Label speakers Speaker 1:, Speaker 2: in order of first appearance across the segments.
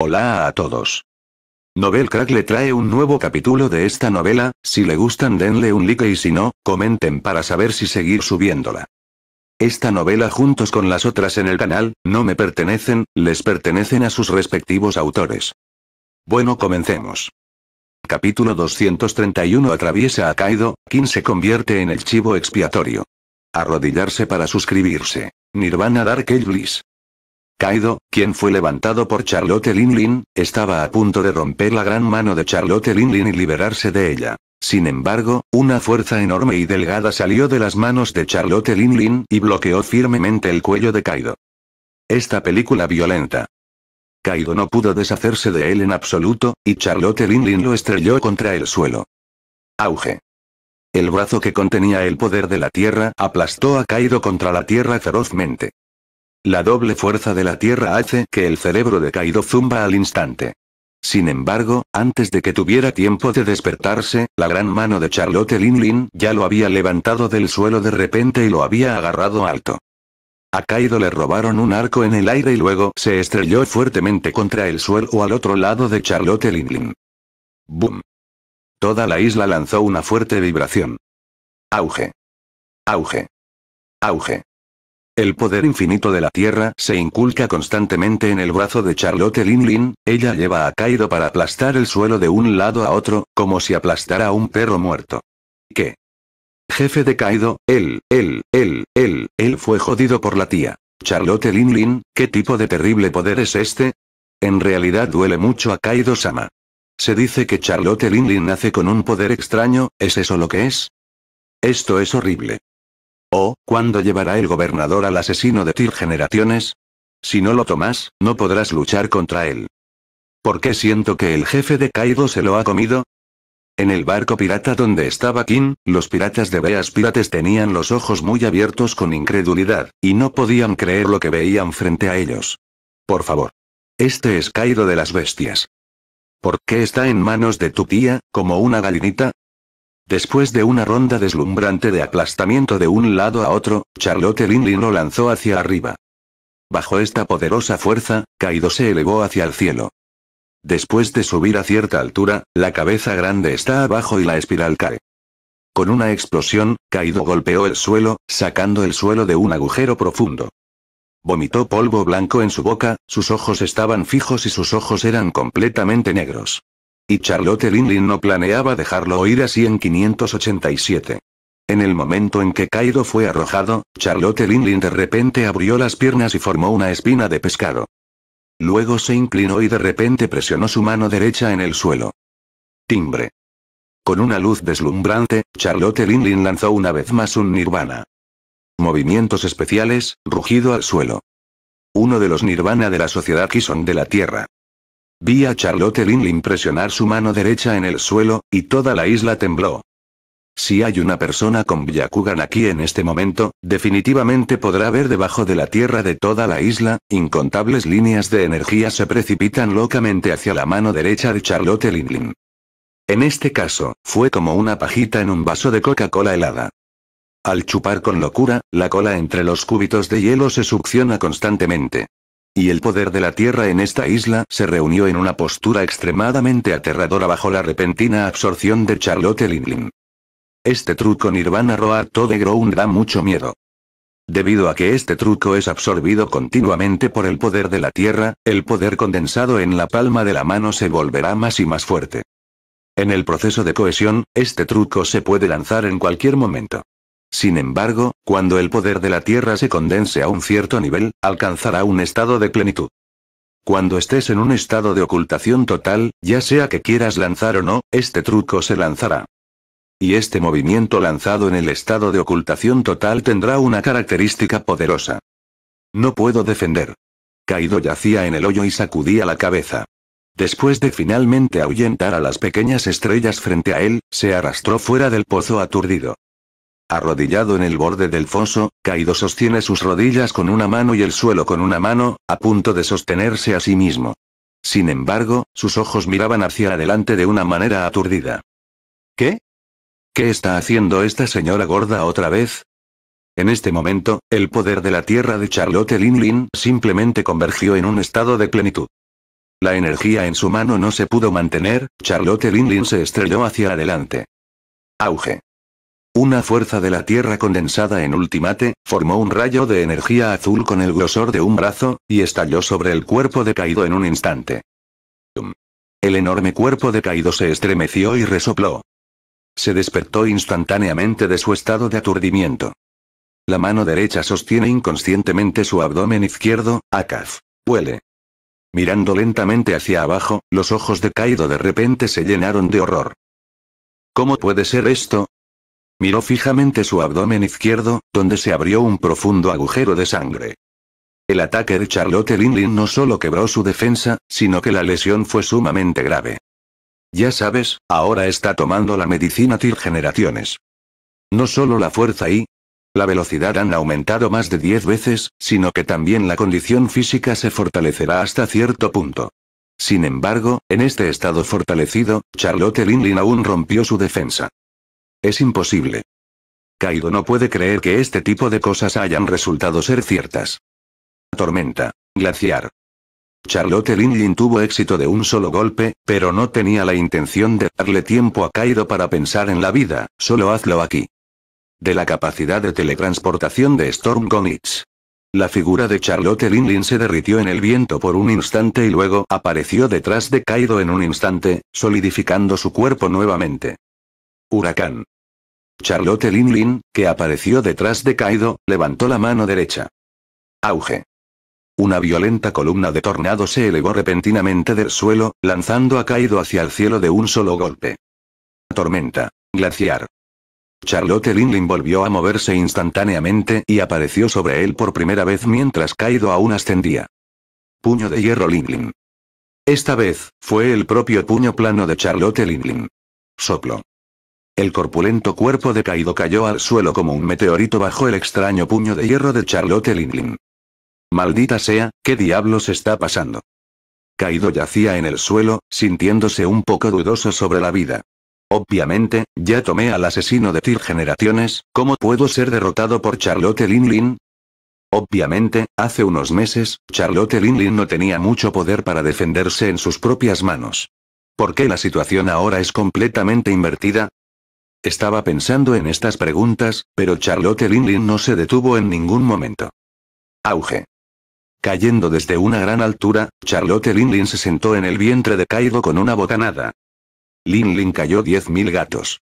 Speaker 1: Hola a todos. Novel Crack le trae un nuevo capítulo de esta novela, si le gustan denle un like y si no, comenten para saber si seguir subiéndola. Esta novela juntos con las otras en el canal, no me pertenecen, les pertenecen a sus respectivos autores. Bueno comencemos. Capítulo 231 Atraviesa a Kaido, quien se convierte en el chivo expiatorio. Arrodillarse para suscribirse. Nirvana Dark Age Kaido, quien fue levantado por Charlotte Lin Lin, estaba a punto de romper la gran mano de Charlotte Lin Lin y liberarse de ella. Sin embargo, una fuerza enorme y delgada salió de las manos de Charlotte Lin Lin y bloqueó firmemente el cuello de Kaido. Esta película violenta. Kaido no pudo deshacerse de él en absoluto, y Charlotte Lin Lin lo estrelló contra el suelo. Auge. El brazo que contenía el poder de la tierra aplastó a Kaido contra la tierra ferozmente. La doble fuerza de la Tierra hace que el cerebro de Kaido zumba al instante. Sin embargo, antes de que tuviera tiempo de despertarse, la gran mano de Charlotte Linlin ya lo había levantado del suelo de repente y lo había agarrado alto. A Kaido le robaron un arco en el aire y luego se estrelló fuertemente contra el suelo al otro lado de Charlotte Linlin. Lin. ¡Bum! Toda la isla lanzó una fuerte vibración. Auge. Auge. Auge. El poder infinito de la Tierra se inculca constantemente en el brazo de Charlotte Lin Lin, ella lleva a Kaido para aplastar el suelo de un lado a otro, como si aplastara a un perro muerto. ¿Qué? Jefe de Kaido, él, él, él, él, él fue jodido por la tía. Charlotte Lin Lin, ¿qué tipo de terrible poder es este? En realidad duele mucho a Kaido-sama. Se dice que Charlotte Lin Lin nace con un poder extraño, ¿es eso lo que es? Esto es horrible. O, ¿cuándo llevará el gobernador al asesino de Tir generaciones? Si no lo tomas, no podrás luchar contra él. ¿Por qué siento que el jefe de Kaido se lo ha comido? En el barco pirata donde estaba Kim, los piratas de Beas Pirates tenían los ojos muy abiertos con incredulidad, y no podían creer lo que veían frente a ellos. Por favor. Este es Kaido de las bestias. ¿Por qué está en manos de tu tía, como una gallinita? Después de una ronda deslumbrante de aplastamiento de un lado a otro, Charlotte Linlin lo lanzó hacia arriba. Bajo esta poderosa fuerza, Kaido se elevó hacia el cielo. Después de subir a cierta altura, la cabeza grande está abajo y la espiral cae. Con una explosión, Kaido golpeó el suelo, sacando el suelo de un agujero profundo. Vomitó polvo blanco en su boca, sus ojos estaban fijos y sus ojos eran completamente negros. Y Charlotte Linlin no planeaba dejarlo oír así en 587. En el momento en que Kaido fue arrojado, Charlotte Linlin de repente abrió las piernas y formó una espina de pescado. Luego se inclinó y de repente presionó su mano derecha en el suelo. Timbre. Con una luz deslumbrante, Charlotte Linlin lanzó una vez más un nirvana. Movimientos especiales, rugido al suelo. Uno de los nirvana de la sociedad Kison de la Tierra. Vi a Charlotte Linlin presionar su mano derecha en el suelo, y toda la isla tembló. Si hay una persona con Byakugan aquí en este momento, definitivamente podrá ver debajo de la tierra de toda la isla, incontables líneas de energía se precipitan locamente hacia la mano derecha de Charlotte Linlin. En este caso, fue como una pajita en un vaso de Coca-Cola helada. Al chupar con locura, la cola entre los cúbitos de hielo se succiona constantemente y el poder de la Tierra en esta isla se reunió en una postura extremadamente aterradora bajo la repentina absorción de Charlotte Linlin. Este truco Nirvana Road todo the Ground da mucho miedo. Debido a que este truco es absorbido continuamente por el poder de la Tierra, el poder condensado en la palma de la mano se volverá más y más fuerte. En el proceso de cohesión, este truco se puede lanzar en cualquier momento. Sin embargo, cuando el poder de la Tierra se condense a un cierto nivel, alcanzará un estado de plenitud. Cuando estés en un estado de ocultación total, ya sea que quieras lanzar o no, este truco se lanzará. Y este movimiento lanzado en el estado de ocultación total tendrá una característica poderosa. No puedo defender. Caído yacía en el hoyo y sacudía la cabeza. Después de finalmente ahuyentar a las pequeñas estrellas frente a él, se arrastró fuera del pozo aturdido. Arrodillado en el borde del foso, Kaido sostiene sus rodillas con una mano y el suelo con una mano, a punto de sostenerse a sí mismo. Sin embargo, sus ojos miraban hacia adelante de una manera aturdida. ¿Qué? ¿Qué está haciendo esta señora gorda otra vez? En este momento, el poder de la tierra de Charlotte Lin Lin simplemente convergió en un estado de plenitud. La energía en su mano no se pudo mantener, Charlotte Lin Lin se estrelló hacia adelante. Auge. Una fuerza de la Tierra condensada en ultimate, formó un rayo de energía azul con el grosor de un brazo, y estalló sobre el cuerpo de Kaido en un instante. El enorme cuerpo de Kaido se estremeció y resopló. Se despertó instantáneamente de su estado de aturdimiento. La mano derecha sostiene inconscientemente su abdomen izquierdo, Akaz, Huele. Mirando lentamente hacia abajo, los ojos de Kaido de repente se llenaron de horror. ¿Cómo puede ser esto? Miró fijamente su abdomen izquierdo, donde se abrió un profundo agujero de sangre. El ataque de Charlotte Linlin no solo quebró su defensa, sino que la lesión fue sumamente grave. Ya sabes, ahora está tomando la medicina TIR generaciones. No solo la fuerza y la velocidad han aumentado más de 10 veces, sino que también la condición física se fortalecerá hasta cierto punto. Sin embargo, en este estado fortalecido, Charlotte Linlin aún rompió su defensa. Es imposible. Kaido no puede creer que este tipo de cosas hayan resultado ser ciertas. Tormenta. Glaciar. Charlotte Linlin tuvo éxito de un solo golpe, pero no tenía la intención de darle tiempo a Kaido para pensar en la vida, solo hazlo aquí. De la capacidad de teletransportación de Storm Gonitz. La figura de Charlotte Linlin se derritió en el viento por un instante y luego apareció detrás de Kaido en un instante, solidificando su cuerpo nuevamente. Huracán. Charlotte Lin que apareció detrás de Kaido, levantó la mano derecha. Auge. Una violenta columna de tornado se elevó repentinamente del suelo, lanzando a Kaido hacia el cielo de un solo golpe. Tormenta. Glaciar. Charlotte Lin volvió a moverse instantáneamente y apareció sobre él por primera vez mientras Kaido aún ascendía. Puño de hierro Lin Esta vez, fue el propio puño plano de Charlotte Lin Soplo. El corpulento cuerpo de decaído cayó al suelo como un meteorito bajo el extraño puño de hierro de Charlotte Linlin. Maldita sea, ¿qué diablos está pasando? Caído yacía en el suelo, sintiéndose un poco dudoso sobre la vida. Obviamente, ya tomé al asesino de Tir Generaciones, ¿cómo puedo ser derrotado por Charlotte Linlin? Obviamente, hace unos meses, Charlotte Linlin no tenía mucho poder para defenderse en sus propias manos. ¿Por qué la situación ahora es completamente invertida? Estaba pensando en estas preguntas, pero Charlotte Linlin no se detuvo en ningún momento. Auge. Cayendo desde una gran altura, Charlotte Linlin se sentó en el vientre de Kaido con una lin Linlin cayó 10.000 gatos.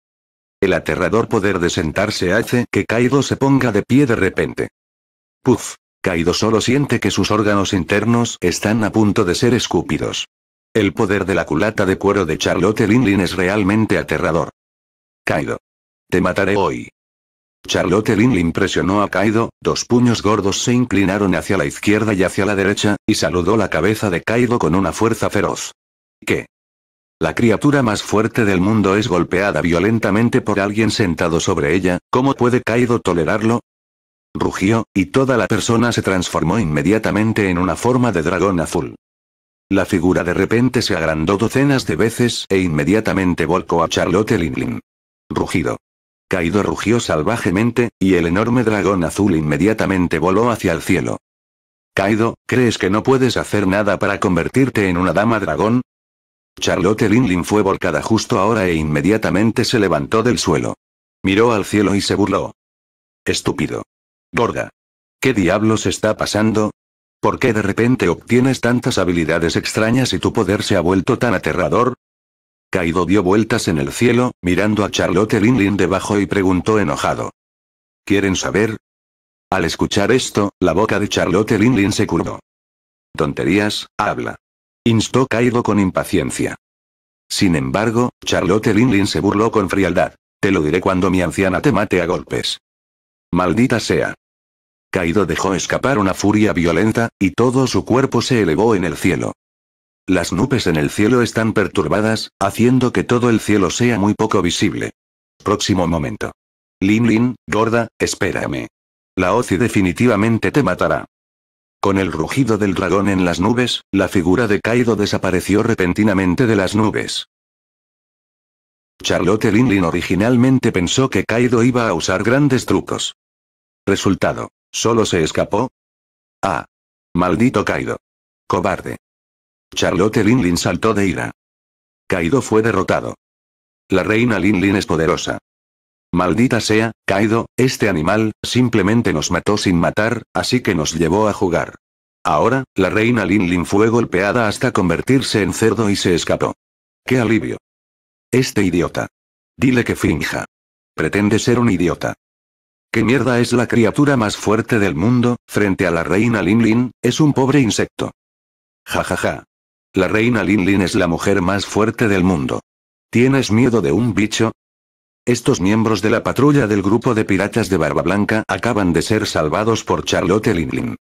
Speaker 1: El aterrador poder de sentarse hace que Kaido se ponga de pie de repente. Puf. Kaido solo siente que sus órganos internos están a punto de ser escúpidos. El poder de la culata de cuero de Charlotte Linlin es realmente aterrador. Kaido. Te mataré hoy. Charlotte Linlin presionó impresionó a Kaido, dos puños gordos se inclinaron hacia la izquierda y hacia la derecha, y saludó la cabeza de Kaido con una fuerza feroz. ¿Qué? La criatura más fuerte del mundo es golpeada violentamente por alguien sentado sobre ella, ¿cómo puede Kaido tolerarlo? Rugió, y toda la persona se transformó inmediatamente en una forma de dragón azul. La figura de repente se agrandó docenas de veces e inmediatamente volcó a Charlotte Linlin. Rugido. Kaido rugió salvajemente, y el enorme dragón azul inmediatamente voló hacia el cielo. Kaido, ¿crees que no puedes hacer nada para convertirte en una dama dragón? Charlotte Linlin fue volcada justo ahora e inmediatamente se levantó del suelo. Miró al cielo y se burló. Estúpido. Gorda. ¿Qué diablos está pasando? ¿Por qué de repente obtienes tantas habilidades extrañas y tu poder se ha vuelto tan aterrador? Kaido dio vueltas en el cielo, mirando a Charlotte Linlin debajo y preguntó enojado. ¿Quieren saber? Al escuchar esto, la boca de Charlotte Linlin se curvó. Tonterías, habla. Instó Caído con impaciencia. Sin embargo, Charlotte Linlin se burló con frialdad. Te lo diré cuando mi anciana te mate a golpes. Maldita sea. Kaido dejó escapar una furia violenta, y todo su cuerpo se elevó en el cielo. Las nubes en el cielo están perturbadas, haciendo que todo el cielo sea muy poco visible. Próximo momento. Lin Lin, gorda, espérame. La OCI definitivamente te matará. Con el rugido del dragón en las nubes, la figura de Kaido desapareció repentinamente de las nubes. Charlotte Lin Lin originalmente pensó que Kaido iba a usar grandes trucos. Resultado. ¿Solo se escapó? Ah. Maldito Kaido. Cobarde. Charlotte Lin Lin saltó de ira. Kaido fue derrotado. La reina Lin Lin es poderosa. Maldita sea, Kaido, este animal, simplemente nos mató sin matar, así que nos llevó a jugar. Ahora, la reina Lin Lin fue golpeada hasta convertirse en cerdo y se escapó. ¡Qué alivio! Este idiota. Dile que finja. Pretende ser un idiota. ¿Qué mierda es la criatura más fuerte del mundo, frente a la reina Lin Lin? Es un pobre insecto. Ja ja ja. La reina Lin Lin es la mujer más fuerte del mundo. ¿Tienes miedo de un bicho? Estos miembros de la patrulla del grupo de piratas de Barba Blanca acaban de ser salvados por Charlotte Linlin.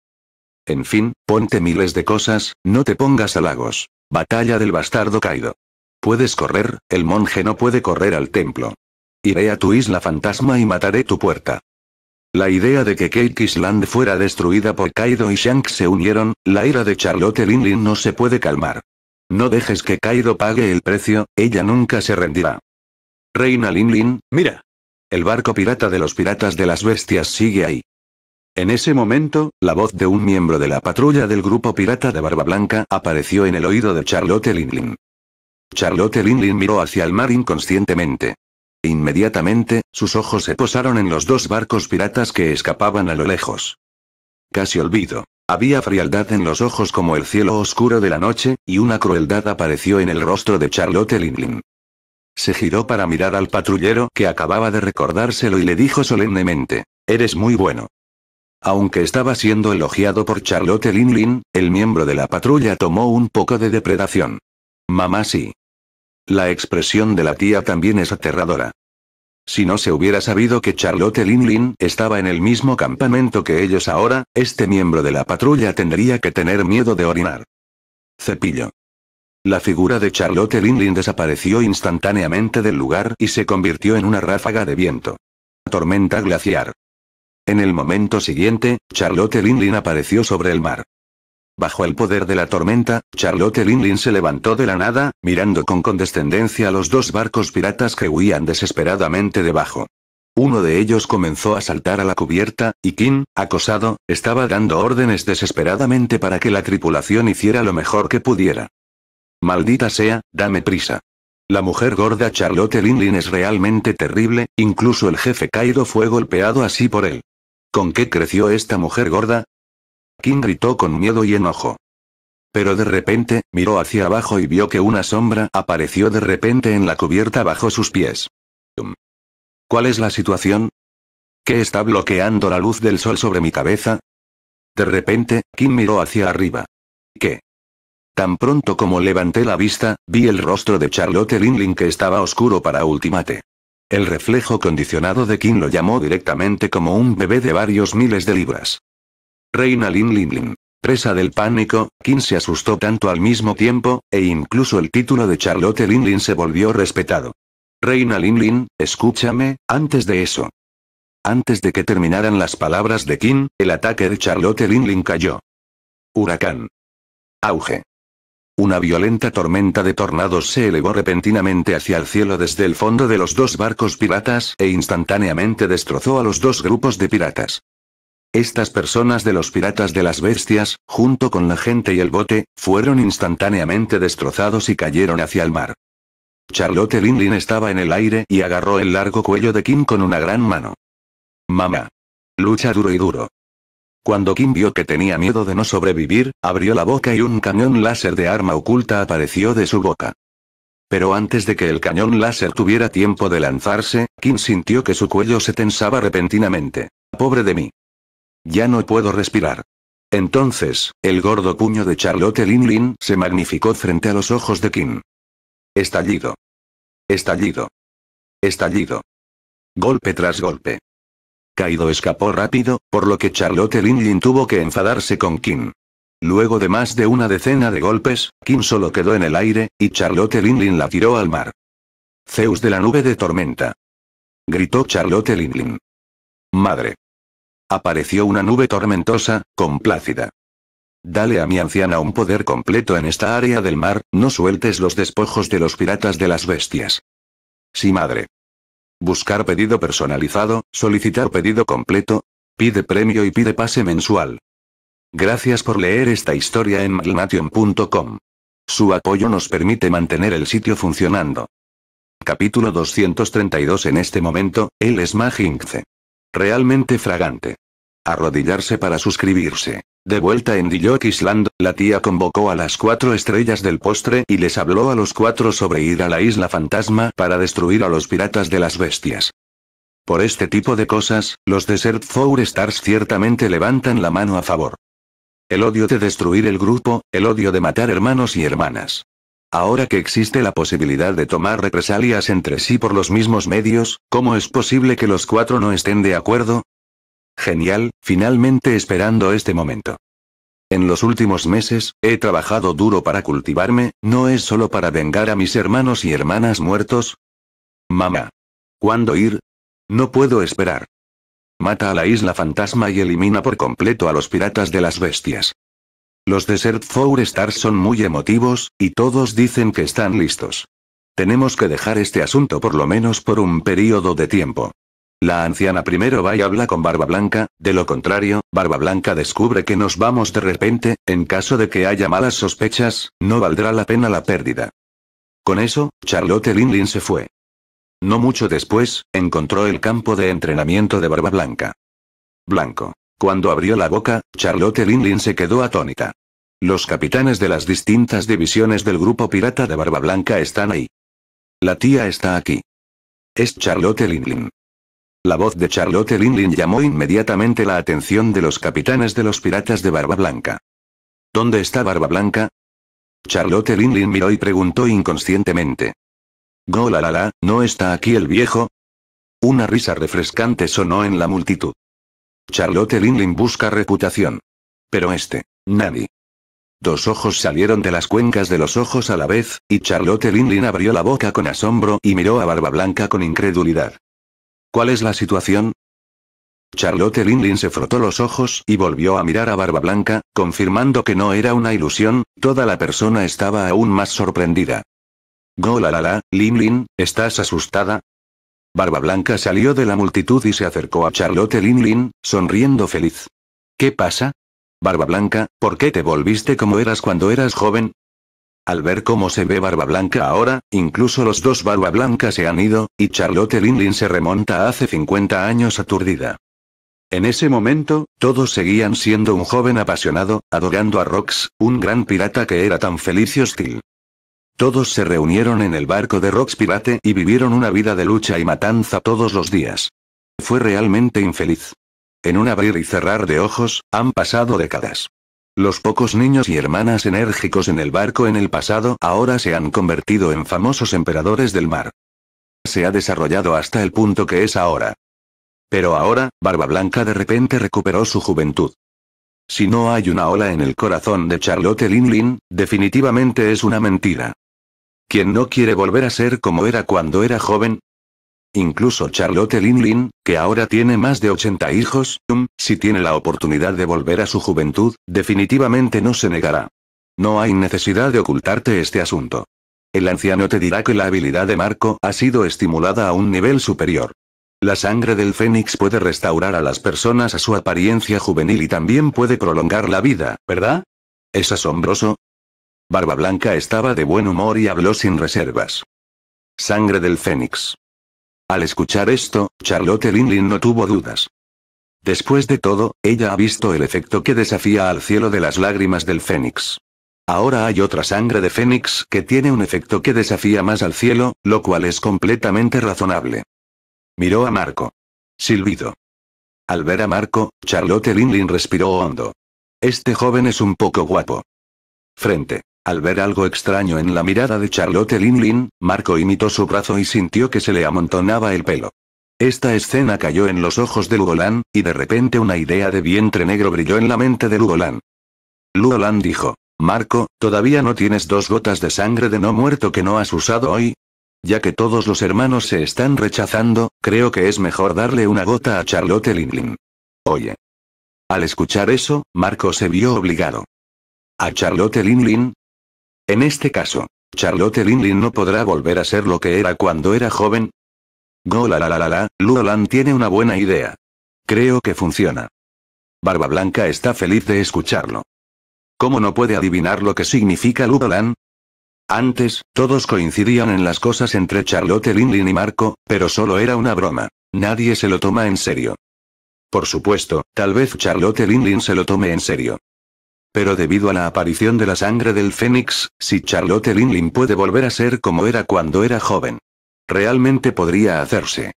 Speaker 1: En fin, ponte miles de cosas, no te pongas halagos. Batalla del bastardo caído. Puedes correr, el monje no puede correr al templo. Iré a tu isla fantasma y mataré tu puerta. La idea de que Cake Island fuera destruida por Kaido y Shanks se unieron, la ira de Charlotte Linlin no se puede calmar. No dejes que Kaido pague el precio, ella nunca se rendirá. Reina Linlin, mira. El barco pirata de los piratas de las bestias sigue ahí. En ese momento, la voz de un miembro de la patrulla del grupo pirata de Barba Blanca apareció en el oído de Charlotte Linlin. Charlotte Linlin miró hacia el mar inconscientemente. E inmediatamente, sus ojos se posaron en los dos barcos piratas que escapaban a lo lejos. Casi olvido. Había frialdad en los ojos como el cielo oscuro de la noche, y una crueldad apareció en el rostro de Charlotte Linlin. Se giró para mirar al patrullero que acababa de recordárselo y le dijo solemnemente, Eres muy bueno. Aunque estaba siendo elogiado por Charlotte Linlin, el miembro de la patrulla tomó un poco de depredación. Mamá sí. La expresión de la tía también es aterradora. Si no se hubiera sabido que Charlotte Linlin estaba en el mismo campamento que ellos ahora, este miembro de la patrulla tendría que tener miedo de orinar. Cepillo. La figura de Charlotte Linlin desapareció instantáneamente del lugar y se convirtió en una ráfaga de viento. Tormenta glaciar. En el momento siguiente, Charlotte Linlin apareció sobre el mar. Bajo el poder de la tormenta, Charlotte Linlin se levantó de la nada, mirando con condescendencia a los dos barcos piratas que huían desesperadamente debajo. Uno de ellos comenzó a saltar a la cubierta, y Kim, acosado, estaba dando órdenes desesperadamente para que la tripulación hiciera lo mejor que pudiera. Maldita sea, dame prisa. La mujer gorda Charlotte Linlin es realmente terrible, incluso el jefe Cairo fue golpeado así por él. ¿Con qué creció esta mujer gorda? Kim gritó con miedo y enojo. Pero de repente, miró hacia abajo y vio que una sombra apareció de repente en la cubierta bajo sus pies. ¿Cuál es la situación? ¿Qué está bloqueando la luz del sol sobre mi cabeza? De repente, Kim miró hacia arriba. ¿Qué? Tan pronto como levanté la vista, vi el rostro de Charlotte Linlin que estaba oscuro para Ultimate. El reflejo condicionado de Kim lo llamó directamente como un bebé de varios miles de libras. Reina Lin Lin Lin. Presa del pánico, Kim se asustó tanto al mismo tiempo, e incluso el título de Charlotte Lin Lin se volvió respetado. Reina Lin Lin, escúchame, antes de eso. Antes de que terminaran las palabras de Kim, el ataque de Charlotte Lin Lin cayó. Huracán. Auge. Una violenta tormenta de tornados se elevó repentinamente hacia el cielo desde el fondo de los dos barcos piratas e instantáneamente destrozó a los dos grupos de piratas. Estas personas de los piratas de las bestias, junto con la gente y el bote, fueron instantáneamente destrozados y cayeron hacia el mar. Charlotte Linlin estaba en el aire y agarró el largo cuello de Kim con una gran mano. Mamá. Lucha duro y duro. Cuando Kim vio que tenía miedo de no sobrevivir, abrió la boca y un cañón láser de arma oculta apareció de su boca. Pero antes de que el cañón láser tuviera tiempo de lanzarse, Kim sintió que su cuello se tensaba repentinamente. Pobre de mí. Ya no puedo respirar. Entonces, el gordo puño de Charlotte Linlin se magnificó frente a los ojos de Kim. Estallido. Estallido. Estallido. Golpe tras golpe. Caído escapó rápido, por lo que Charlotte Linlin tuvo que enfadarse con Kim. Luego de más de una decena de golpes, Kim solo quedó en el aire, y Charlotte Linlin la tiró al mar. Zeus de la nube de tormenta. Gritó Charlotte Linlin. Madre. Apareció una nube tormentosa, complácida. Dale a mi anciana un poder completo en esta área del mar, no sueltes los despojos de los piratas de las bestias. Sí madre. Buscar pedido personalizado, solicitar pedido completo, pide premio y pide pase mensual. Gracias por leer esta historia en magnation.com. Su apoyo nos permite mantener el sitio funcionando. Capítulo 232 En este momento, él es Maging Realmente fragante. Arrodillarse para suscribirse. De vuelta en Dillok Island, la tía convocó a las cuatro estrellas del postre y les habló a los cuatro sobre ir a la isla fantasma para destruir a los piratas de las bestias. Por este tipo de cosas, los Desert Four Stars ciertamente levantan la mano a favor. El odio de destruir el grupo, el odio de matar hermanos y hermanas. Ahora que existe la posibilidad de tomar represalias entre sí por los mismos medios, ¿cómo es posible que los cuatro no estén de acuerdo? Genial, finalmente esperando este momento. En los últimos meses, he trabajado duro para cultivarme, no es solo para vengar a mis hermanos y hermanas muertos. Mamá. ¿Cuándo ir? No puedo esperar. Mata a la isla fantasma y elimina por completo a los piratas de las bestias. Los Desert Four Stars son muy emotivos, y todos dicen que están listos. Tenemos que dejar este asunto por lo menos por un periodo de tiempo. La anciana primero va y habla con Barba Blanca, de lo contrario, Barba Blanca descubre que nos vamos de repente, en caso de que haya malas sospechas, no valdrá la pena la pérdida. Con eso, Charlotte Linlin se fue. No mucho después, encontró el campo de entrenamiento de Barba Blanca. Blanco. Cuando abrió la boca, Charlotte Linlin se quedó atónita. Los capitanes de las distintas divisiones del grupo pirata de Barba Blanca están ahí. La tía está aquí. Es Charlotte Linlin. La voz de Charlotte Linlin llamó inmediatamente la atención de los capitanes de los piratas de Barba Blanca. ¿Dónde está Barba Blanca? Charlotte Linlin miró y preguntó inconscientemente. ¡Golalala, ¿no está aquí el viejo? Una risa refrescante sonó en la multitud. Charlotte Linlin busca reputación. Pero este, nadie. Dos ojos salieron de las cuencas de los ojos a la vez, y Charlotte Linlin abrió la boca con asombro y miró a Barba Blanca con incredulidad. ¿Cuál es la situación? Charlotte Linlin se frotó los ojos y volvió a mirar a Barba Blanca, confirmando que no era una ilusión, toda la persona estaba aún más sorprendida. Golalala, Linlin, ¿estás asustada? Barba Blanca salió de la multitud y se acercó a Charlotte Lin sonriendo feliz. ¿Qué pasa? Barba Blanca, ¿por qué te volviste como eras cuando eras joven? Al ver cómo se ve Barba Blanca ahora, incluso los dos Barba Blanca se han ido, y Charlotte Lin se remonta a hace 50 años aturdida. En ese momento, todos seguían siendo un joven apasionado, adorando a Rox, un gran pirata que era tan feliz y hostil. Todos se reunieron en el barco de Rox Pirate y vivieron una vida de lucha y matanza todos los días. Fue realmente infeliz. En un abrir y cerrar de ojos, han pasado décadas. Los pocos niños y hermanas enérgicos en el barco en el pasado ahora se han convertido en famosos emperadores del mar. Se ha desarrollado hasta el punto que es ahora. Pero ahora, Barba Blanca de repente recuperó su juventud. Si no hay una ola en el corazón de Charlotte Linlin, definitivamente es una mentira. ¿Quién no quiere volver a ser como era cuando era joven? Incluso Charlotte Lin Lin, que ahora tiene más de 80 hijos, um, si tiene la oportunidad de volver a su juventud, definitivamente no se negará. No hay necesidad de ocultarte este asunto. El anciano te dirá que la habilidad de Marco ha sido estimulada a un nivel superior. La sangre del fénix puede restaurar a las personas a su apariencia juvenil y también puede prolongar la vida, ¿verdad? ¿Es asombroso? Barba Blanca estaba de buen humor y habló sin reservas. Sangre del Fénix. Al escuchar esto, Charlotte Linlin no tuvo dudas. Después de todo, ella ha visto el efecto que desafía al cielo de las lágrimas del Fénix. Ahora hay otra sangre de Fénix que tiene un efecto que desafía más al cielo, lo cual es completamente razonable. Miró a Marco. Silbido. Al ver a Marco, Charlotte Linlin respiró hondo. Este joven es un poco guapo. Frente. Al ver algo extraño en la mirada de Charlotte Linlin, Marco imitó su brazo y sintió que se le amontonaba el pelo. Esta escena cayó en los ojos de Lugolan, y de repente una idea de vientre negro brilló en la mente de Lugolán. Lugolan dijo, Marco, ¿todavía no tienes dos gotas de sangre de no muerto que no has usado hoy? Ya que todos los hermanos se están rechazando, creo que es mejor darle una gota a Charlotte Linlin. Oye. Al escuchar eso, Marco se vio obligado. A Charlotte Linlin, en este caso, Charlotte Lindlin no podrá volver a ser lo que era cuando era joven. Go la la la la la, tiene una buena idea. Creo que funciona. Barba Blanca está feliz de escucharlo. ¿Cómo no puede adivinar lo que significa lan? Antes, todos coincidían en las cosas entre Charlotte Lindlin y Marco, pero solo era una broma. Nadie se lo toma en serio. Por supuesto, tal vez Charlotte Lindlin se lo tome en serio. Pero debido a la aparición de la sangre del Fénix, si Charlotte Linlin puede volver a ser como era cuando era joven. Realmente podría hacerse.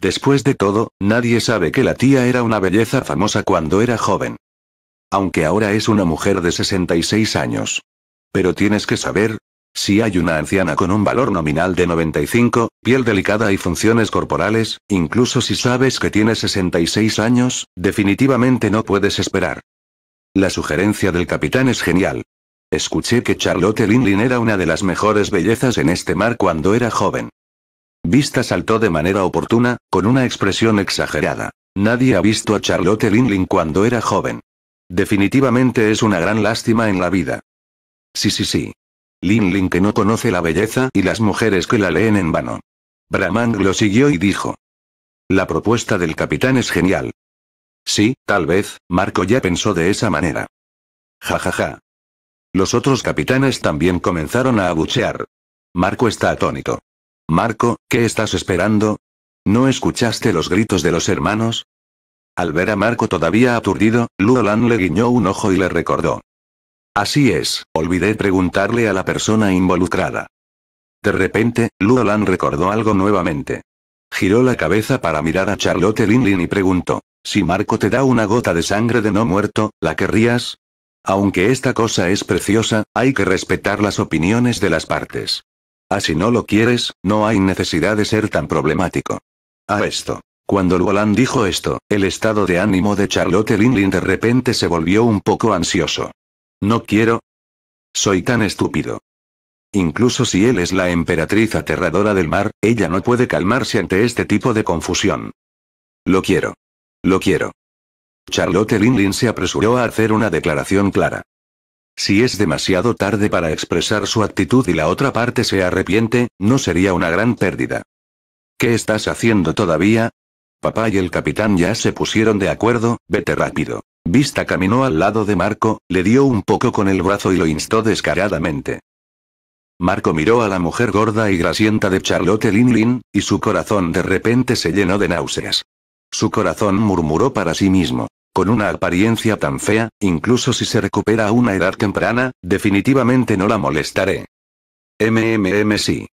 Speaker 1: Después de todo, nadie sabe que la tía era una belleza famosa cuando era joven. Aunque ahora es una mujer de 66 años. Pero tienes que saber, si hay una anciana con un valor nominal de 95, piel delicada y funciones corporales, incluso si sabes que tiene 66 años, definitivamente no puedes esperar. La sugerencia del capitán es genial. Escuché que Charlotte Linlin era una de las mejores bellezas en este mar cuando era joven. Vista saltó de manera oportuna, con una expresión exagerada. Nadie ha visto a Charlotte Linlin cuando era joven. Definitivamente es una gran lástima en la vida. Sí, sí, sí. Linlin que no conoce la belleza y las mujeres que la leen en vano. Brahman lo siguió y dijo. La propuesta del capitán es genial. Sí, tal vez, Marco ya pensó de esa manera. Ja ja ja. Los otros capitanes también comenzaron a abuchear. Marco está atónito. Marco, ¿qué estás esperando? ¿No escuchaste los gritos de los hermanos? Al ver a Marco todavía aturdido, Luolan le guiñó un ojo y le recordó. Así es, olvidé preguntarle a la persona involucrada. De repente, Luolan recordó algo nuevamente. Giró la cabeza para mirar a Charlotte Linlin y preguntó. Si Marco te da una gota de sangre de no muerto, ¿la querrías? Aunque esta cosa es preciosa, hay que respetar las opiniones de las partes. Así ah, no lo quieres, no hay necesidad de ser tan problemático. A ah, esto. Cuando Luolan dijo esto, el estado de ánimo de Charlotte Linlin de repente se volvió un poco ansioso. No quiero. Soy tan estúpido. Incluso si él es la emperatriz aterradora del mar, ella no puede calmarse ante este tipo de confusión. Lo quiero. Lo quiero. Charlotte Linlin se apresuró a hacer una declaración clara. Si es demasiado tarde para expresar su actitud y la otra parte se arrepiente, no sería una gran pérdida. ¿Qué estás haciendo todavía? Papá y el capitán ya se pusieron de acuerdo, vete rápido. Vista caminó al lado de Marco, le dio un poco con el brazo y lo instó descaradamente. Marco miró a la mujer gorda y grasienta de Charlotte Linlin, y su corazón de repente se llenó de náuseas. Su corazón murmuró para sí mismo. Con una apariencia tan fea, incluso si se recupera a una edad temprana, definitivamente no la molestaré. MMM sí.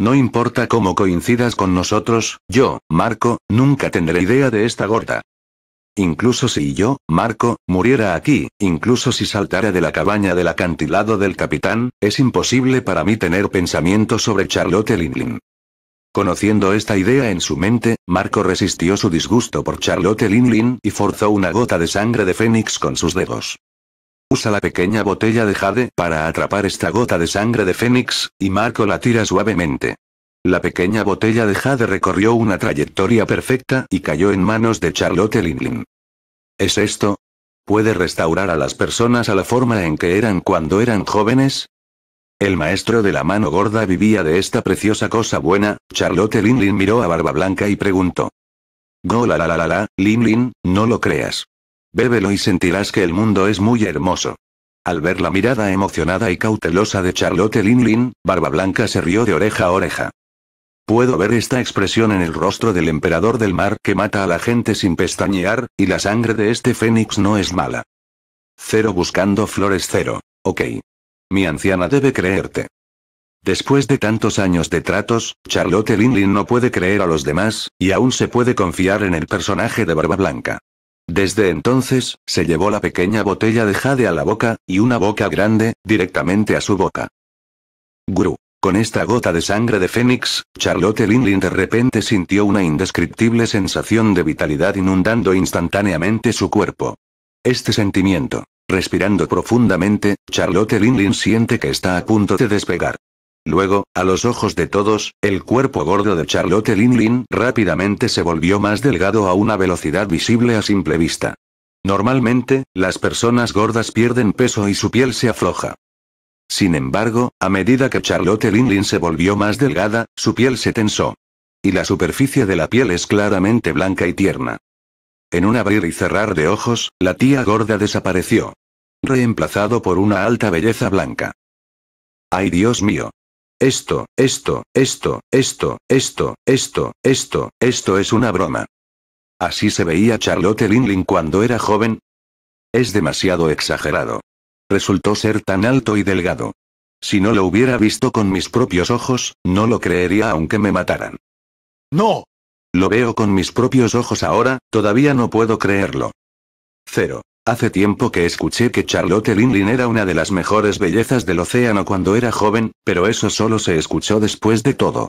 Speaker 1: No importa cómo coincidas con nosotros, yo, Marco, nunca tendré idea de esta gorda. Incluso si yo, Marco, muriera aquí, incluso si saltara de la cabaña del acantilado del capitán, es imposible para mí tener pensamiento sobre Charlotte Lindlin. Conociendo esta idea en su mente, Marco resistió su disgusto por Charlotte Linlin y forzó una gota de sangre de Fénix con sus dedos. Usa la pequeña botella de jade para atrapar esta gota de sangre de Fénix, y Marco la tira suavemente. La pequeña botella de jade recorrió una trayectoria perfecta y cayó en manos de Charlotte Linlin. ¿Es esto? ¿Puede restaurar a las personas a la forma en que eran cuando eran jóvenes? El maestro de la mano gorda vivía de esta preciosa cosa buena. Charlotte Linlin miró a Barba Blanca y preguntó. Go la la la la la, Lin Lin, no lo creas. Bébelo y sentirás que el mundo es muy hermoso. Al ver la mirada emocionada y cautelosa de Charlotte Linlin, Barba Blanca se rió de oreja a oreja. Puedo ver esta expresión en el rostro del emperador del mar que mata a la gente sin pestañear, y la sangre de este fénix no es mala. Cero buscando flores cero. Ok, mi anciana debe creerte. Después de tantos años de tratos, Charlotte Linlin no puede creer a los demás, y aún se puede confiar en el personaje de Barba Blanca. Desde entonces, se llevó la pequeña botella de jade a la boca, y una boca grande, directamente a su boca. Gru. Con esta gota de sangre de Fénix, Charlotte Linlin de repente sintió una indescriptible sensación de vitalidad inundando instantáneamente su cuerpo. Este sentimiento, Respirando profundamente, Charlotte Linlin siente que está a punto de despegar. Luego, a los ojos de todos, el cuerpo gordo de Charlotte Linlin rápidamente se volvió más delgado a una velocidad visible a simple vista. Normalmente, las personas gordas pierden peso y su piel se afloja. Sin embargo, a medida que Charlotte Linlin se volvió más delgada, su piel se tensó. Y la superficie de la piel es claramente blanca y tierna. En un abrir y cerrar de ojos, la tía gorda desapareció. Reemplazado por una alta belleza blanca. ¡Ay Dios mío! Esto, esto, esto, esto, esto, esto, esto, esto es una broma. Así se veía Charlotte Linlin cuando era joven. Es demasiado exagerado. Resultó ser tan alto y delgado. Si no lo hubiera visto con mis propios ojos, no lo creería aunque me mataran. ¡No! Lo veo con mis propios ojos ahora, todavía no puedo creerlo. Cero. Hace tiempo que escuché que Charlotte Linlin era una de las mejores bellezas del océano cuando era joven, pero eso solo se escuchó después de todo.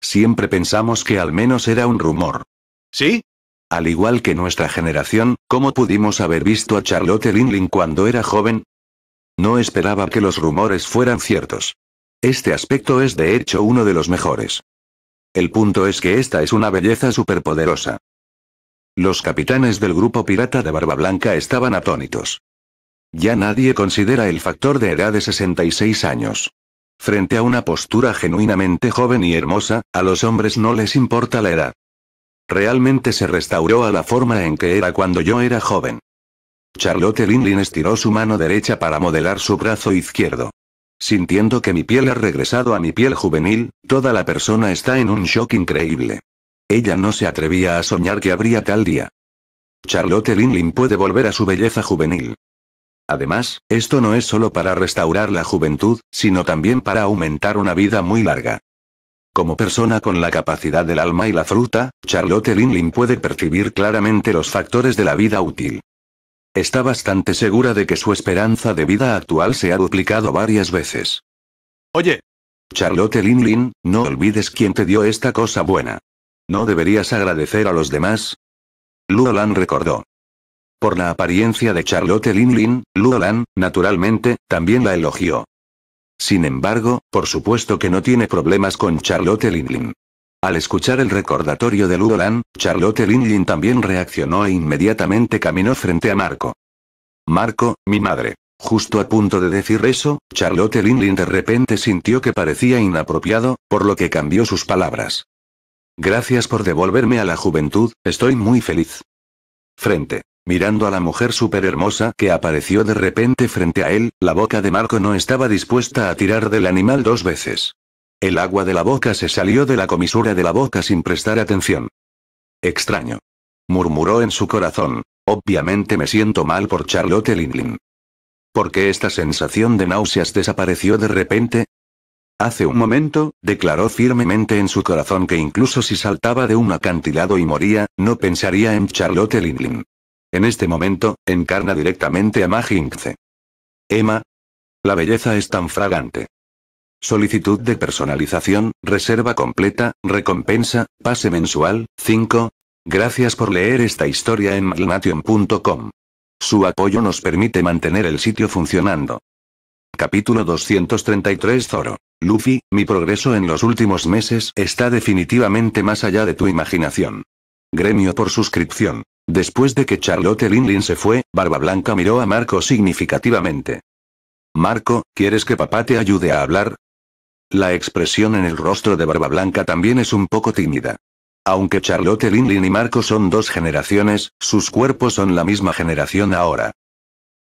Speaker 1: Siempre pensamos que al menos era un rumor. ¿Sí? Al igual que nuestra generación, ¿cómo pudimos haber visto a Charlotte Linlin cuando era joven? No esperaba que los rumores fueran ciertos. Este aspecto es de hecho uno de los mejores. El punto es que esta es una belleza superpoderosa. Los capitanes del grupo pirata de Barba Blanca estaban atónitos. Ya nadie considera el factor de edad de 66 años. Frente a una postura genuinamente joven y hermosa, a los hombres no les importa la edad. Realmente se restauró a la forma en que era cuando yo era joven. Charlotte Linlin estiró su mano derecha para modelar su brazo izquierdo. Sintiendo que mi piel ha regresado a mi piel juvenil, toda la persona está en un shock increíble. Ella no se atrevía a soñar que habría tal día. Charlotte Linlin puede volver a su belleza juvenil. Además, esto no es solo para restaurar la juventud, sino también para aumentar una vida muy larga. Como persona con la capacidad del alma y la fruta, Charlotte Linlin puede percibir claramente los factores de la vida útil. Está bastante segura de que su esperanza de vida actual se ha duplicado varias veces. Oye. Charlotte Lin Lin, no olvides quién te dio esta cosa buena. ¿No deberías agradecer a los demás? Luolan recordó. Por la apariencia de Charlotte Lin Lin, Luolan, naturalmente, también la elogió. Sin embargo, por supuesto que no tiene problemas con Charlotte Lin Lin. Al escuchar el recordatorio de Luolan, Charlotte Linlin también reaccionó e inmediatamente caminó frente a Marco. Marco, mi madre. Justo a punto de decir eso, Charlotte Linlin de repente sintió que parecía inapropiado, por lo que cambió sus palabras. Gracias por devolverme a la juventud, estoy muy feliz. Frente. Mirando a la mujer súper hermosa que apareció de repente frente a él, la boca de Marco no estaba dispuesta a tirar del animal dos veces. El agua de la boca se salió de la comisura de la boca sin prestar atención. Extraño. Murmuró en su corazón. Obviamente me siento mal por Charlotte Linlin. ¿Por qué esta sensación de náuseas desapareció de repente? Hace un momento, declaró firmemente en su corazón que incluso si saltaba de un acantilado y moría, no pensaría en Charlotte Linlin. En este momento, encarna directamente a Maggie Emma. La belleza es tan fragante. Solicitud de personalización, reserva completa, recompensa, pase mensual, 5. Gracias por leer esta historia en malnation.com. Su apoyo nos permite mantener el sitio funcionando. Capítulo 233 Zoro. Luffy, mi progreso en los últimos meses está definitivamente más allá de tu imaginación. Gremio por suscripción. Después de que Charlotte Linlin se fue, Barba Blanca miró a Marco significativamente. Marco, ¿quieres que papá te ayude a hablar? La expresión en el rostro de Barba Blanca también es un poco tímida. Aunque Charlotte Linlin y Marco son dos generaciones, sus cuerpos son la misma generación ahora.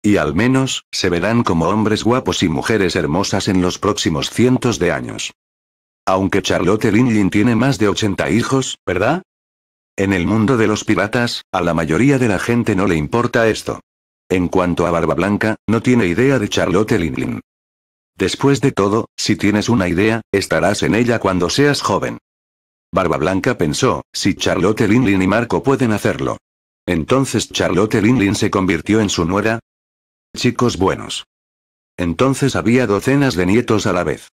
Speaker 1: Y al menos, se verán como hombres guapos y mujeres hermosas en los próximos cientos de años. Aunque Charlotte Linlin tiene más de 80 hijos, ¿verdad? En el mundo de los piratas, a la mayoría de la gente no le importa esto. En cuanto a Barba Blanca, no tiene idea de Charlotte Linlin. Después de todo, si tienes una idea, estarás en ella cuando seas joven. Barba Blanca pensó, si Charlotte Linlin y Marco pueden hacerlo. Entonces Charlotte Linlin se convirtió en su nuera. Chicos buenos. Entonces había docenas de nietos a la vez.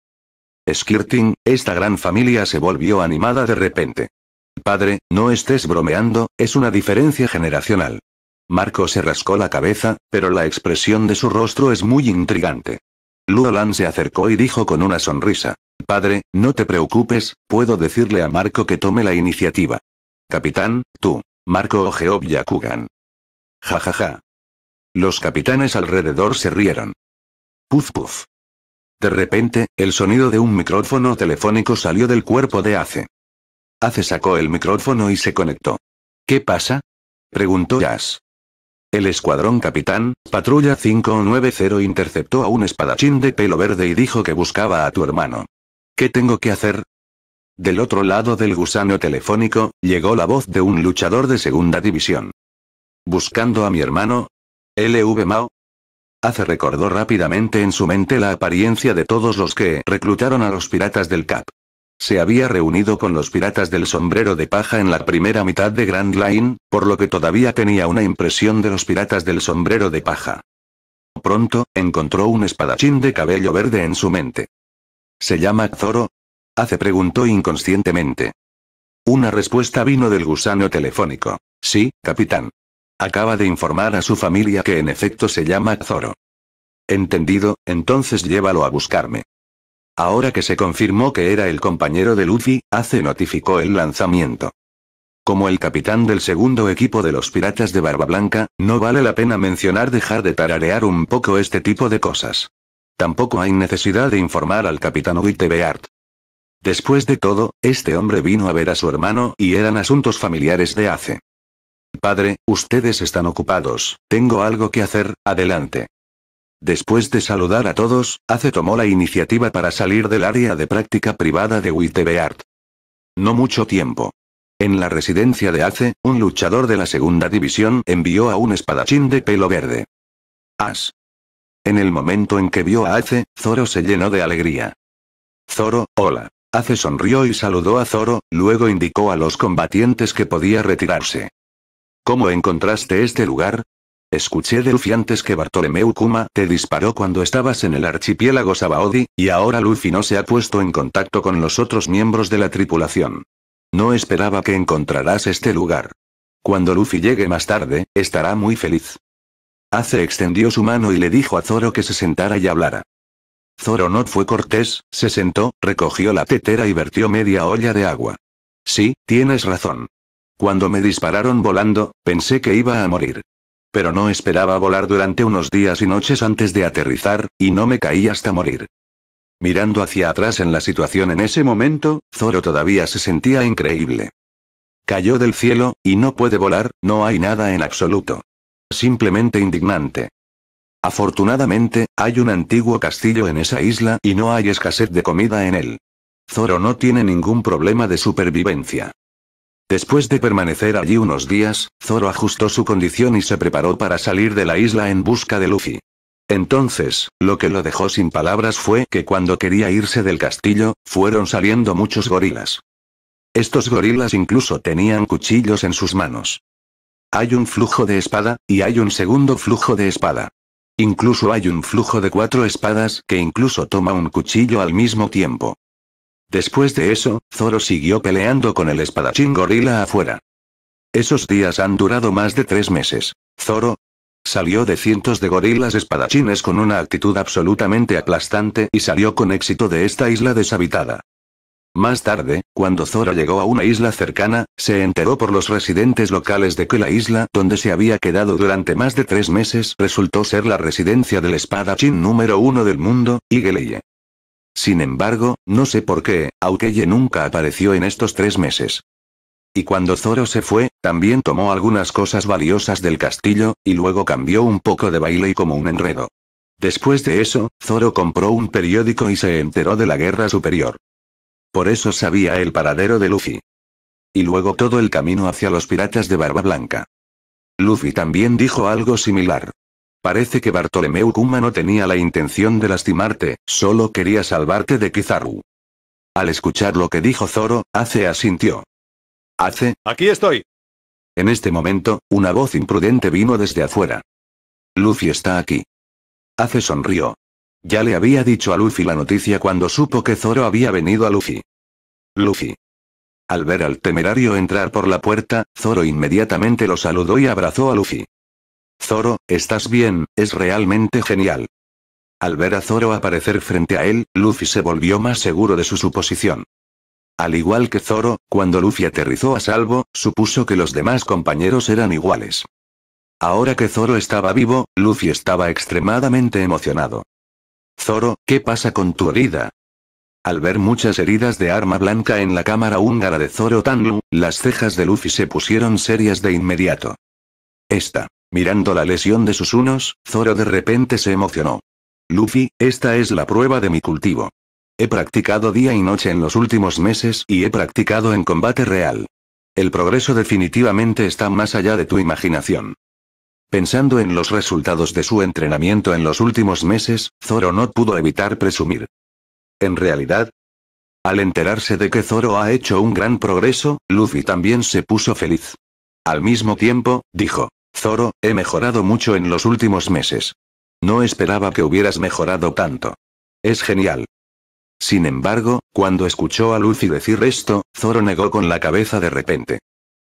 Speaker 1: Skirting, esta gran familia se volvió animada de repente. Padre, no estés bromeando, es una diferencia generacional. Marco se rascó la cabeza, pero la expresión de su rostro es muy intrigante. Luolan se acercó y dijo con una sonrisa. Padre, no te preocupes, puedo decirle a Marco que tome la iniciativa. Capitán, tú. Marco Ogeob Yakugan. Ja ja ja. Los capitanes alrededor se rieron. Puf puf. De repente, el sonido de un micrófono telefónico salió del cuerpo de Ace. Ace sacó el micrófono y se conectó. ¿Qué pasa? Preguntó Jazz. El escuadrón capitán, patrulla 590 interceptó a un espadachín de pelo verde y dijo que buscaba a tu hermano. ¿Qué tengo que hacer? Del otro lado del gusano telefónico, llegó la voz de un luchador de segunda división. ¿Buscando a mi hermano? LV Mao. Hace recordó rápidamente en su mente la apariencia de todos los que reclutaron a los piratas del CAP. Se había reunido con los piratas del sombrero de paja en la primera mitad de Grand Line, por lo que todavía tenía una impresión de los piratas del sombrero de paja. Pronto, encontró un espadachín de cabello verde en su mente. ¿Se llama Zoro? Hace preguntó inconscientemente. Una respuesta vino del gusano telefónico. Sí, capitán. Acaba de informar a su familia que en efecto se llama Zoro. Entendido, entonces llévalo a buscarme. Ahora que se confirmó que era el compañero de Luffy, Ace notificó el lanzamiento. Como el capitán del segundo equipo de los piratas de Barba Blanca, no vale la pena mencionar dejar de tararear un poco este tipo de cosas. Tampoco hay necesidad de informar al capitán Beart. Después de todo, este hombre vino a ver a su hermano y eran asuntos familiares de Ace. Padre, ustedes están ocupados, tengo algo que hacer, adelante. Después de saludar a todos, Ace tomó la iniciativa para salir del área de práctica privada de Wittebeard. No mucho tiempo. En la residencia de Ace, un luchador de la segunda división envió a un espadachín de pelo verde. As. En el momento en que vio a Ace, Zoro se llenó de alegría. Zoro, hola. Ace sonrió y saludó a Zoro, luego indicó a los combatientes que podía retirarse. ¿Cómo encontraste este lugar? Escuché Luffy antes que Bartolomeu Kuma te disparó cuando estabas en el archipiélago Sabaody, y ahora Luffy no se ha puesto en contacto con los otros miembros de la tripulación. No esperaba que encontrarás este lugar. Cuando Luffy llegue más tarde, estará muy feliz. Ace extendió su mano y le dijo a Zoro que se sentara y hablara. Zoro no fue cortés, se sentó, recogió la tetera y vertió media olla de agua. Sí, tienes razón. Cuando me dispararon volando, pensé que iba a morir. Pero no esperaba volar durante unos días y noches antes de aterrizar, y no me caí hasta morir. Mirando hacia atrás en la situación en ese momento, Zoro todavía se sentía increíble. Cayó del cielo, y no puede volar, no hay nada en absoluto. Simplemente indignante. Afortunadamente, hay un antiguo castillo en esa isla y no hay escasez de comida en él. Zoro no tiene ningún problema de supervivencia. Después de permanecer allí unos días, Zoro ajustó su condición y se preparó para salir de la isla en busca de Luffy. Entonces, lo que lo dejó sin palabras fue que cuando quería irse del castillo, fueron saliendo muchos gorilas. Estos gorilas incluso tenían cuchillos en sus manos. Hay un flujo de espada, y hay un segundo flujo de espada. Incluso hay un flujo de cuatro espadas que incluso toma un cuchillo al mismo tiempo. Después de eso, Zoro siguió peleando con el espadachín gorila afuera. Esos días han durado más de tres meses. Zoro salió de cientos de gorilas espadachines con una actitud absolutamente aplastante y salió con éxito de esta isla deshabitada. Más tarde, cuando Zoro llegó a una isla cercana, se enteró por los residentes locales de que la isla donde se había quedado durante más de tres meses resultó ser la residencia del espadachín número uno del mundo, Igeleye. Sin embargo, no sé por qué, Aukeye nunca apareció en estos tres meses. Y cuando Zoro se fue, también tomó algunas cosas valiosas del castillo, y luego cambió un poco de baile y como un enredo. Después de eso, Zoro compró un periódico y se enteró de la guerra superior. Por eso sabía el paradero de Luffy. Y luego todo el camino hacia los piratas de Barba Blanca. Luffy también dijo algo similar. Parece que Bartolomeu Kuma no tenía la intención de lastimarte, solo quería salvarte de Kizaru. Al escuchar lo que dijo Zoro, Ace asintió. Ace. Aquí estoy. En este momento, una voz imprudente vino desde afuera. Luffy está aquí. Ace sonrió. Ya le había dicho a Luffy la noticia cuando supo que Zoro había venido a Luffy. Luffy. Al ver al temerario entrar por la puerta, Zoro inmediatamente lo saludó y abrazó a Luffy. Zoro, ¿estás bien? Es realmente genial. Al ver a Zoro aparecer frente a él, Luffy se volvió más seguro de su suposición. Al igual que Zoro, cuando Luffy aterrizó a salvo, supuso que los demás compañeros eran iguales. Ahora que Zoro estaba vivo, Luffy estaba extremadamente emocionado. Zoro, ¿qué pasa con tu herida? Al ver muchas heridas de arma blanca en la cámara húngara de Zoro Tanlu, las cejas de Luffy se pusieron serias de inmediato. Esta. Mirando la lesión de sus unos, Zoro de repente se emocionó. Luffy, esta es la prueba de mi cultivo. He practicado día y noche en los últimos meses y he practicado en combate real. El progreso definitivamente está más allá de tu imaginación. Pensando en los resultados de su entrenamiento en los últimos meses, Zoro no pudo evitar presumir. En realidad, al enterarse de que Zoro ha hecho un gran progreso, Luffy también se puso feliz. Al mismo tiempo, dijo, Zoro, he mejorado mucho en los últimos meses. No esperaba que hubieras mejorado tanto. Es genial. Sin embargo, cuando escuchó a Luffy decir esto, Zoro negó con la cabeza de repente.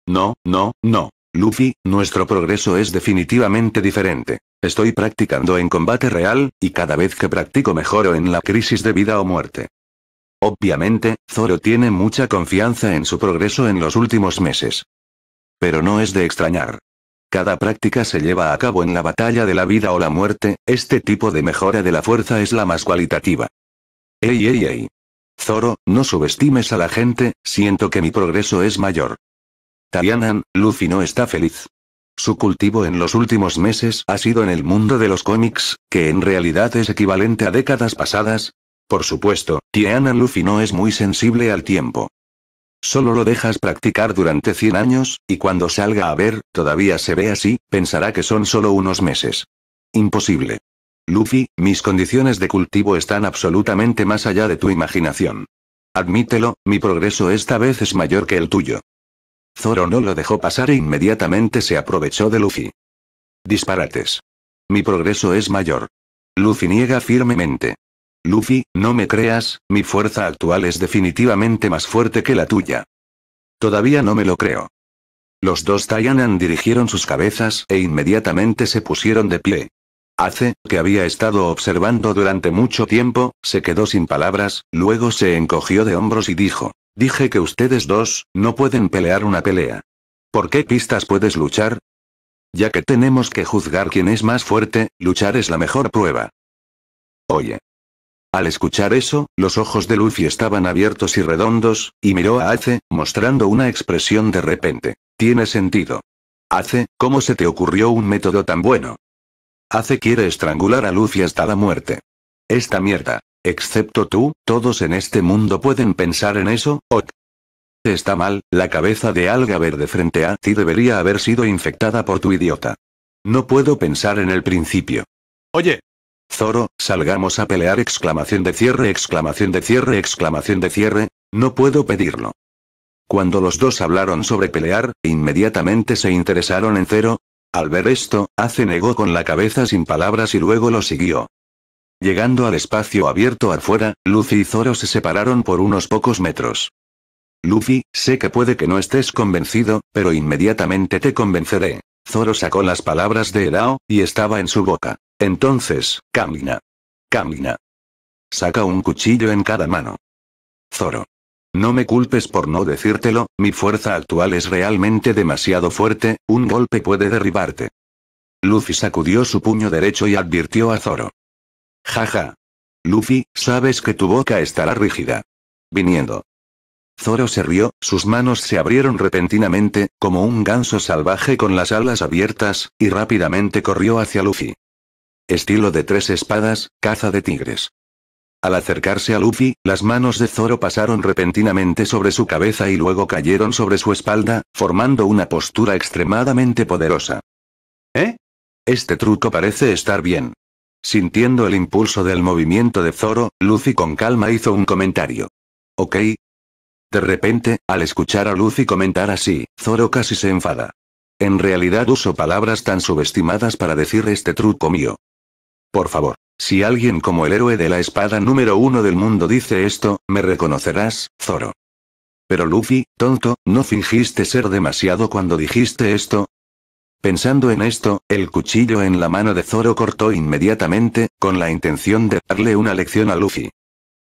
Speaker 1: No, no, no. Luffy, nuestro progreso es definitivamente diferente. Estoy practicando en combate real, y cada vez que practico mejoro en la crisis de vida o muerte. Obviamente, Zoro tiene mucha confianza en su progreso en los últimos meses. Pero no es de extrañar. Cada práctica se lleva a cabo en la batalla de la vida o la muerte, este tipo de mejora de la fuerza es la más cualitativa. Ey, ey, ey. Zoro, no subestimes a la gente, siento que mi progreso es mayor. Tianan, Luffy no está feliz. Su cultivo en los últimos meses ha sido en el mundo de los cómics, que en realidad es equivalente a décadas pasadas. Por supuesto, Tiana Luffy no es muy sensible al tiempo. Solo lo dejas practicar durante 100 años, y cuando salga a ver, todavía se ve así, pensará que son solo unos meses. Imposible. Luffy, mis condiciones de cultivo están absolutamente más allá de tu imaginación. Admítelo, mi progreso esta vez es mayor que el tuyo. Zoro no lo dejó pasar e inmediatamente se aprovechó de Luffy. Disparates. Mi progreso es mayor. Luffy niega firmemente. Luffy, no me creas, mi fuerza actual es definitivamente más fuerte que la tuya. Todavía no me lo creo. Los dos Tayanan dirigieron sus cabezas e inmediatamente se pusieron de pie. Ace, que había estado observando durante mucho tiempo, se quedó sin palabras, luego se encogió de hombros y dijo, dije que ustedes dos, no pueden pelear una pelea. ¿Por qué pistas puedes luchar? Ya que tenemos que juzgar quién es más fuerte, luchar es la mejor prueba. Oye. Al escuchar eso, los ojos de Luffy estaban abiertos y redondos, y miró a Ace, mostrando una expresión de repente. Tiene sentido. Ace, ¿cómo se te ocurrió un método tan bueno? Ace quiere estrangular a Luffy hasta la muerte. Esta mierda. Excepto tú, todos en este mundo pueden pensar en eso, ok. Está mal, la cabeza de alga verde frente a ti debería haber sido infectada por tu idiota. No puedo pensar en el principio. Oye, Zoro, salgamos a pelear exclamación de cierre exclamación de cierre exclamación de cierre, no puedo pedirlo. Cuando los dos hablaron sobre pelear, inmediatamente se interesaron en cero. Al ver esto, Ace negó con la cabeza sin palabras y luego lo siguió. Llegando al espacio abierto afuera, Luffy y Zoro se separaron por unos pocos metros. Luffy, sé que puede que no estés convencido, pero inmediatamente te convenceré. Zoro sacó las palabras de Erao, y estaba en su boca. Entonces, camina. Camina. Saca un cuchillo en cada mano. Zoro. No me culpes por no decírtelo, mi fuerza actual es realmente demasiado fuerte, un golpe puede derribarte. Luffy sacudió su puño derecho y advirtió a Zoro. Jaja. Luffy, sabes que tu boca estará rígida. Viniendo. Zoro se rió, sus manos se abrieron repentinamente, como un ganso salvaje con las alas abiertas, y rápidamente corrió hacia Luffy estilo de tres espadas, caza de tigres. Al acercarse a Luffy, las manos de Zoro pasaron repentinamente sobre su cabeza y luego cayeron sobre su espalda, formando una postura extremadamente poderosa. ¿Eh? Este truco parece estar bien. Sintiendo el impulso del movimiento de Zoro, Luffy con calma hizo un comentario. ¿Ok? De repente, al escuchar a Luffy comentar así, Zoro casi se enfada. En realidad uso palabras tan subestimadas para decir este truco mío. Por favor, si alguien como el héroe de la espada número uno del mundo dice esto, me reconocerás, Zoro. Pero Luffy, tonto, ¿no fingiste ser demasiado cuando dijiste esto? Pensando en esto, el cuchillo en la mano de Zoro cortó inmediatamente, con la intención de darle una lección a Luffy.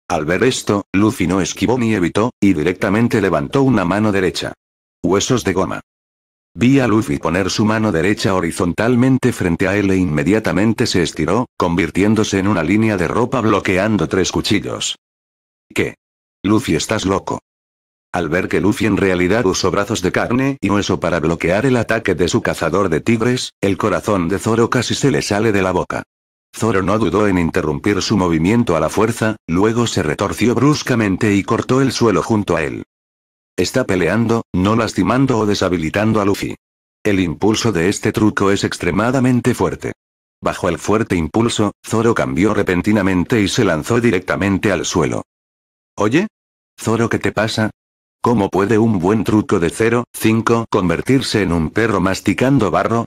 Speaker 1: Al ver esto, Luffy no esquivó ni evitó, y directamente levantó una mano derecha. Huesos de goma. Vi a Luffy poner su mano derecha horizontalmente frente a él e inmediatamente se estiró, convirtiéndose en una línea de ropa bloqueando tres cuchillos. ¿Qué? Luffy, estás loco. Al ver que Luffy en realidad usó brazos de carne y hueso para bloquear el ataque de su cazador de tigres, el corazón de Zoro casi se le sale de la boca. Zoro no dudó en interrumpir su movimiento a la fuerza, luego se retorció bruscamente y cortó el suelo junto a él. Está peleando, no lastimando o deshabilitando a Luffy. El impulso de este truco es extremadamente fuerte. Bajo el fuerte impulso, Zoro cambió repentinamente y se lanzó directamente al suelo. ¿Oye? Zoro, ¿qué te pasa? ¿Cómo puede un buen truco de 0,5 convertirse en un perro masticando barro?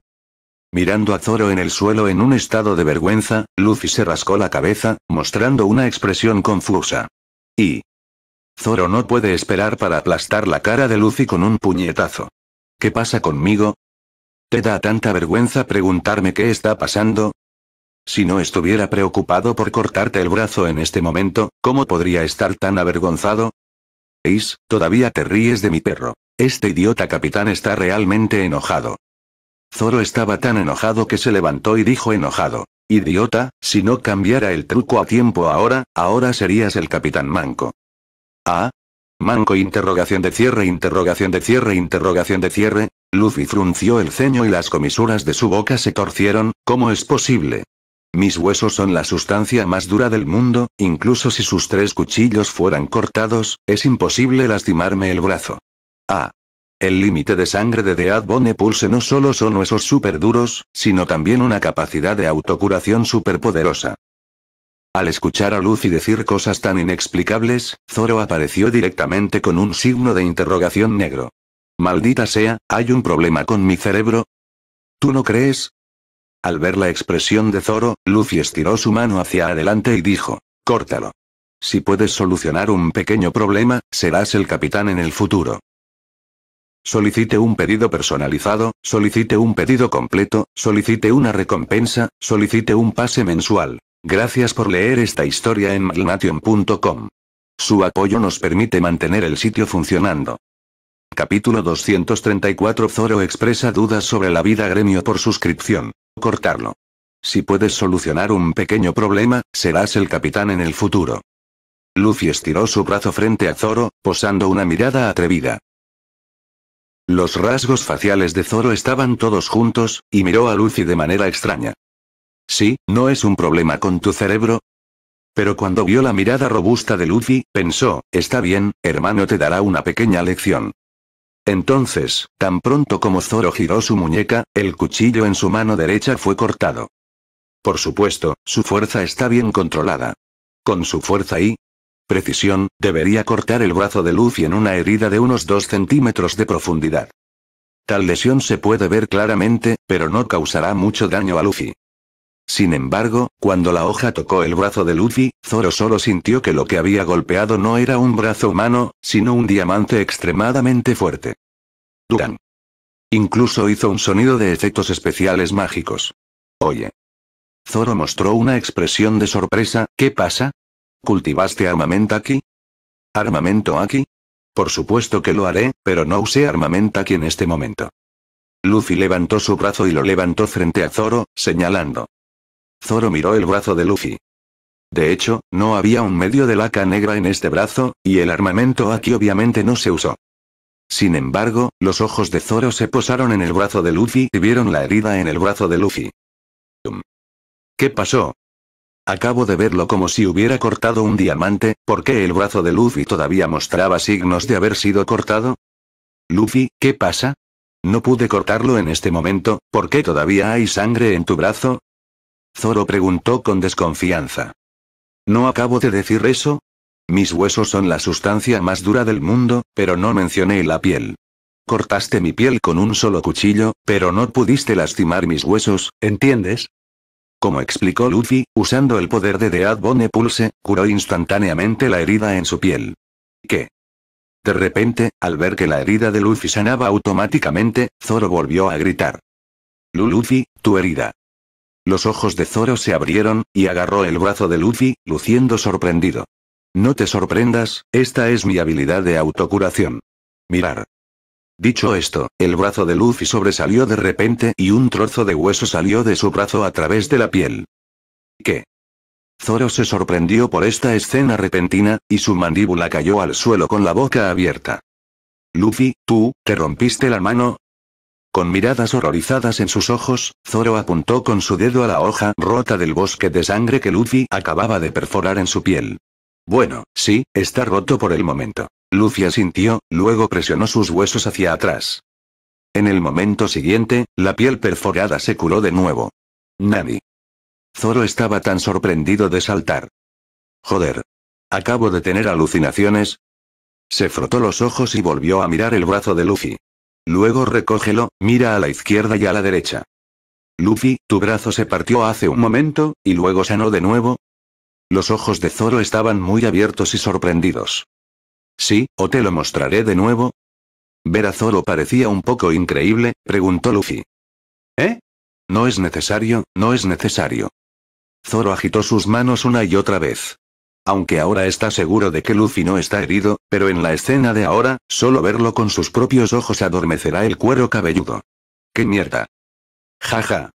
Speaker 1: Mirando a Zoro en el suelo en un estado de vergüenza, Luffy se rascó la cabeza, mostrando una expresión confusa. Y, Zoro no puede esperar para aplastar la cara de Lucy con un puñetazo. ¿Qué pasa conmigo? ¿Te da tanta vergüenza preguntarme qué está pasando? Si no estuviera preocupado por cortarte el brazo en este momento, ¿cómo podría estar tan avergonzado? Ace, todavía te ríes de mi perro. Este idiota capitán está realmente enojado. Zoro estaba tan enojado que se levantó y dijo enojado. Idiota, si no cambiara el truco a tiempo ahora, ahora serías el capitán manco. ¿Ah? Manco interrogación de cierre interrogación de cierre interrogación de cierre. Luffy frunció el ceño y las comisuras de su boca se torcieron, ¿cómo es posible? Mis huesos son la sustancia más dura del mundo, incluso si sus tres cuchillos fueran cortados, es imposible lastimarme el brazo. Ah. El límite de sangre de Dead Bone Pulse no solo son huesos duros, sino también una capacidad de autocuración poderosa. Al escuchar a Lucy decir cosas tan inexplicables, Zoro apareció directamente con un signo de interrogación negro. Maldita sea, ¿hay un problema con mi cerebro? ¿Tú no crees? Al ver la expresión de Zoro, Lucy estiró su mano hacia adelante y dijo, córtalo. Si puedes solucionar un pequeño problema, serás el capitán en el futuro. Solicite un pedido personalizado, solicite un pedido completo, solicite una recompensa, solicite un pase mensual, Gracias por leer esta historia en Malnation.com. Su apoyo nos permite mantener el sitio funcionando. Capítulo 234 Zoro expresa dudas sobre la vida gremio por suscripción. Cortarlo. Si puedes solucionar un pequeño problema, serás el capitán en el futuro. Lucy estiró su brazo frente a Zoro, posando una mirada atrevida. Los rasgos faciales de Zoro estaban todos juntos, y miró a Lucy de manera extraña. Sí, ¿no es un problema con tu cerebro? Pero cuando vio la mirada robusta de Luffy, pensó, está bien, hermano te dará una pequeña lección. Entonces, tan pronto como Zoro giró su muñeca, el cuchillo en su mano derecha fue cortado. Por supuesto, su fuerza está bien controlada. Con su fuerza y precisión, debería cortar el brazo de Luffy en una herida de unos 2 centímetros de profundidad. Tal lesión se puede ver claramente, pero no causará mucho daño a Luffy. Sin embargo, cuando la hoja tocó el brazo de Luffy, Zoro solo sintió que lo que había golpeado no era un brazo humano, sino un diamante extremadamente fuerte. Durán. Incluso hizo un sonido de efectos especiales mágicos. Oye. Zoro mostró una expresión de sorpresa, ¿qué pasa? ¿Cultivaste armamento aquí? ¿Armamento aquí? Por supuesto que lo haré, pero no usé armamento aquí en este momento. Luffy levantó su brazo y lo levantó frente a Zoro, señalando. Zoro miró el brazo de Luffy. De hecho, no había un medio de laca negra en este brazo, y el armamento aquí obviamente no se usó. Sin embargo, los ojos de Zoro se posaron en el brazo de Luffy y vieron la herida en el brazo de Luffy. ¿Qué pasó? Acabo de verlo como si hubiera cortado un diamante, ¿por qué el brazo de Luffy todavía mostraba signos de haber sido cortado? Luffy, ¿qué pasa? No pude cortarlo en este momento, ¿por qué todavía hay sangre en tu brazo? Zoro preguntó con desconfianza. ¿No acabo de decir eso? Mis huesos son la sustancia más dura del mundo, pero no mencioné la piel. Cortaste mi piel con un solo cuchillo, pero no pudiste lastimar mis huesos, ¿entiendes? Como explicó Luffy, usando el poder de Dead Bone Pulse, curó instantáneamente la herida en su piel. ¿Qué? De repente, al ver que la herida de Luffy sanaba automáticamente, Zoro volvió a gritar. Luffy, tu herida. Los ojos de Zoro se abrieron, y agarró el brazo de Luffy, luciendo sorprendido. No te sorprendas, esta es mi habilidad de autocuración. Mirar. Dicho esto, el brazo de Luffy sobresalió de repente y un trozo de hueso salió de su brazo a través de la piel. ¿Qué? Zoro se sorprendió por esta escena repentina, y su mandíbula cayó al suelo con la boca abierta. Luffy, tú, te rompiste la mano, con miradas horrorizadas en sus ojos, Zoro apuntó con su dedo a la hoja rota del bosque de sangre que Luffy acababa de perforar en su piel. Bueno, sí, está roto por el momento. Luffy asintió, luego presionó sus huesos hacia atrás. En el momento siguiente, la piel perforada se curó de nuevo. Nani. Zoro estaba tan sorprendido de saltar. Joder. Acabo de tener alucinaciones. Se frotó los ojos y volvió a mirar el brazo de Luffy. Luego recógelo, mira a la izquierda y a la derecha. Luffy, tu brazo se partió hace un momento, y luego sanó de nuevo. Los ojos de Zoro estaban muy abiertos y sorprendidos. Sí, o te lo mostraré de nuevo. Ver a Zoro parecía un poco increíble, preguntó Luffy. ¿Eh? No es necesario, no es necesario. Zoro agitó sus manos una y otra vez. Aunque ahora está seguro de que Luffy no está herido, pero en la escena de ahora, solo verlo con sus propios ojos adormecerá el cuero cabelludo. ¡Qué mierda! Jaja.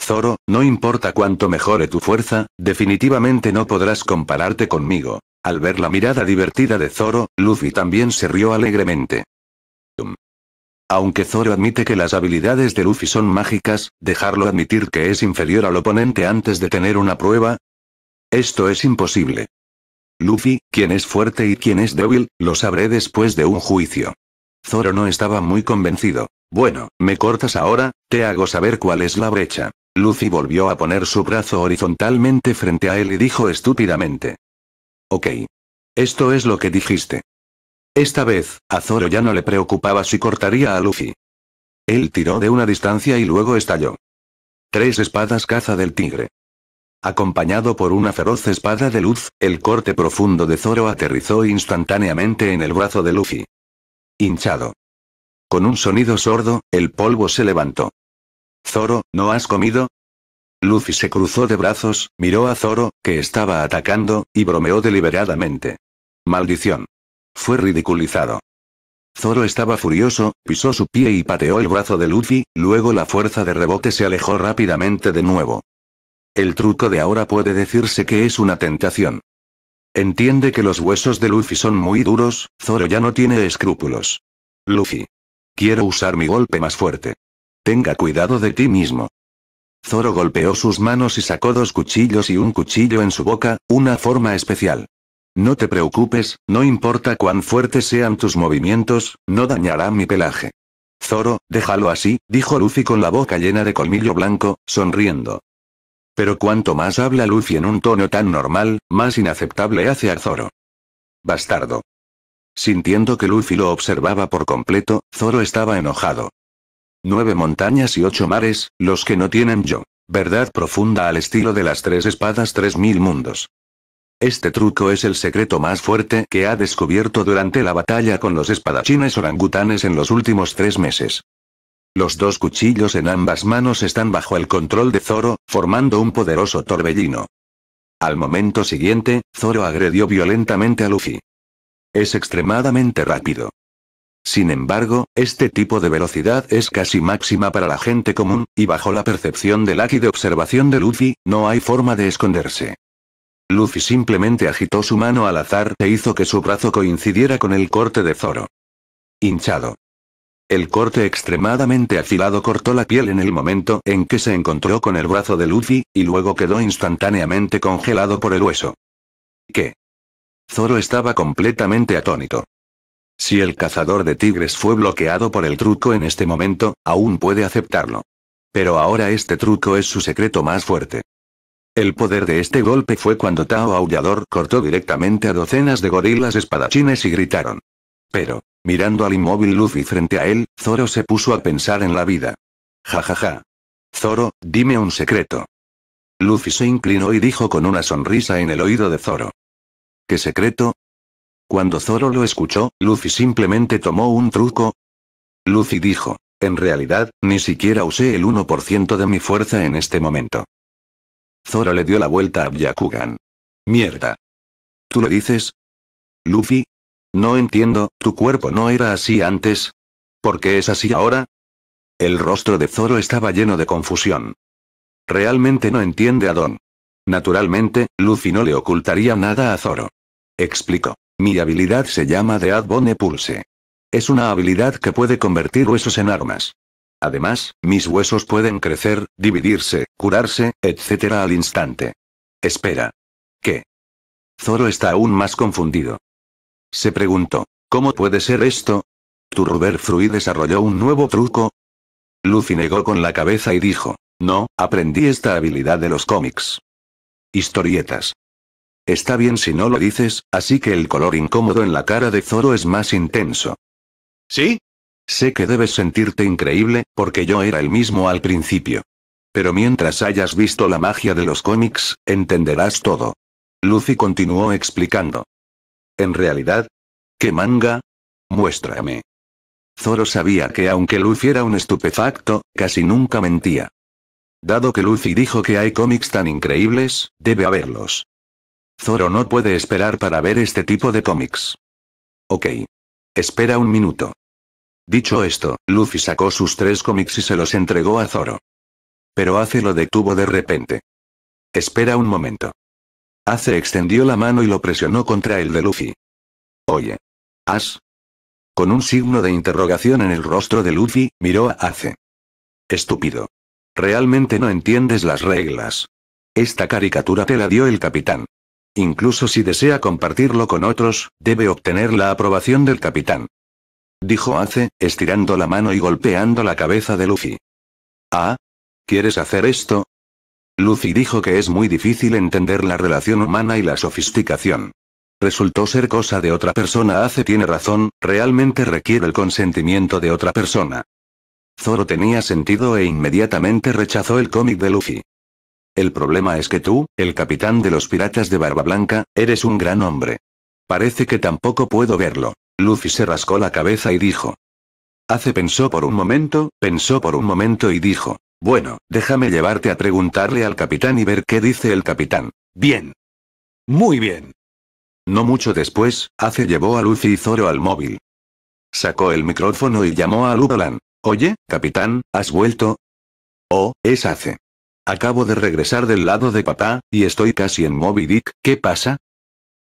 Speaker 1: Zoro, no importa cuánto mejore tu fuerza, definitivamente no podrás compararte conmigo. Al ver la mirada divertida de Zoro, Luffy también se rió alegremente. Aunque Zoro admite que las habilidades de Luffy son mágicas, dejarlo admitir que es inferior al oponente antes de tener una prueba. Esto es imposible. Luffy, quien es fuerte y quien es débil, lo sabré después de un juicio. Zoro no estaba muy convencido. Bueno, me cortas ahora, te hago saber cuál es la brecha. Luffy volvió a poner su brazo horizontalmente frente a él y dijo estúpidamente. Ok. Esto es lo que dijiste. Esta vez, a Zoro ya no le preocupaba si cortaría a Luffy. Él tiró de una distancia y luego estalló. Tres espadas caza del tigre. Acompañado por una feroz espada de luz, el corte profundo de Zoro aterrizó instantáneamente en el brazo de Luffy. Hinchado. Con un sonido sordo, el polvo se levantó. Zoro, ¿no has comido? Luffy se cruzó de brazos, miró a Zoro, que estaba atacando, y bromeó deliberadamente. Maldición. Fue ridiculizado. Zoro estaba furioso, pisó su pie y pateó el brazo de Luffy, luego la fuerza de rebote se alejó rápidamente de nuevo. El truco de ahora puede decirse que es una tentación. Entiende que los huesos de Luffy son muy duros, Zoro ya no tiene escrúpulos. Luffy. Quiero usar mi golpe más fuerte. Tenga cuidado de ti mismo. Zoro golpeó sus manos y sacó dos cuchillos y un cuchillo en su boca, una forma especial. No te preocupes, no importa cuán fuertes sean tus movimientos, no dañará mi pelaje. Zoro, déjalo así, dijo Luffy con la boca llena de colmillo blanco, sonriendo. Pero cuanto más habla Luffy en un tono tan normal, más inaceptable hace a Zoro. Bastardo. Sintiendo que Luffy lo observaba por completo, Zoro estaba enojado. Nueve montañas y ocho mares, los que no tienen yo. Verdad profunda al estilo de las tres espadas tres mil mundos. Este truco es el secreto más fuerte que ha descubierto durante la batalla con los espadachines orangutanes en los últimos tres meses. Los dos cuchillos en ambas manos están bajo el control de Zoro, formando un poderoso torbellino. Al momento siguiente, Zoro agredió violentamente a Luffy. Es extremadamente rápido. Sin embargo, este tipo de velocidad es casi máxima para la gente común, y bajo la percepción del Aki de observación de Luffy, no hay forma de esconderse. Luffy simplemente agitó su mano al azar e hizo que su brazo coincidiera con el corte de Zoro. Hinchado. El corte extremadamente afilado cortó la piel en el momento en que se encontró con el brazo de Luffy, y luego quedó instantáneamente congelado por el hueso. ¿Qué? Zoro estaba completamente atónito. Si el cazador de tigres fue bloqueado por el truco en este momento, aún puede aceptarlo. Pero ahora este truco es su secreto más fuerte. El poder de este golpe fue cuando Tao Aullador cortó directamente a docenas de gorilas espadachines y gritaron. Pero, mirando al inmóvil Luffy frente a él, Zoro se puso a pensar en la vida. Ja ja ja. Zoro, dime un secreto. Luffy se inclinó y dijo con una sonrisa en el oído de Zoro. ¿Qué secreto? Cuando Zoro lo escuchó, Luffy simplemente tomó un truco. Luffy dijo, en realidad, ni siquiera usé el 1% de mi fuerza en este momento. Zoro le dio la vuelta a Byakugan. Mierda. ¿Tú lo dices? Luffy, no entiendo, tu cuerpo no era así antes. ¿Por qué es así ahora? El rostro de Zoro estaba lleno de confusión. Realmente no entiende a Don. Naturalmente, Luffy no le ocultaría nada a Zoro. Explico. Mi habilidad se llama de Bone Pulse. Es una habilidad que puede convertir huesos en armas. Además, mis huesos pueden crecer, dividirse, curarse, etc. al instante. Espera. ¿Qué? Zoro está aún más confundido. Se preguntó. ¿Cómo puede ser esto? ¿Tu Robert Fruit desarrolló un nuevo truco? Lucy negó con la cabeza y dijo, no, aprendí esta habilidad de los cómics. Historietas. Está bien si no lo dices, así que el color incómodo en la cara de Zoro es más intenso. ¿Sí? Sé que debes sentirte increíble, porque yo era el mismo al principio. Pero mientras hayas visto la magia de los cómics, entenderás todo. Lucy continuó explicando. En realidad, ¿qué manga? Muéstrame. Zoro sabía que aunque Luffy era un estupefacto, casi nunca mentía. Dado que Luffy dijo que hay cómics tan increíbles, debe haberlos. Zoro no puede esperar para ver este tipo de cómics. Ok. Espera un minuto. Dicho esto, Luffy sacó sus tres cómics y se los entregó a Zoro. Pero hace lo detuvo de repente. Espera un momento. Ace extendió la mano y lo presionó contra el de Luffy. Oye. has Con un signo de interrogación en el rostro de Luffy, miró a Ace. Estúpido. Realmente no entiendes las reglas. Esta caricatura te la dio el capitán. Incluso si desea compartirlo con otros, debe obtener la aprobación del capitán. Dijo Ace, estirando la mano y golpeando la cabeza de Luffy. Ah. ¿Quieres hacer esto? Lucy dijo que es muy difícil entender la relación humana y la sofisticación. Resultó ser cosa de otra persona hace tiene razón, realmente requiere el consentimiento de otra persona. Zoro tenía sentido e inmediatamente rechazó el cómic de Luffy. El problema es que tú, el capitán de los piratas de Barba Blanca, eres un gran hombre. Parece que tampoco puedo verlo. Luffy se rascó la cabeza y dijo. Hace pensó por un momento, pensó por un momento y dijo. Bueno, déjame llevarte a preguntarle al capitán y ver qué dice el capitán. Bien. Muy bien. No mucho después, Ace llevó a Lucy y Zoro al móvil. Sacó el micrófono y llamó a Lugolan. Oye, capitán, ¿has vuelto? Oh, es Ace. Acabo de regresar del lado de papá, y estoy casi en Moby Dick, ¿qué pasa?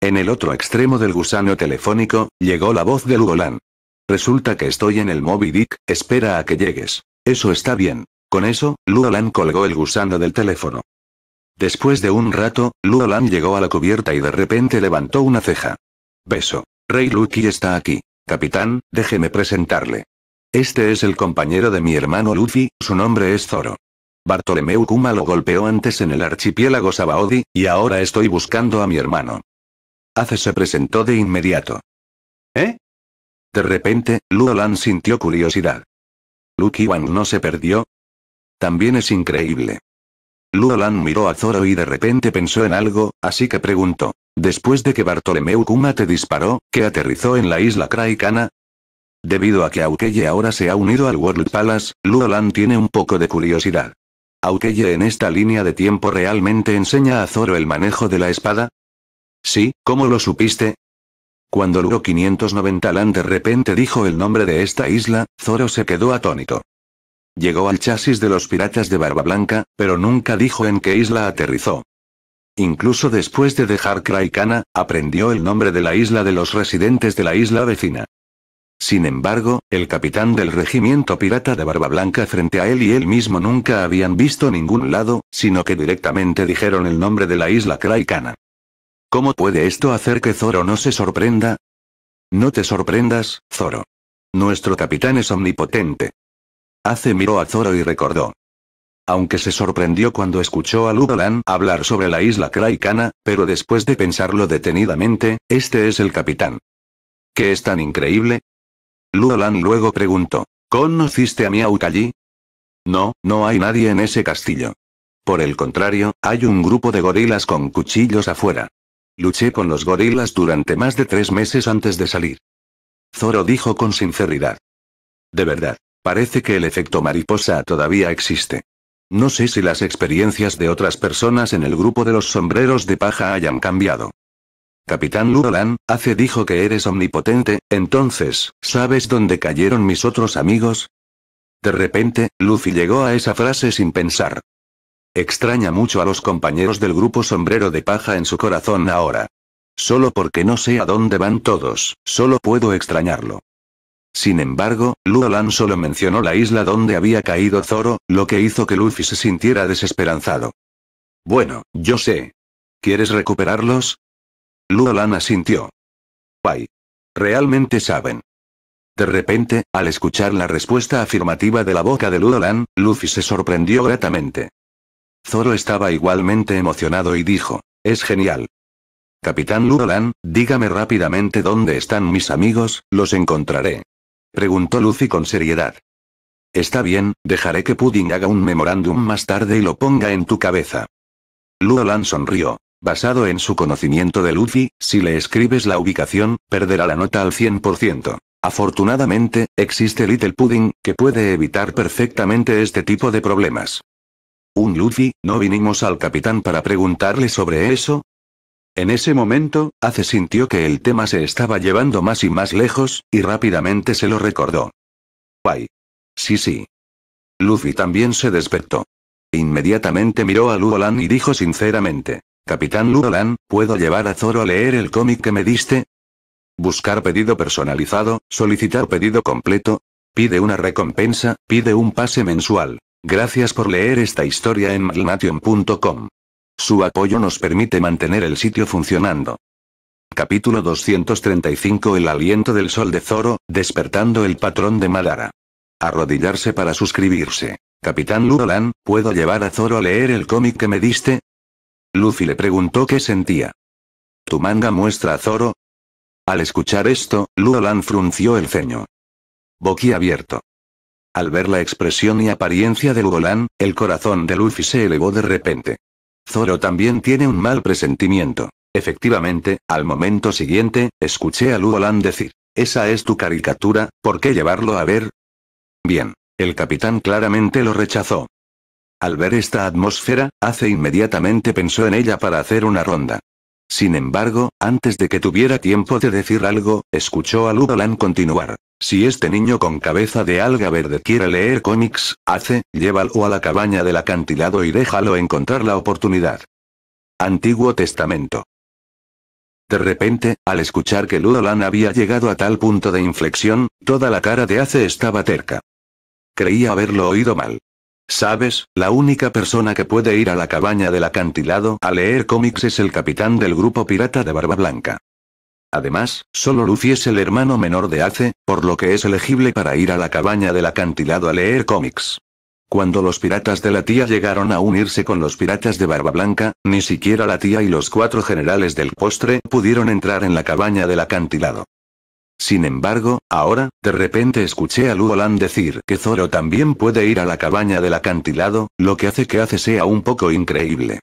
Speaker 1: En el otro extremo del gusano telefónico, llegó la voz de Lugolan. Resulta que estoy en el Moby Dick, espera a que llegues. Eso está bien. Con eso, Luolan colgó el gusano del teléfono. Después de un rato, Luolan llegó a la cubierta y de repente levantó una ceja. Beso. Rey Lucky está aquí. Capitán, déjeme presentarle. Este es el compañero de mi hermano Luffy, su nombre es Zoro. Bartolomeu Kuma lo golpeó antes en el archipiélago Sabaody, y ahora estoy buscando a mi hermano. Ace se presentó de inmediato. ¿Eh? De repente, Luolan sintió curiosidad. Lucky Wang no se perdió, también es increíble. Luolan miró a Zoro y de repente pensó en algo, así que preguntó. Después de que Bartolomeu Kuma te disparó, que aterrizó en la isla Kraikana? Debido a que Aukeye ahora se ha unido al World Palace, Luolan tiene un poco de curiosidad. ¿Aukeye en esta línea de tiempo realmente enseña a Zoro el manejo de la espada? Sí, ¿cómo lo supiste? Cuando Luro 590 Lan de repente dijo el nombre de esta isla, Zoro se quedó atónito. Llegó al chasis de los piratas de Barba Blanca, pero nunca dijo en qué isla aterrizó. Incluso después de dejar Kraikana, aprendió el nombre de la isla de los residentes de la isla vecina. Sin embargo, el capitán del regimiento pirata de Barba Blanca frente a él y él mismo nunca habían visto ningún lado, sino que directamente dijeron el nombre de la isla Kraikana. ¿Cómo puede esto hacer que Zoro no se sorprenda? No te sorprendas, Zoro. Nuestro capitán es omnipotente. Ace miró a Zoro y recordó. Aunque se sorprendió cuando escuchó a Ludolan hablar sobre la isla Kraikana, pero después de pensarlo detenidamente, este es el capitán. ¿Qué es tan increíble? Ludolan luego preguntó. ¿Conociste a Miauk allí? No, no hay nadie en ese castillo. Por el contrario, hay un grupo de gorilas con cuchillos afuera. Luché con los gorilas durante más de tres meses antes de salir. Zoro dijo con sinceridad. De verdad. Parece que el efecto mariposa todavía existe. No sé si las experiencias de otras personas en el grupo de los sombreros de paja hayan cambiado. Capitán Lurolan, hace dijo que eres omnipotente, entonces, ¿sabes dónde cayeron mis otros amigos? De repente, Luffy llegó a esa frase sin pensar. Extraña mucho a los compañeros del grupo sombrero de paja en su corazón ahora. Solo porque no sé a dónde van todos, solo puedo extrañarlo. Sin embargo, Luolan solo mencionó la isla donde había caído Zoro, lo que hizo que Luffy se sintiera desesperanzado. Bueno, yo sé. ¿Quieres recuperarlos? Luolan asintió. Pai. Realmente saben. De repente, al escuchar la respuesta afirmativa de la boca de Ludo Luffy se sorprendió gratamente. Zoro estaba igualmente emocionado y dijo, es genial. Capitán Ludolan, dígame rápidamente dónde están mis amigos, los encontraré. Preguntó Lucy con seriedad. Está bien, dejaré que Pudding haga un memorándum más tarde y lo ponga en tu cabeza. Luolan sonrió. Basado en su conocimiento de Luffy, si le escribes la ubicación, perderá la nota al 100%. Afortunadamente, existe Little Pudding, que puede evitar perfectamente este tipo de problemas. Un Luffy, no vinimos al capitán para preguntarle sobre eso, en ese momento, Ace sintió que el tema se estaba llevando más y más lejos, y rápidamente se lo recordó. Guay. Sí, sí. Luffy también se despertó. Inmediatamente miró a Luolan y dijo sinceramente. Capitán Luolan, ¿puedo llevar a Zoro a leer el cómic que me diste? Buscar pedido personalizado, solicitar pedido completo. Pide una recompensa, pide un pase mensual. Gracias por leer esta historia en malnation.com. Su apoyo nos permite mantener el sitio funcionando. Capítulo 235 El aliento del sol de Zoro, despertando el patrón de Madara. Arrodillarse para suscribirse. Capitán Lurolan, ¿puedo llevar a Zoro a leer el cómic que me diste? Luffy le preguntó qué sentía. ¿Tu manga muestra a Zoro? Al escuchar esto, Lurolan frunció el ceño. abierto. Al ver la expresión y apariencia de Lurolan, el corazón de Luffy se elevó de repente. Zoro también tiene un mal presentimiento. Efectivamente, al momento siguiente, escuché a Lugolan decir, esa es tu caricatura, ¿por qué llevarlo a ver? Bien. El capitán claramente lo rechazó. Al ver esta atmósfera, Ace inmediatamente pensó en ella para hacer una ronda. Sin embargo, antes de que tuviera tiempo de decir algo, escuchó a Lugolan continuar. Si este niño con cabeza de alga verde quiere leer cómics, hace, llévalo a la cabaña del acantilado y déjalo encontrar la oportunidad. Antiguo Testamento. De repente, al escuchar que Ludolan había llegado a tal punto de inflexión, toda la cara de Ace estaba terca. Creía haberlo oído mal. Sabes, la única persona que puede ir a la cabaña del acantilado a leer cómics es el capitán del grupo pirata de Barba Blanca. Además, solo Luffy es el hermano menor de Ace, por lo que es elegible para ir a la cabaña del acantilado a leer cómics. Cuando los piratas de la tía llegaron a unirse con los piratas de Barba Blanca, ni siquiera la tía y los cuatro generales del postre pudieron entrar en la cabaña del acantilado. Sin embargo, ahora, de repente escuché a Luolan decir que Zoro también puede ir a la cabaña del acantilado, lo que hace que Ace sea un poco increíble.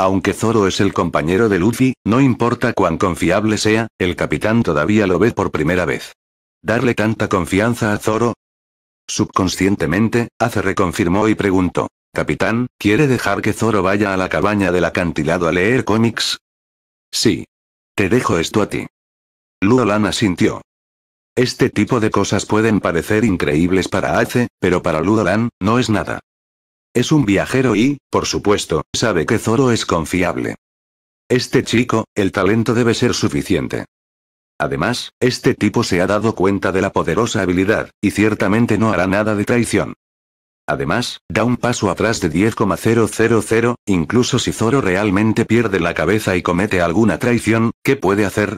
Speaker 1: Aunque Zoro es el compañero de Luffy, no importa cuán confiable sea, el capitán todavía lo ve por primera vez. ¿Darle tanta confianza a Zoro? Subconscientemente, Ace reconfirmó y preguntó. Capitán, ¿quiere dejar que Zoro vaya a la cabaña del acantilado a leer cómics? Sí. Te dejo esto a ti. Luolan asintió. Este tipo de cosas pueden parecer increíbles para Ace, pero para Ludolan, no es nada. Es un viajero y, por supuesto, sabe que Zoro es confiable. Este chico, el talento debe ser suficiente. Además, este tipo se ha dado cuenta de la poderosa habilidad, y ciertamente no hará nada de traición. Además, da un paso atrás de 10,000, incluso si Zoro realmente pierde la cabeza y comete alguna traición, ¿qué puede hacer?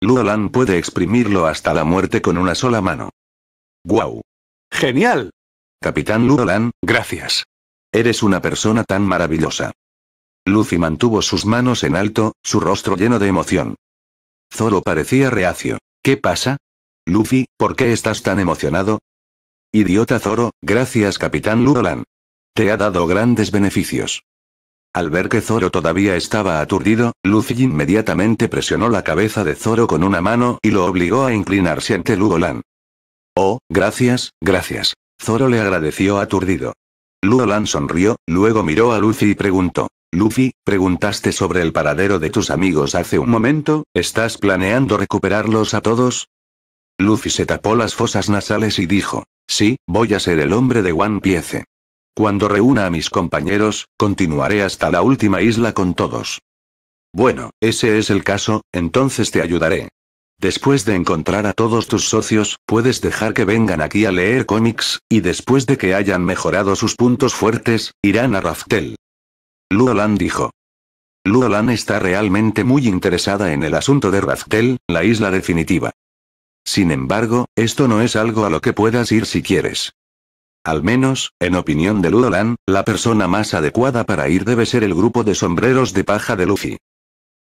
Speaker 1: Luolan puede exprimirlo hasta la muerte con una sola mano. ¡Guau! ¡Genial! Capitán Ludolan, gracias. Eres una persona tan maravillosa. Luffy mantuvo sus manos en alto, su rostro lleno de emoción. Zoro parecía reacio. ¿Qué pasa? Luffy, ¿por qué estás tan emocionado? Idiota Zoro, gracias Capitán Ludoland Te ha dado grandes beneficios. Al ver que Zoro todavía estaba aturdido, Luffy inmediatamente presionó la cabeza de Zoro con una mano y lo obligó a inclinarse ante Ludolan. Oh, gracias, gracias. Zoro le agradeció aturdido. Luolan sonrió, luego miró a Luffy y preguntó. Luffy, preguntaste sobre el paradero de tus amigos hace un momento, ¿estás planeando recuperarlos a todos? Luffy se tapó las fosas nasales y dijo, sí, voy a ser el hombre de One Piece. Cuando reúna a mis compañeros, continuaré hasta la última isla con todos. Bueno, ese es el caso, entonces te ayudaré. Después de encontrar a todos tus socios, puedes dejar que vengan aquí a leer cómics, y después de que hayan mejorado sus puntos fuertes, irán a Raftel. Luolan dijo. Luolan está realmente muy interesada en el asunto de Raftel, la isla definitiva. Sin embargo, esto no es algo a lo que puedas ir si quieres. Al menos, en opinión de Ludolan, la persona más adecuada para ir debe ser el grupo de sombreros de paja de Luffy.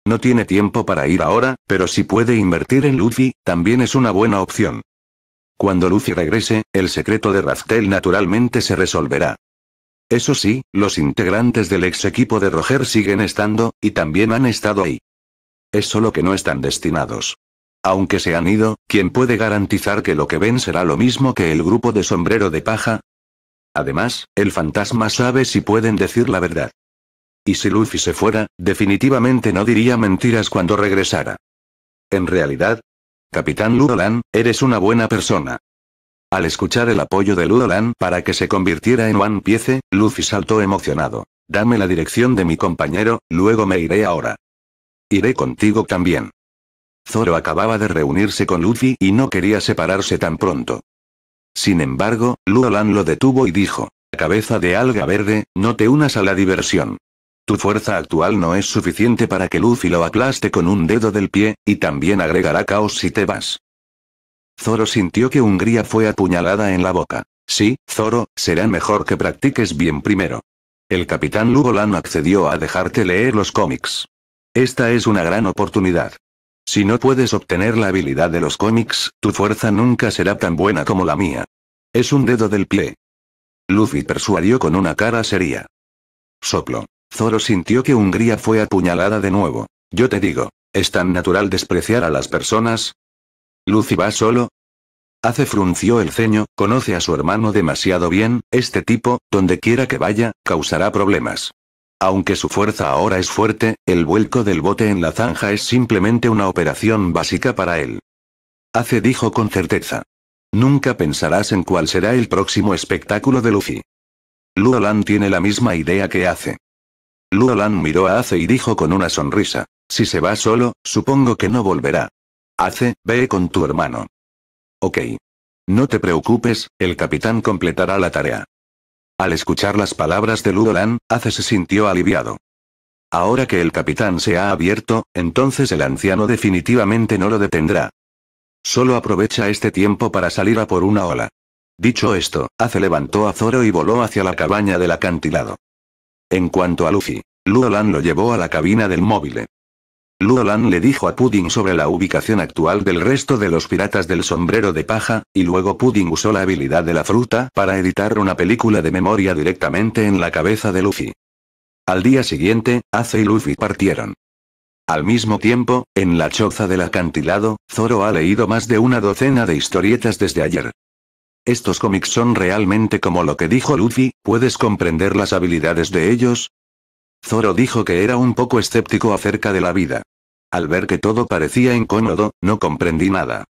Speaker 1: No tiene tiempo para ir ahora, pero si puede invertir en Luffy, también es una buena opción. Cuando Luffy regrese, el secreto de Raftel naturalmente se resolverá. Eso sí, los integrantes del ex equipo de Roger siguen estando, y también han estado ahí. Es solo que no están destinados. Aunque se han ido, ¿quién puede garantizar que lo que ven será lo mismo que el grupo de sombrero de paja? Además, el fantasma sabe si pueden decir la verdad. Y si Luffy se fuera, definitivamente no diría mentiras cuando regresara. En realidad, Capitán Ludolan, eres una buena persona. Al escuchar el apoyo de Ludolan para que se convirtiera en One Piece, Luffy saltó emocionado. Dame la dirección de mi compañero, luego me iré ahora. Iré contigo también. Zoro acababa de reunirse con Luffy y no quería separarse tan pronto. Sin embargo, Ludolan lo detuvo y dijo, cabeza de alga verde, no te unas a la diversión. Tu fuerza actual no es suficiente para que Luffy lo aplaste con un dedo del pie, y también agregará caos si te vas. Zoro sintió que Hungría fue apuñalada en la boca. Sí, Zoro, será mejor que practiques bien primero. El capitán Lugolano accedió a dejarte leer los cómics. Esta es una gran oportunidad. Si no puedes obtener la habilidad de los cómics, tu fuerza nunca será tan buena como la mía. Es un dedo del pie. Luffy persuadió con una cara seria. Soplo. Zoro sintió que Hungría fue apuñalada de nuevo. Yo te digo, ¿es tan natural despreciar a las personas? ¿Lucy va solo? Hace frunció el ceño, conoce a su hermano demasiado bien, este tipo, donde quiera que vaya, causará problemas. Aunque su fuerza ahora es fuerte, el vuelco del bote en la zanja es simplemente una operación básica para él. Ace dijo con certeza. Nunca pensarás en cuál será el próximo espectáculo de Lucy. Luolan tiene la misma idea que hace. Luolan miró a Ace y dijo con una sonrisa. Si se va solo, supongo que no volverá. Ace, ve con tu hermano. Ok. No te preocupes, el capitán completará la tarea. Al escuchar las palabras de Luolan, Ace se sintió aliviado. Ahora que el capitán se ha abierto, entonces el anciano definitivamente no lo detendrá. Solo aprovecha este tiempo para salir a por una ola. Dicho esto, Ace levantó a Zoro y voló hacia la cabaña del acantilado. En cuanto a Luffy, Luolan lo llevó a la cabina del móvil. Luolan le dijo a Pudding sobre la ubicación actual del resto de los piratas del sombrero de paja, y luego Pudding usó la habilidad de la fruta para editar una película de memoria directamente en la cabeza de Luffy. Al día siguiente, Ace y Luffy partieron. Al mismo tiempo, en la choza del acantilado, Zoro ha leído más de una docena de historietas desde ayer. Estos cómics son realmente como lo que dijo Luffy, ¿puedes comprender las habilidades de ellos? Zoro dijo que era un poco escéptico acerca de la vida. Al ver que todo parecía incómodo, no comprendí nada.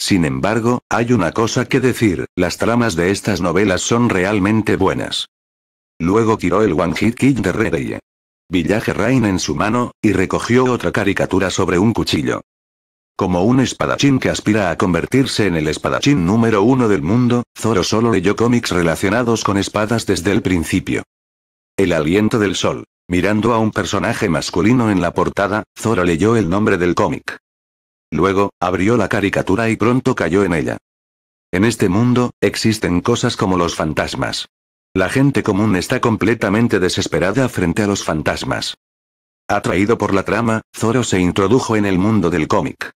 Speaker 1: Sin embargo, hay una cosa que decir, las tramas de estas novelas son realmente buenas. Luego tiró el One Hit Kid de Redeye. Village Rain en su mano, y recogió otra caricatura sobre un cuchillo. Como un espadachín que aspira a convertirse en el espadachín número uno del mundo, Zoro solo leyó cómics relacionados con espadas desde el principio. El aliento del sol. Mirando a un personaje masculino en la portada, Zoro leyó el nombre del cómic. Luego, abrió la caricatura y pronto cayó en ella. En este mundo, existen cosas como los fantasmas. La gente común está completamente desesperada frente a los fantasmas. Atraído por la trama, Zoro se introdujo en el mundo del cómic.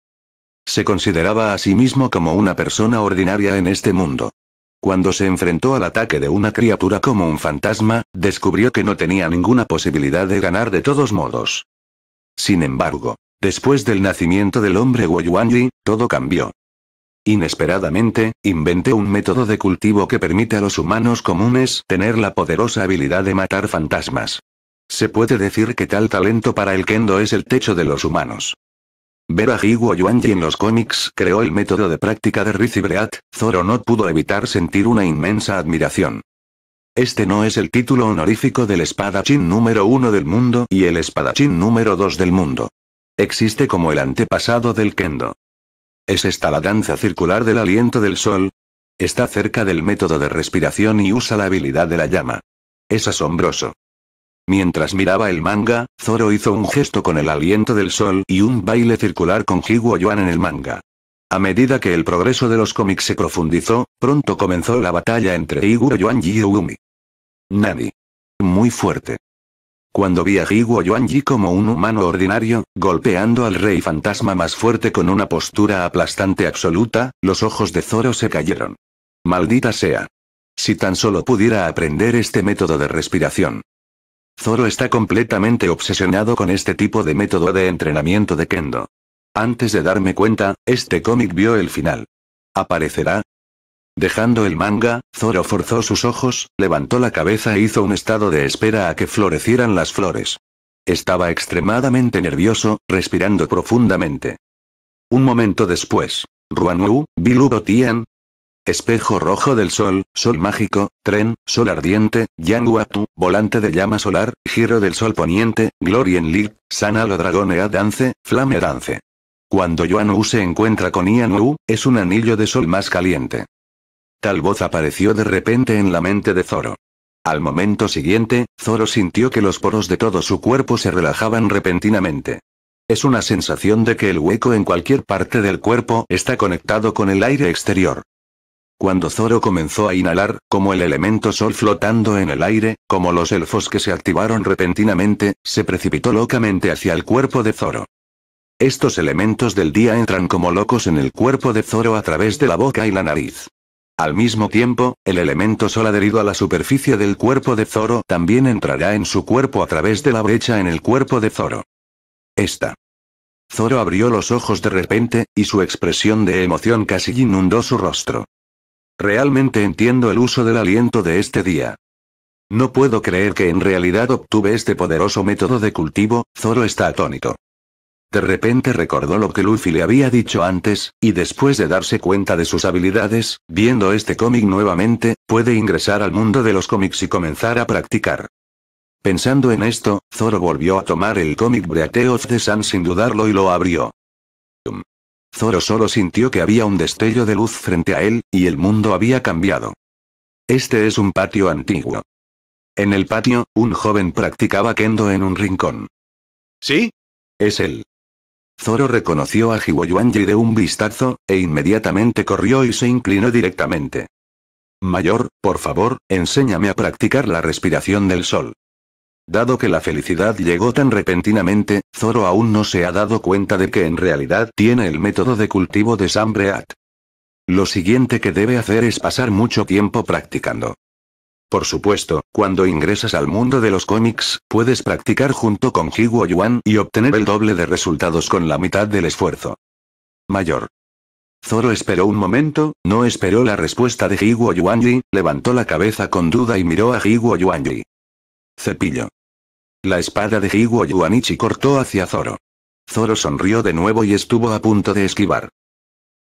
Speaker 1: Se consideraba a sí mismo como una persona ordinaria en este mundo. Cuando se enfrentó al ataque de una criatura como un fantasma, descubrió que no tenía ninguna posibilidad de ganar de todos modos. Sin embargo, después del nacimiento del hombre Woyuanji, todo cambió. Inesperadamente, inventé un método de cultivo que permite a los humanos comunes tener la poderosa habilidad de matar fantasmas. Se puede decir que tal talento para el kendo es el techo de los humanos. Ver a Higuo Yuanji en los cómics creó el método de práctica de Riz Zoro no pudo evitar sentir una inmensa admiración. Este no es el título honorífico del espadachín número uno del mundo y el espadachín número 2 del mundo. Existe como el antepasado del kendo. ¿Es esta la danza circular del aliento del sol? Está cerca del método de respiración y usa la habilidad de la llama. Es asombroso. Mientras miraba el manga, Zoro hizo un gesto con el aliento del sol y un baile circular con Jiguo en el manga. A medida que el progreso de los cómics se profundizó, pronto comenzó la batalla entre Higuo Yuan y Uumi. Nani. Muy fuerte. Cuando vi a Higuo Yuanji como un humano ordinario, golpeando al rey fantasma más fuerte con una postura aplastante absoluta, los ojos de Zoro se cayeron. Maldita sea. Si tan solo pudiera aprender este método de respiración. Zoro está completamente obsesionado con este tipo de método de entrenamiento de Kendo. Antes de darme cuenta, este cómic vio el final. ¿Aparecerá? Dejando el manga, Zoro forzó sus ojos, levantó la cabeza e hizo un estado de espera a que florecieran las flores. Estaba extremadamente nervioso, respirando profundamente. Un momento después, Ruanwu, Bilu Tian, Espejo rojo del sol, sol mágico, tren, sol ardiente, Yanguatu, volante de llama solar, giro del sol poniente, en en sana lo dragonea dance, flame dance. Cuando Yuan Wu se encuentra con Ian Wu, es un anillo de sol más caliente. Tal voz apareció de repente en la mente de Zoro. Al momento siguiente, Zoro sintió que los poros de todo su cuerpo se relajaban repentinamente. Es una sensación de que el hueco en cualquier parte del cuerpo está conectado con el aire exterior. Cuando Zoro comenzó a inhalar, como el elemento sol flotando en el aire, como los elfos que se activaron repentinamente, se precipitó locamente hacia el cuerpo de Zoro. Estos elementos del día entran como locos en el cuerpo de Zoro a través de la boca y la nariz. Al mismo tiempo, el elemento sol adherido a la superficie del cuerpo de Zoro también entrará en su cuerpo a través de la brecha en el cuerpo de Zoro. Esta. Zoro abrió los ojos de repente, y su expresión de emoción casi inundó su rostro. Realmente entiendo el uso del aliento de este día. No puedo creer que en realidad obtuve este poderoso método de cultivo, Zoro está atónito. De repente recordó lo que Luffy le había dicho antes, y después de darse cuenta de sus habilidades, viendo este cómic nuevamente, puede ingresar al mundo de los cómics y comenzar a practicar. Pensando en esto, Zoro volvió a tomar el cómic Breath of San Sun sin dudarlo y lo abrió. Zoro solo sintió que había un destello de luz frente a él, y el mundo había cambiado. Este es un patio antiguo. En el patio, un joven practicaba kendo en un rincón. ¿Sí? Es él. Zoro reconoció a Hiwoyuanji de un vistazo, e inmediatamente corrió y se inclinó directamente. Mayor, por favor, enséñame a practicar la respiración del sol. Dado que la felicidad llegó tan repentinamente, Zoro aún no se ha dado cuenta de que en realidad tiene el método de cultivo de Sambreat. Lo siguiente que debe hacer es pasar mucho tiempo practicando. Por supuesto, cuando ingresas al mundo de los cómics, puedes practicar junto con Higuo Yuan y obtener el doble de resultados con la mitad del esfuerzo. Mayor. Zoro esperó un momento, no esperó la respuesta de Higuo y, levantó la cabeza con duda y miró a Higuo Yuanji. Cepillo. La espada de Higo Yuanichi cortó hacia Zoro. Zoro sonrió de nuevo y estuvo a punto de esquivar.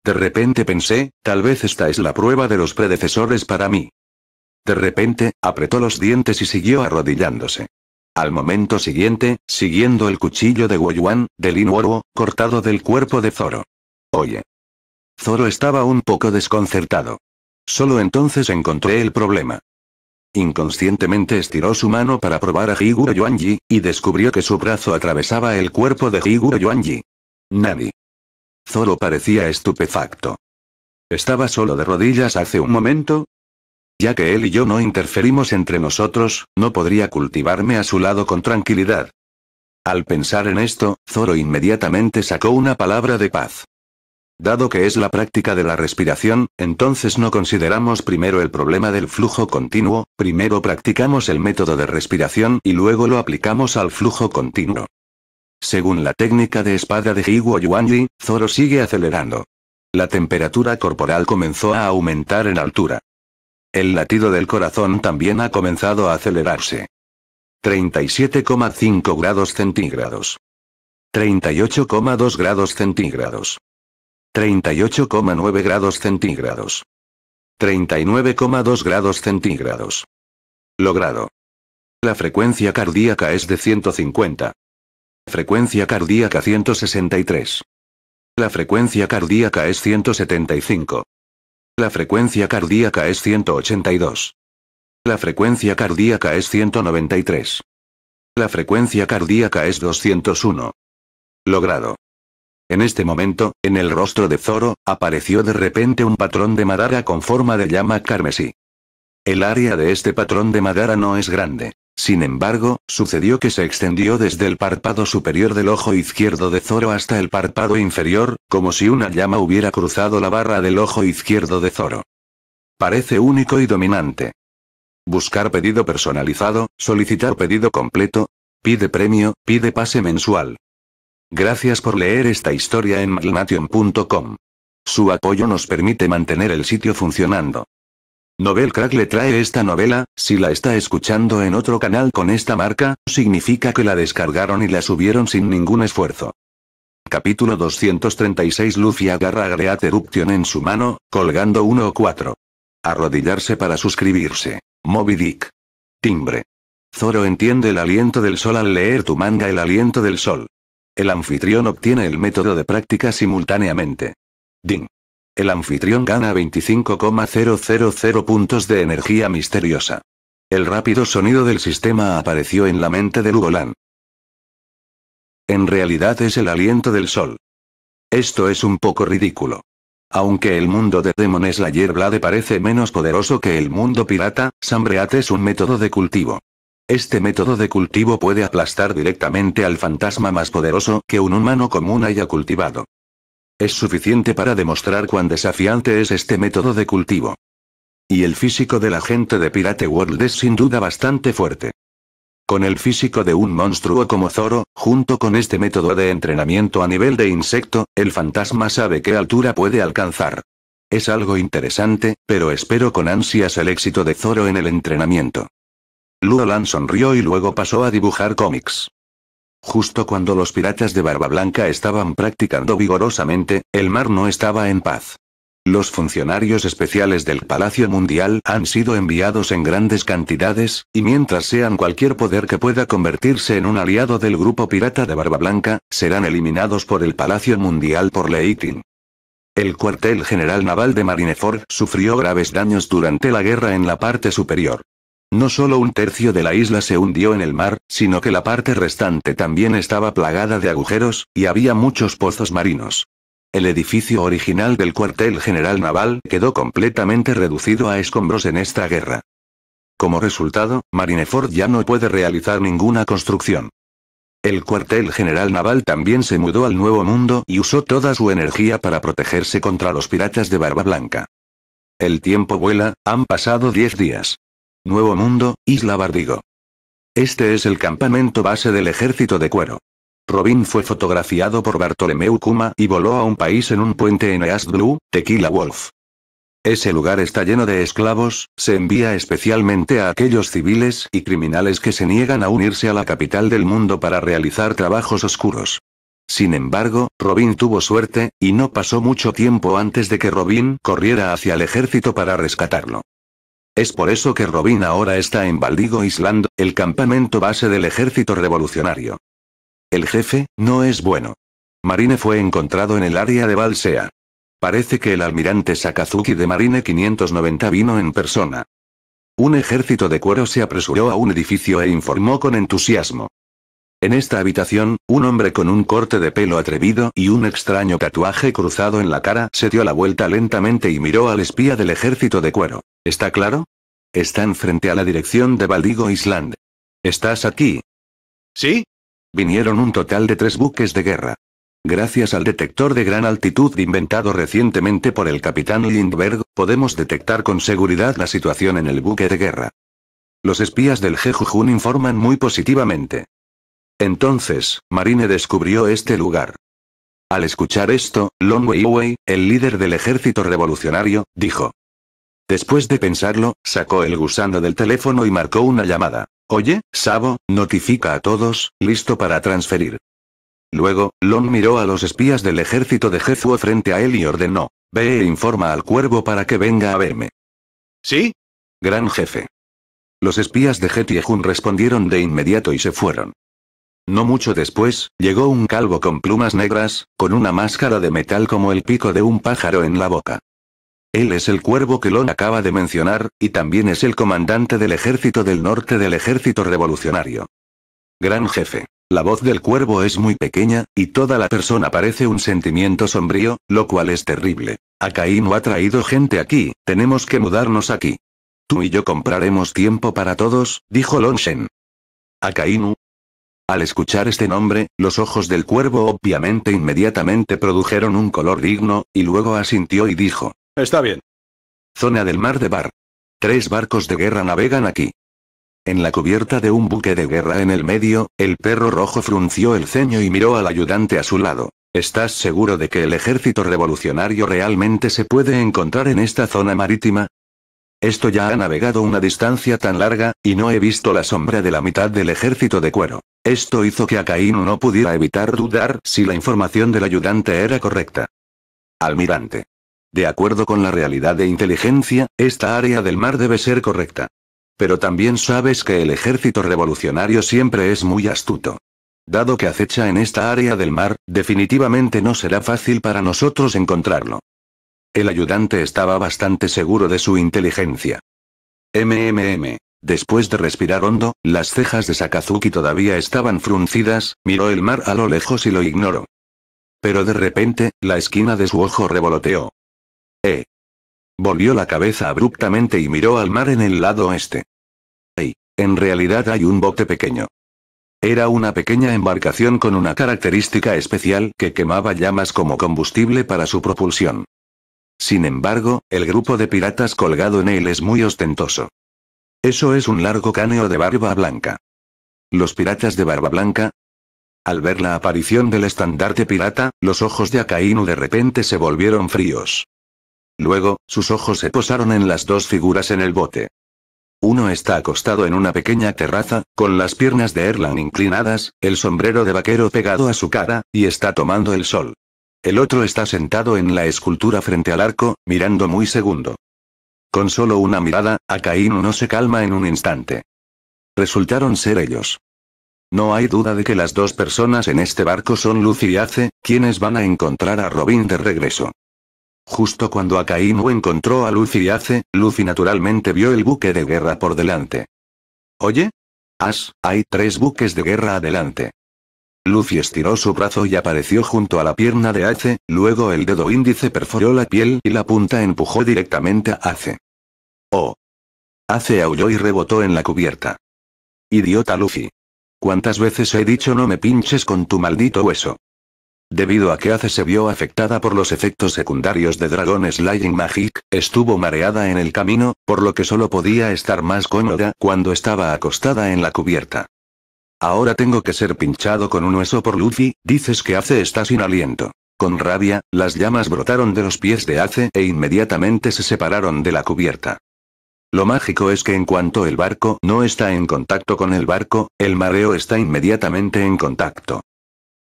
Speaker 1: De repente pensé, tal vez esta es la prueba de los predecesores para mí. De repente, apretó los dientes y siguió arrodillándose. Al momento siguiente, siguiendo el cuchillo de Woyuan, del Inuoro, cortado del cuerpo de Zoro. Oye. Zoro estaba un poco desconcertado. Solo entonces encontré el problema. Inconscientemente estiró su mano para probar a Higuro Yuanji, y descubrió que su brazo atravesaba el cuerpo de Higuro Yuanji. Nani. Zoro parecía estupefacto. ¿Estaba solo de rodillas hace un momento? Ya que él y yo no interferimos entre nosotros, no podría cultivarme a su lado con tranquilidad. Al pensar en esto, Zoro inmediatamente sacó una palabra de paz. Dado que es la práctica de la respiración, entonces no consideramos primero el problema del flujo continuo, primero practicamos el método de respiración y luego lo aplicamos al flujo continuo. Según la técnica de espada de Higuo Yuanji, Zoro sigue acelerando. La temperatura corporal comenzó a aumentar en altura. El latido del corazón también ha comenzado a acelerarse. 37,5 grados centígrados. 38,2 grados centígrados. 38,9 grados centígrados. 39,2 grados centígrados. Logrado. La frecuencia cardíaca es de 150. Frecuencia cardíaca 163. La frecuencia cardíaca es 175. La frecuencia cardíaca es 182. La frecuencia cardíaca es 193. La frecuencia cardíaca es 201. Logrado. En este momento, en el rostro de Zoro, apareció de repente un patrón de Madara con forma de llama carmesí. El área de este patrón de Madara no es grande. Sin embargo, sucedió que se extendió desde el párpado superior del ojo izquierdo de Zoro hasta el párpado inferior, como si una llama hubiera cruzado la barra del ojo izquierdo de Zoro. Parece único y dominante. Buscar pedido personalizado, solicitar pedido completo. Pide premio, pide pase mensual. Gracias por leer esta historia en Malmation.com. Su apoyo nos permite mantener el sitio funcionando. Novel Crack le trae esta novela, si la está escuchando en otro canal con esta marca, significa que la descargaron y la subieron sin ningún esfuerzo. Capítulo 236 Luffy agarra a Great Eruption en su mano, colgando uno o cuatro. Arrodillarse para suscribirse. Moby Dick. Timbre. Zoro entiende el aliento del sol al leer tu manga El aliento del sol. El anfitrión obtiene el método de práctica simultáneamente. Ding. El anfitrión gana 25,000 puntos de energía misteriosa. El rápido sonido del sistema apareció en la mente de Lugolan. En realidad es el aliento del sol. Esto es un poco ridículo. Aunque el mundo de Demon Slayer Blade parece menos poderoso que el mundo pirata, Sambreat es un método de cultivo. Este método de cultivo puede aplastar directamente al fantasma más poderoso que un humano común haya cultivado. Es suficiente para demostrar cuán desafiante es este método de cultivo. Y el físico de la gente de Pirate World es sin duda bastante fuerte. Con el físico de un monstruo como Zoro, junto con este método de entrenamiento a nivel de insecto, el fantasma sabe qué altura puede alcanzar. Es algo interesante, pero espero con ansias el éxito de Zoro en el entrenamiento. Luolan sonrió y luego pasó a dibujar cómics. Justo cuando los piratas de Barba Blanca estaban practicando vigorosamente, el mar no estaba en paz. Los funcionarios especiales del Palacio Mundial han sido enviados en grandes cantidades, y mientras sean cualquier poder que pueda convertirse en un aliado del grupo pirata de Barba Blanca, serán eliminados por el Palacio Mundial por Leitin. El cuartel general naval de Marineford sufrió graves daños durante la guerra en la parte superior. No solo un tercio de la isla se hundió en el mar, sino que la parte restante también estaba plagada de agujeros, y había muchos pozos marinos. El edificio original del cuartel general naval quedó completamente reducido a escombros en esta guerra. Como resultado, Marineford ya no puede realizar ninguna construcción. El cuartel general naval también se mudó al Nuevo Mundo y usó toda su energía para protegerse contra los piratas de Barba Blanca. El tiempo vuela, han pasado 10 días. Nuevo Mundo, Isla Bardigo. Este es el campamento base del ejército de cuero. Robin fue fotografiado por Bartolomeu Kuma y voló a un país en un puente en East Blue, Tequila Wolf. Ese lugar está lleno de esclavos, se envía especialmente a aquellos civiles y criminales que se niegan a unirse a la capital del mundo para realizar trabajos oscuros. Sin embargo, Robin tuvo suerte, y no pasó mucho tiempo antes de que Robin corriera hacia el ejército para rescatarlo. Es por eso que Robin ahora está en Valdigo Island, el campamento base del ejército revolucionario. El jefe, no es bueno. Marine fue encontrado en el área de Balsea. Parece que el almirante Sakazuki de Marine 590 vino en persona. Un ejército de cuero se apresuró a un edificio e informó con entusiasmo. En esta habitación, un hombre con un corte de pelo atrevido y un extraño tatuaje cruzado en la cara se dio la vuelta lentamente y miró al espía del ejército de cuero. ¿Está claro? Están frente a la dirección de Valdigo Island. ¿Estás aquí? ¿Sí? Vinieron un total de tres buques de guerra. Gracias al detector de gran altitud inventado recientemente por el capitán Lindbergh, podemos detectar con seguridad la situación en el buque de guerra. Los espías del Jejujun informan muy positivamente. Entonces, Marine descubrió este lugar. Al escuchar esto, Long Weiwei, el líder del ejército revolucionario, dijo. Después de pensarlo, sacó el gusano del teléfono y marcó una llamada. Oye, Sabo, notifica a todos, listo para transferir. Luego, Long miró a los espías del ejército de Jezuo frente a él y ordenó. Ve e informa al cuervo para que venga a verme. ¿Sí? Gran jefe. Los espías de Jetiehun respondieron de inmediato y se fueron. No mucho después, llegó un calvo con plumas negras, con una máscara de metal como el pico de un pájaro en la boca. Él es el cuervo que Lon acaba de mencionar, y también es el comandante del ejército del norte del ejército revolucionario. Gran jefe. La voz del cuervo es muy pequeña, y toda la persona parece un sentimiento sombrío, lo cual es terrible. Akainu ha traído gente aquí, tenemos que mudarnos aquí. Tú y yo compraremos tiempo para todos, dijo Shen. Akainu, al escuchar este nombre, los ojos del cuervo obviamente inmediatamente produjeron un color digno, y luego asintió y dijo. Está bien. Zona del mar de Bar. Tres barcos de guerra navegan aquí. En la cubierta de un buque de guerra en el medio, el perro rojo frunció el ceño y miró al ayudante a su lado. ¿Estás seguro de que el ejército revolucionario realmente se puede encontrar en esta zona marítima? Esto ya ha navegado una distancia tan larga, y no he visto la sombra de la mitad del ejército de cuero. Esto hizo que Akainu no pudiera evitar dudar si la información del ayudante era correcta. Almirante. De acuerdo con la realidad de inteligencia, esta área del mar debe ser correcta. Pero también sabes que el ejército revolucionario siempre es muy astuto. Dado que acecha en esta área del mar, definitivamente no será fácil para nosotros encontrarlo. El ayudante estaba bastante seguro de su inteligencia. MMM. Después de respirar hondo, las cejas de Sakazuki todavía estaban fruncidas, miró el mar a lo lejos y lo ignoró. Pero de repente, la esquina de su ojo revoloteó. ¡Eh! Volvió la cabeza abruptamente y miró al mar en el lado oeste. ¡Ey! En realidad hay un bote pequeño. Era una pequeña embarcación con una característica especial que quemaba llamas como combustible para su propulsión. Sin embargo, el grupo de piratas colgado en él es muy ostentoso. Eso es un largo caneo de barba blanca. Los piratas de barba blanca. Al ver la aparición del estandarte pirata, los ojos de Akainu de repente se volvieron fríos. Luego, sus ojos se posaron en las dos figuras en el bote. Uno está acostado en una pequeña terraza, con las piernas de Erlan inclinadas, el sombrero de vaquero pegado a su cara, y está tomando el sol. El otro está sentado en la escultura frente al arco, mirando muy segundo. Con solo una mirada, Akainu no se calma en un instante. Resultaron ser ellos. No hay duda de que las dos personas en este barco son Lucy y Ace, quienes van a encontrar a Robin de regreso. Justo cuando Akainu encontró a Lucy y Ace, Lucy naturalmente vio el buque de guerra por delante. Oye? Ash, hay tres buques de guerra adelante. Luffy estiró su brazo y apareció junto a la pierna de Ace, luego el dedo índice perforó la piel y la punta empujó directamente a Ace. ¡Oh! Ace aulló y rebotó en la cubierta. Idiota Luffy. ¿Cuántas veces he dicho no me pinches con tu maldito hueso? Debido a que Ace se vio afectada por los efectos secundarios de Dragon Slaying Magic, estuvo mareada en el camino, por lo que solo podía estar más cómoda cuando estaba acostada en la cubierta. Ahora tengo que ser pinchado con un hueso por Luffy, dices que Ace está sin aliento. Con rabia, las llamas brotaron de los pies de Ace e inmediatamente se separaron de la cubierta. Lo mágico es que en cuanto el barco no está en contacto con el barco, el mareo está inmediatamente en contacto.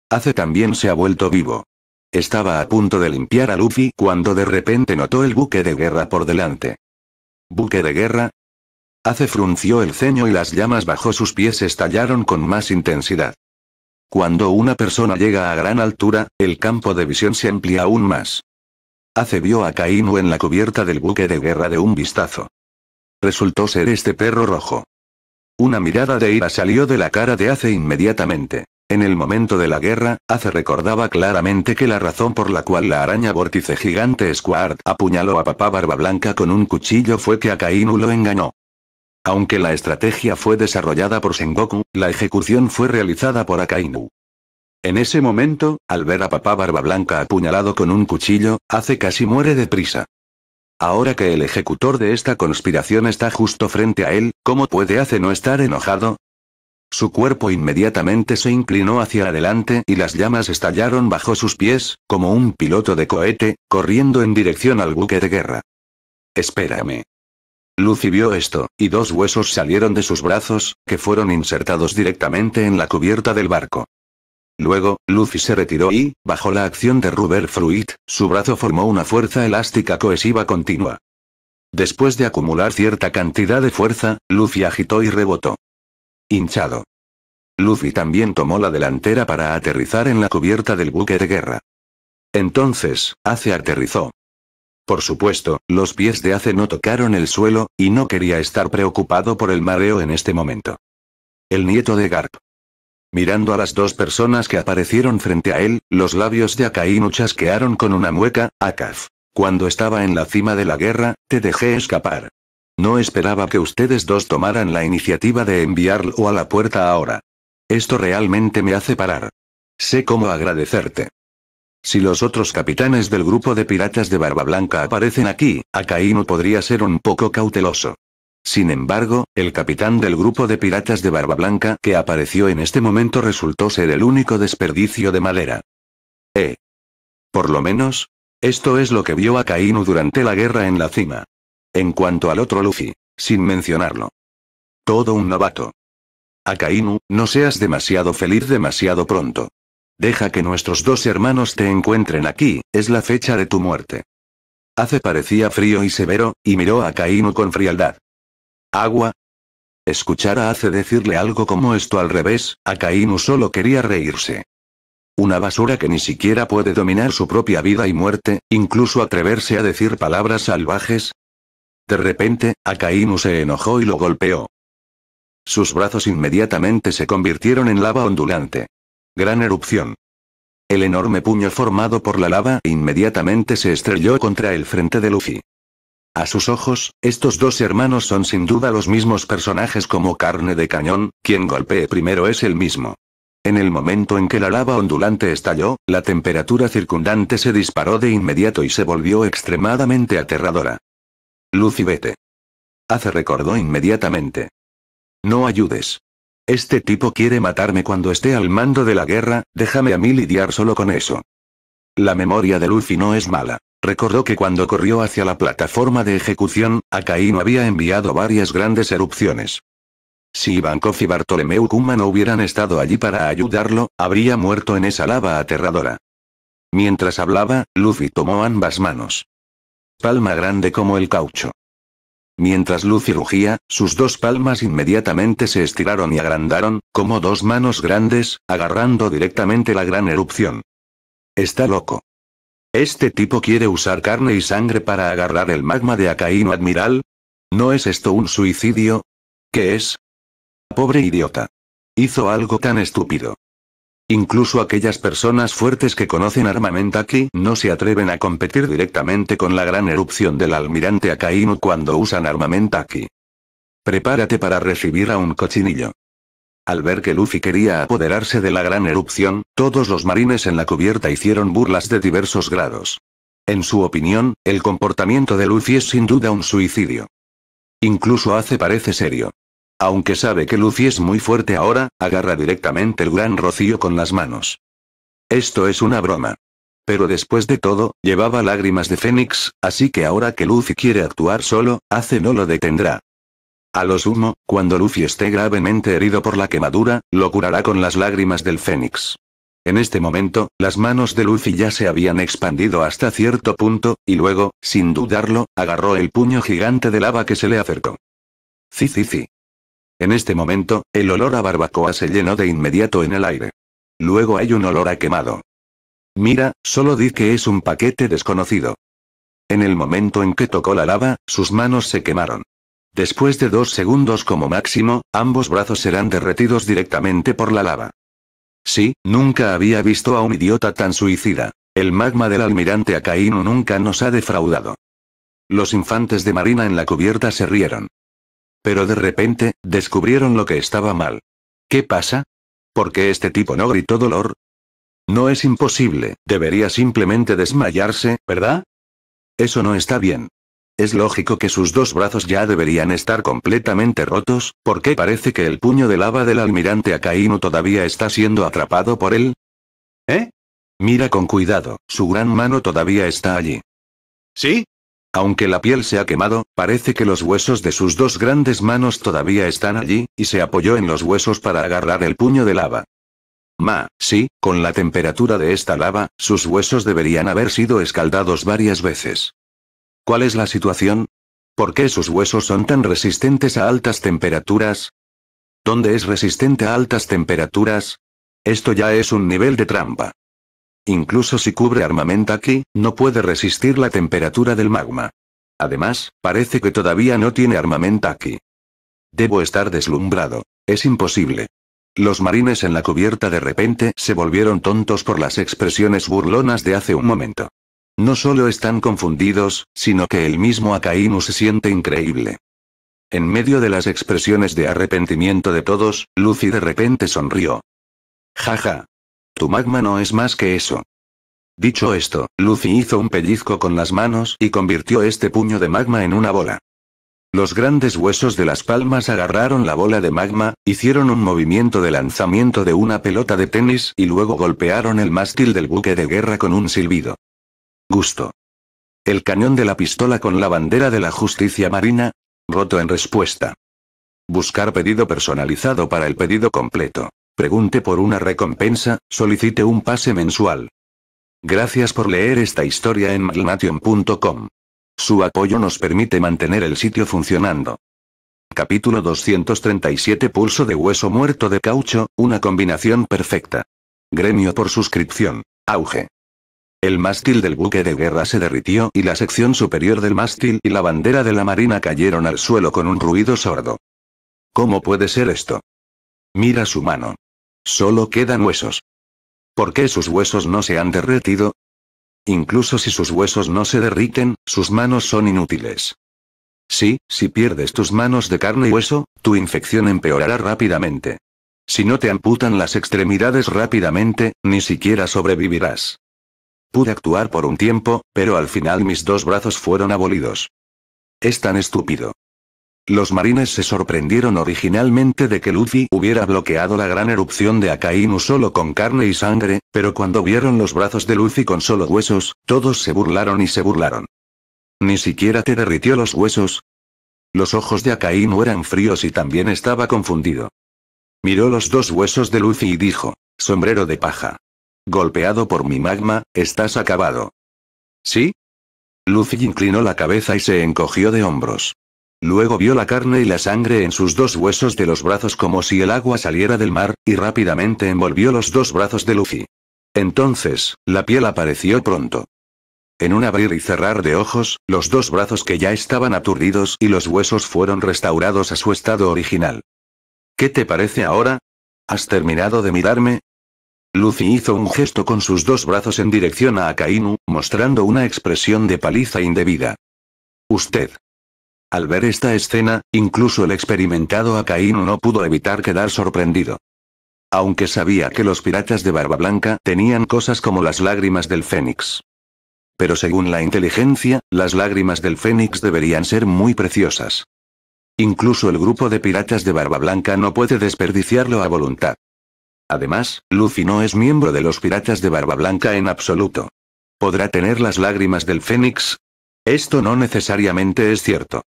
Speaker 1: Ace también se ha vuelto vivo. Estaba a punto de limpiar a Luffy cuando de repente notó el buque de guerra por delante. Buque de guerra, Ace frunció el ceño y las llamas bajo sus pies estallaron con más intensidad. Cuando una persona llega a gran altura, el campo de visión se amplía aún más. Hace vio a Kainu en la cubierta del buque de guerra de un vistazo. Resultó ser este perro rojo. Una mirada de ira salió de la cara de Hace inmediatamente. En el momento de la guerra, Hace recordaba claramente que la razón por la cual la araña vórtice gigante Squart apuñaló a papá Barba Blanca con un cuchillo fue que a Kainu lo engañó. Aunque la estrategia fue desarrollada por Sengoku, la ejecución fue realizada por Akainu. En ese momento, al ver a papá Barba Blanca apuñalado con un cuchillo, hace casi muere de prisa. Ahora que el ejecutor de esta conspiración está justo frente a él, ¿cómo puede hacer no estar enojado? Su cuerpo inmediatamente se inclinó hacia adelante y las llamas estallaron bajo sus pies, como un piloto de cohete, corriendo en dirección al buque de guerra. Espérame. Lucy vio esto, y dos huesos salieron de sus brazos, que fueron insertados directamente en la cubierta del barco. Luego, Lucy se retiró y, bajo la acción de Fruit, su brazo formó una fuerza elástica cohesiva continua. Después de acumular cierta cantidad de fuerza, Lucy agitó y rebotó. Hinchado. Lucy también tomó la delantera para aterrizar en la cubierta del buque de guerra. Entonces, hace aterrizó, por supuesto, los pies de Ace no tocaron el suelo, y no quería estar preocupado por el mareo en este momento. El nieto de Garp. Mirando a las dos personas que aparecieron frente a él, los labios de Akainu chasquearon con una mueca, Akaf. Cuando estaba en la cima de la guerra, te dejé escapar. No esperaba que ustedes dos tomaran la iniciativa de enviarlo a la puerta ahora. Esto realmente me hace parar. Sé cómo agradecerte. Si los otros capitanes del grupo de piratas de Barba Blanca aparecen aquí, Akainu podría ser un poco cauteloso. Sin embargo, el capitán del grupo de piratas de Barba Blanca que apareció en este momento resultó ser el único desperdicio de madera. Eh. Por lo menos, esto es lo que vio Akainu durante la guerra en la cima. En cuanto al otro Luffy, sin mencionarlo. Todo un novato. Akainu, no seas demasiado feliz demasiado pronto. Deja que nuestros dos hermanos te encuentren aquí, es la fecha de tu muerte. Hace parecía frío y severo, y miró a Caíno con frialdad. ¿Agua? Escuchar a Ace decirle algo como esto al revés, a solo quería reírse. Una basura que ni siquiera puede dominar su propia vida y muerte, incluso atreverse a decir palabras salvajes. De repente, Akainu se enojó y lo golpeó. Sus brazos inmediatamente se convirtieron en lava ondulante. Gran erupción. El enorme puño formado por la lava inmediatamente se estrelló contra el frente de Luffy. A sus ojos, estos dos hermanos son sin duda los mismos personajes como carne de cañón, quien golpee primero es el mismo. En el momento en que la lava ondulante estalló, la temperatura circundante se disparó de inmediato y se volvió extremadamente aterradora. Lucy vete. Hace recordó inmediatamente. No ayudes. Este tipo quiere matarme cuando esté al mando de la guerra, déjame a mí lidiar solo con eso. La memoria de Luffy no es mala. Recordó que cuando corrió hacia la plataforma de ejecución, Akainu había enviado varias grandes erupciones. Si Ivankov y Bartolomeu Kuma no hubieran estado allí para ayudarlo, habría muerto en esa lava aterradora. Mientras hablaba, Luffy tomó ambas manos. Palma grande como el caucho. Mientras Lucy rugía, sus dos palmas inmediatamente se estiraron y agrandaron, como dos manos grandes, agarrando directamente la gran erupción. Está loco. ¿Este tipo quiere usar carne y sangre para agarrar el magma de Acaíno Admiral? ¿No es esto un suicidio? ¿Qué es? Pobre idiota. Hizo algo tan estúpido. Incluso aquellas personas fuertes que conocen Armamentaki no se atreven a competir directamente con la gran erupción del almirante Akainu cuando usan aquí. Prepárate para recibir a un cochinillo. Al ver que Luffy quería apoderarse de la gran erupción, todos los marines en la cubierta hicieron burlas de diversos grados. En su opinión, el comportamiento de Luffy es sin duda un suicidio. Incluso hace parece serio. Aunque sabe que Lucy es muy fuerte ahora, agarra directamente el gran rocío con las manos. Esto es una broma. Pero después de todo, llevaba lágrimas de Fénix, así que ahora que Lucy quiere actuar solo, hace no lo detendrá. A lo sumo, cuando Lucy esté gravemente herido por la quemadura, lo curará con las lágrimas del Fénix. En este momento, las manos de Lucy ya se habían expandido hasta cierto punto, y luego, sin dudarlo, agarró el puño gigante de lava que se le acercó. sí. En este momento, el olor a barbacoa se llenó de inmediato en el aire. Luego hay un olor a quemado. Mira, solo di que es un paquete desconocido. En el momento en que tocó la lava, sus manos se quemaron. Después de dos segundos como máximo, ambos brazos serán derretidos directamente por la lava. Sí, nunca había visto a un idiota tan suicida. El magma del almirante Acaíno nunca nos ha defraudado. Los infantes de marina en la cubierta se rieron. Pero de repente, descubrieron lo que estaba mal. ¿Qué pasa? ¿Por qué este tipo no gritó dolor? No es imposible, debería simplemente desmayarse, ¿verdad? Eso no está bien. Es lógico que sus dos brazos ya deberían estar completamente rotos, ¿por qué parece que el puño de lava del almirante Akainu todavía está siendo atrapado por él. ¿Eh? Mira con cuidado, su gran mano todavía está allí. ¿Sí? Aunque la piel se ha quemado, parece que los huesos de sus dos grandes manos todavía están allí, y se apoyó en los huesos para agarrar el puño de lava. Ma, sí, con la temperatura de esta lava, sus huesos deberían haber sido escaldados varias veces. ¿Cuál es la situación? ¿Por qué sus huesos son tan resistentes a altas temperaturas? ¿Dónde es resistente a altas temperaturas? Esto ya es un nivel de trampa. Incluso si cubre armamento aquí, no puede resistir la temperatura del magma. Además, parece que todavía no tiene armamento aquí. Debo estar deslumbrado. Es imposible. Los marines en la cubierta de repente se volvieron tontos por las expresiones burlonas de hace un momento. No solo están confundidos, sino que el mismo Akainu se siente increíble. En medio de las expresiones de arrepentimiento de todos, Lucy de repente sonrió. Jaja, tu magma no es más que eso. Dicho esto, Lucy hizo un pellizco con las manos y convirtió este puño de magma en una bola. Los grandes huesos de las palmas agarraron la bola de magma, hicieron un movimiento de lanzamiento de una pelota de tenis y luego golpearon el mástil del buque de guerra con un silbido. Gusto. El cañón de la pistola con la bandera de la justicia marina. Roto en respuesta. Buscar pedido personalizado para el pedido completo pregunte por una recompensa, solicite un pase mensual. Gracias por leer esta historia en magnation.com. Su apoyo nos permite mantener el sitio funcionando. Capítulo 237 Pulso de hueso muerto de caucho, una combinación perfecta. Gremio por suscripción. Auge. El mástil del buque de guerra se derritió y la sección superior del mástil y la bandera de la marina cayeron al suelo con un ruido sordo. ¿Cómo puede ser esto? Mira su mano. Solo quedan huesos. ¿Por qué sus huesos no se han derretido? Incluso si sus huesos no se derriten, sus manos son inútiles. Sí, si pierdes tus manos de carne y hueso, tu infección empeorará rápidamente. Si no te amputan las extremidades rápidamente, ni siquiera sobrevivirás. Pude actuar por un tiempo, pero al final mis dos brazos fueron abolidos. Es tan estúpido. Los marines se sorprendieron originalmente de que Luffy hubiera bloqueado la gran erupción de Akainu solo con carne y sangre, pero cuando vieron los brazos de Luffy con solo huesos, todos se burlaron y se burlaron. ¿Ni siquiera te derritió los huesos? Los ojos de Akainu eran fríos y también estaba confundido. Miró los dos huesos de Luffy y dijo, sombrero de paja. Golpeado por mi magma, estás acabado. ¿Sí? Luffy inclinó la cabeza y se encogió de hombros. Luego vio la carne y la sangre en sus dos huesos de los brazos como si el agua saliera del mar, y rápidamente envolvió los dos brazos de Lucy. Entonces, la piel apareció pronto. En un abrir y cerrar de ojos, los dos brazos que ya estaban aturdidos y los huesos fueron restaurados a su estado original. ¿Qué te parece ahora? ¿Has terminado de mirarme? Lucy hizo un gesto con sus dos brazos en dirección a Akainu, mostrando una expresión de paliza indebida. Usted. Al ver esta escena, incluso el experimentado Akainu no pudo evitar quedar sorprendido. Aunque sabía que los piratas de Barba Blanca tenían cosas como las lágrimas del Fénix. Pero según la inteligencia, las lágrimas del Fénix deberían ser muy preciosas. Incluso el grupo de piratas de Barba Blanca no puede desperdiciarlo a voluntad. Además, Luffy no es miembro de los piratas de Barba Blanca en absoluto. ¿Podrá tener las lágrimas del Fénix? Esto no necesariamente es cierto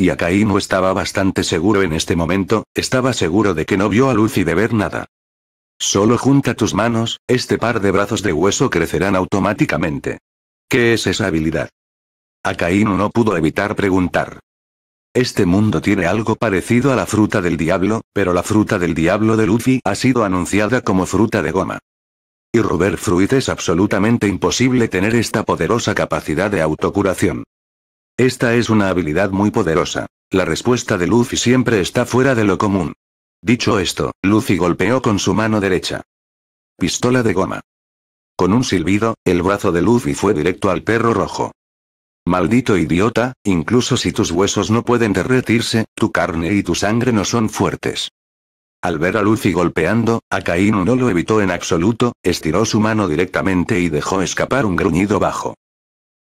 Speaker 1: y Akainu estaba bastante seguro en este momento, estaba seguro de que no vio a Lucy de ver nada. Solo junta tus manos, este par de brazos de hueso crecerán automáticamente. ¿Qué es esa habilidad? Akainu no pudo evitar preguntar. Este mundo tiene algo parecido a la fruta del diablo, pero la fruta del diablo de Luffy ha sido anunciada como fruta de goma. Y Robert Fruit es absolutamente imposible tener esta poderosa capacidad de autocuración. Esta es una habilidad muy poderosa. La respuesta de Luffy siempre está fuera de lo común. Dicho esto, Luffy golpeó con su mano derecha. Pistola de goma. Con un silbido, el brazo de Luffy fue directo al perro rojo. Maldito idiota, incluso si tus huesos no pueden derretirse, tu carne y tu sangre no son fuertes. Al ver a Luffy golpeando, Akainu no lo evitó en absoluto, estiró su mano directamente y dejó escapar un gruñido bajo.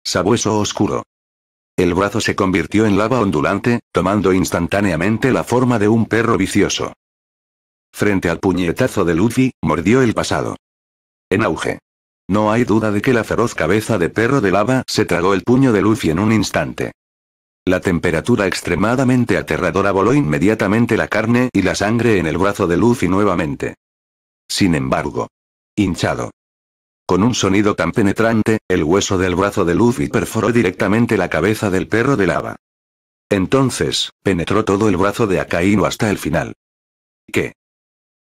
Speaker 1: Sabueso oscuro. El brazo se convirtió en lava ondulante, tomando instantáneamente la forma de un perro vicioso. Frente al puñetazo de Luffy, mordió el pasado. En auge. No hay duda de que la feroz cabeza de perro de lava se tragó el puño de Luffy en un instante. La temperatura extremadamente aterradora voló inmediatamente la carne y la sangre en el brazo de Luffy nuevamente. Sin embargo. Hinchado. Con un sonido tan penetrante, el hueso del brazo de Luffy perforó directamente la cabeza del perro de lava. Entonces, penetró todo el brazo de Akainu hasta el final. ¿Qué?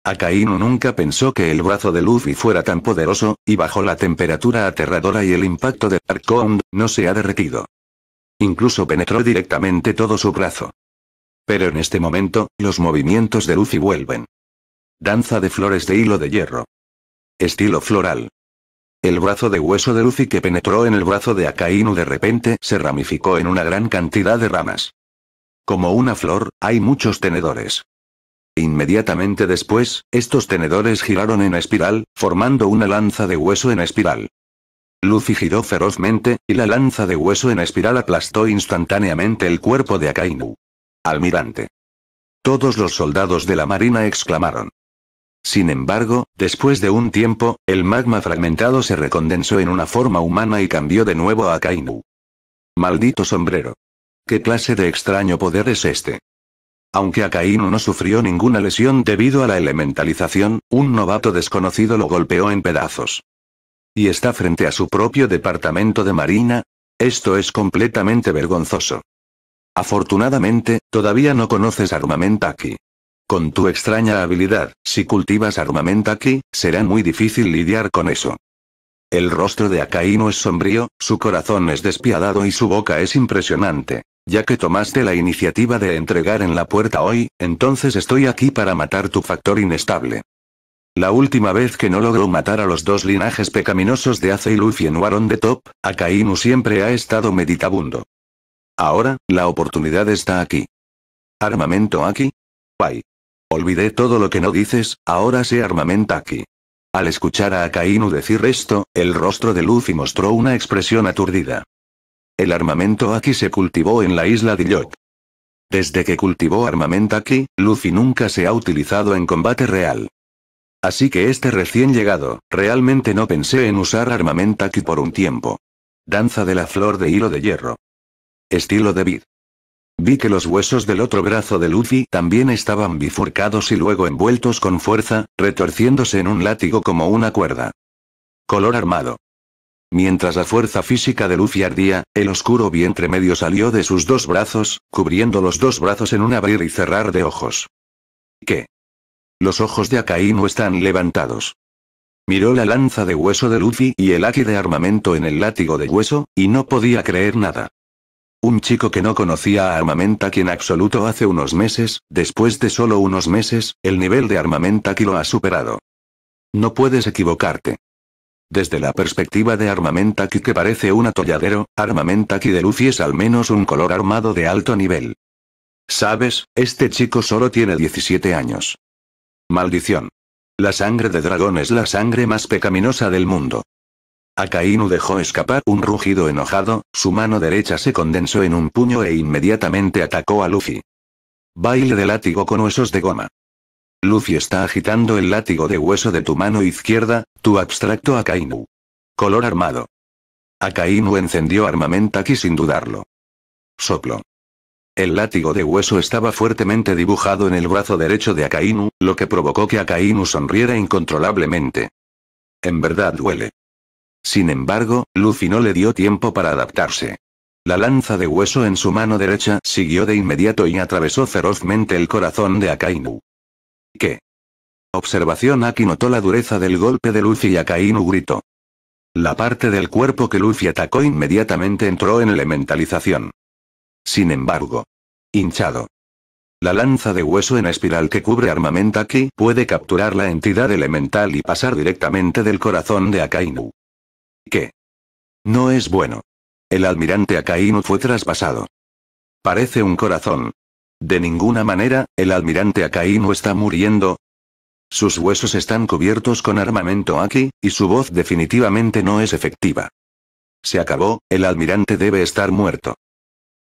Speaker 1: Akainu nunca pensó que el brazo de Luffy fuera tan poderoso, y bajo la temperatura aterradora y el impacto de Arcound, no se ha derretido. Incluso penetró directamente todo su brazo. Pero en este momento, los movimientos de Luffy vuelven. Danza de flores de hilo de hierro. Estilo floral. El brazo de hueso de Luffy que penetró en el brazo de Akainu de repente se ramificó en una gran cantidad de ramas. Como una flor, hay muchos tenedores. Inmediatamente después, estos tenedores giraron en espiral, formando una lanza de hueso en espiral. Luffy giró ferozmente, y la lanza de hueso en espiral aplastó instantáneamente el cuerpo de Akainu. Almirante. Todos los soldados de la marina exclamaron. Sin embargo, después de un tiempo, el magma fragmentado se recondensó en una forma humana y cambió de nuevo a Akainu. Maldito sombrero. ¿Qué clase de extraño poder es este? Aunque Akainu no sufrió ninguna lesión debido a la elementalización, un novato desconocido lo golpeó en pedazos. Y está frente a su propio departamento de marina. Esto es completamente vergonzoso. Afortunadamente, todavía no conoces aquí. Con tu extraña habilidad, si cultivas armamento aquí, será muy difícil lidiar con eso. El rostro de Akainu es sombrío, su corazón es despiadado y su boca es impresionante. Ya que tomaste la iniciativa de entregar en la puerta hoy, entonces estoy aquí para matar tu factor inestable. La última vez que no logró matar a los dos linajes pecaminosos de Ace y Luffy en Waron de Top, Akainu siempre ha estado meditabundo. Ahora, la oportunidad está aquí. ¿Armamento aquí? Bye. Olvidé todo lo que no dices, ahora sé armamenta aquí. Al escuchar a Akainu decir esto, el rostro de Luffy mostró una expresión aturdida. El armamento aquí se cultivó en la isla de Yok. Desde que cultivó armamento aquí, Luffy nunca se ha utilizado en combate real. Así que este recién llegado, realmente no pensé en usar armamento aquí por un tiempo. Danza de la flor de hilo de hierro. Estilo de vid. Vi que los huesos del otro brazo de Luffy también estaban bifurcados y luego envueltos con fuerza, retorciéndose en un látigo como una cuerda. Color armado. Mientras la fuerza física de Luffy ardía, el oscuro vientre medio salió de sus dos brazos, cubriendo los dos brazos en un abrir y cerrar de ojos. ¿Qué? Los ojos de no están levantados. Miró la lanza de hueso de Luffy y el aquí de armamento en el látigo de hueso, y no podía creer nada. Un chico que no conocía a Armamenta quien absoluto hace unos meses, después de solo unos meses, el nivel de Armamenta que lo ha superado. No puedes equivocarte. Desde la perspectiva de Armamentaki que parece un atolladero, Armamentaki de Luffy es al menos un color armado de alto nivel. Sabes, este chico solo tiene 17 años. Maldición. La sangre de dragón es la sangre más pecaminosa del mundo. Akainu dejó escapar un rugido enojado, su mano derecha se condensó en un puño e inmediatamente atacó a Luffy. Baile de látigo con huesos de goma. Luffy está agitando el látigo de hueso de tu mano izquierda, tu abstracto Akainu. Color armado. Akainu encendió armamento aquí sin dudarlo. Soplo. El látigo de hueso estaba fuertemente dibujado en el brazo derecho de Akainu, lo que provocó que Akainu sonriera incontrolablemente. En verdad duele. Sin embargo, Luffy no le dio tiempo para adaptarse. La lanza de hueso en su mano derecha siguió de inmediato y atravesó ferozmente el corazón de Akainu. ¿Qué? Observación Aki notó la dureza del golpe de Luffy y Akainu gritó. La parte del cuerpo que Luffy atacó inmediatamente entró en elementalización. Sin embargo. Hinchado. La lanza de hueso en espiral que cubre armamento Aki puede capturar la entidad elemental y pasar directamente del corazón de Akainu. ¿Qué? No es bueno. El almirante Akainu fue traspasado. Parece un corazón. De ninguna manera, el almirante Akainu está muriendo. Sus huesos están cubiertos con armamento aquí y su voz definitivamente no es efectiva. Se acabó, el almirante debe estar muerto.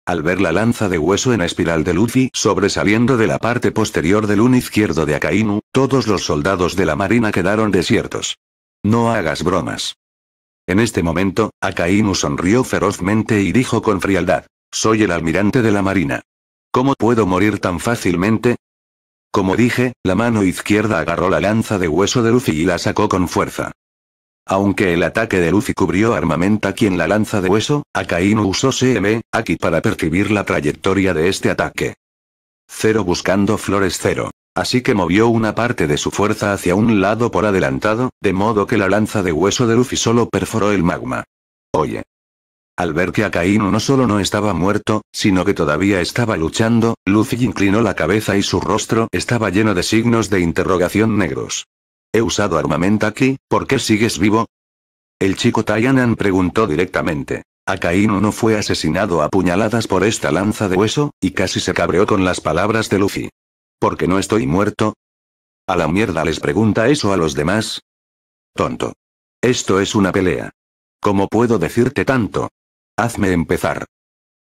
Speaker 1: Al ver la lanza de hueso en espiral de Luffy sobresaliendo de la parte posterior del uno izquierdo de Akainu, todos los soldados de la marina quedaron desiertos. No hagas bromas. En este momento, Akainu sonrió ferozmente y dijo con frialdad. Soy el almirante de la Marina. ¿Cómo puedo morir tan fácilmente? Como dije, la mano izquierda agarró la lanza de hueso de Luffy y la sacó con fuerza. Aunque el ataque de Luffy cubrió armamenta quien la lanza de hueso, Akainu usó CM, aquí para percibir la trayectoria de este ataque. Cero buscando flores cero. Así que movió una parte de su fuerza hacia un lado por adelantado, de modo que la lanza de hueso de Luffy solo perforó el magma. Oye. Al ver que Akainu no solo no estaba muerto, sino que todavía estaba luchando, Luffy inclinó la cabeza y su rostro estaba lleno de signos de interrogación negros. He usado armamento aquí, ¿por qué sigues vivo? El chico Tayanan preguntó directamente. Akainu no fue asesinado a puñaladas por esta lanza de hueso, y casi se cabreó con las palabras de Luffy. ¿Porque no estoy muerto? ¿A la mierda les pregunta eso a los demás? Tonto. Esto es una pelea. ¿Cómo puedo decirte tanto? Hazme empezar.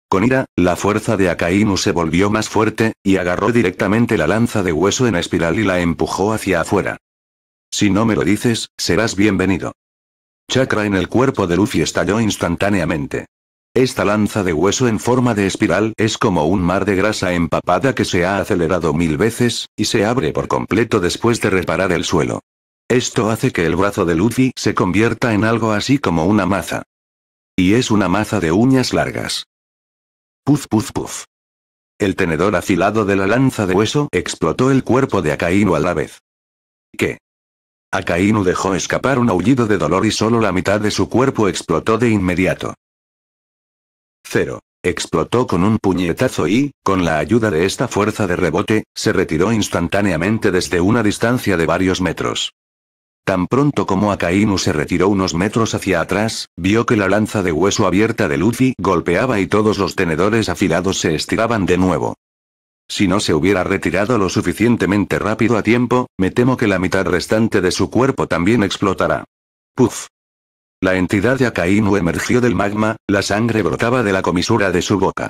Speaker 1: Con ira, la fuerza de Akainu se volvió más fuerte, y agarró directamente la lanza de hueso en espiral y la empujó hacia afuera. Si no me lo dices, serás bienvenido. Chakra en el cuerpo de Luffy estalló instantáneamente. Esta lanza de hueso en forma de espiral es como un mar de grasa empapada que se ha acelerado mil veces, y se abre por completo después de reparar el suelo. Esto hace que el brazo de Luffy se convierta en algo así como una maza. Y es una maza de uñas largas. Puf puf puf. El tenedor afilado de la lanza de hueso explotó el cuerpo de Akainu a la vez. ¿Qué? Akainu dejó escapar un aullido de dolor y solo la mitad de su cuerpo explotó de inmediato. Cero. Explotó con un puñetazo y, con la ayuda de esta fuerza de rebote, se retiró instantáneamente desde una distancia de varios metros. Tan pronto como Akainu se retiró unos metros hacia atrás, vio que la lanza de hueso abierta de Luffy golpeaba y todos los tenedores afilados se estiraban de nuevo. Si no se hubiera retirado lo suficientemente rápido a tiempo, me temo que la mitad restante de su cuerpo también explotará. Puf. La entidad de Akainu emergió del magma, la sangre brotaba de la comisura de su boca.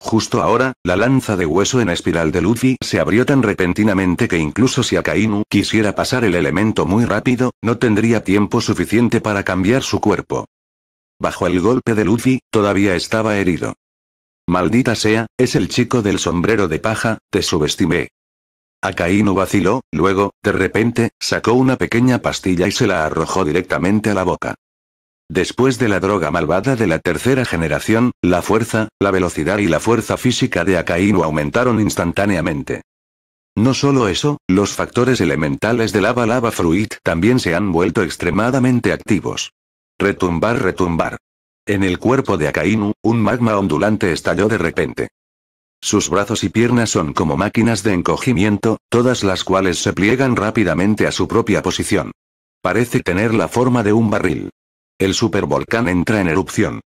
Speaker 1: Justo ahora, la lanza de hueso en espiral de Luffy se abrió tan repentinamente que incluso si Akainu quisiera pasar el elemento muy rápido, no tendría tiempo suficiente para cambiar su cuerpo. Bajo el golpe de Luffy, todavía estaba herido. Maldita sea, es el chico del sombrero de paja, te subestimé. Akainu vaciló, luego, de repente, sacó una pequeña pastilla y se la arrojó directamente a la boca. Después de la droga malvada de la tercera generación, la fuerza, la velocidad y la fuerza física de Akainu aumentaron instantáneamente. No solo eso, los factores elementales de lava lava fruit también se han vuelto extremadamente activos. Retumbar, retumbar. En el cuerpo de Akainu, un magma ondulante estalló de repente. Sus brazos y piernas son como máquinas de encogimiento, todas las cuales se pliegan rápidamente a su propia posición. Parece tener la forma de un barril. El supervolcán entra en erupción.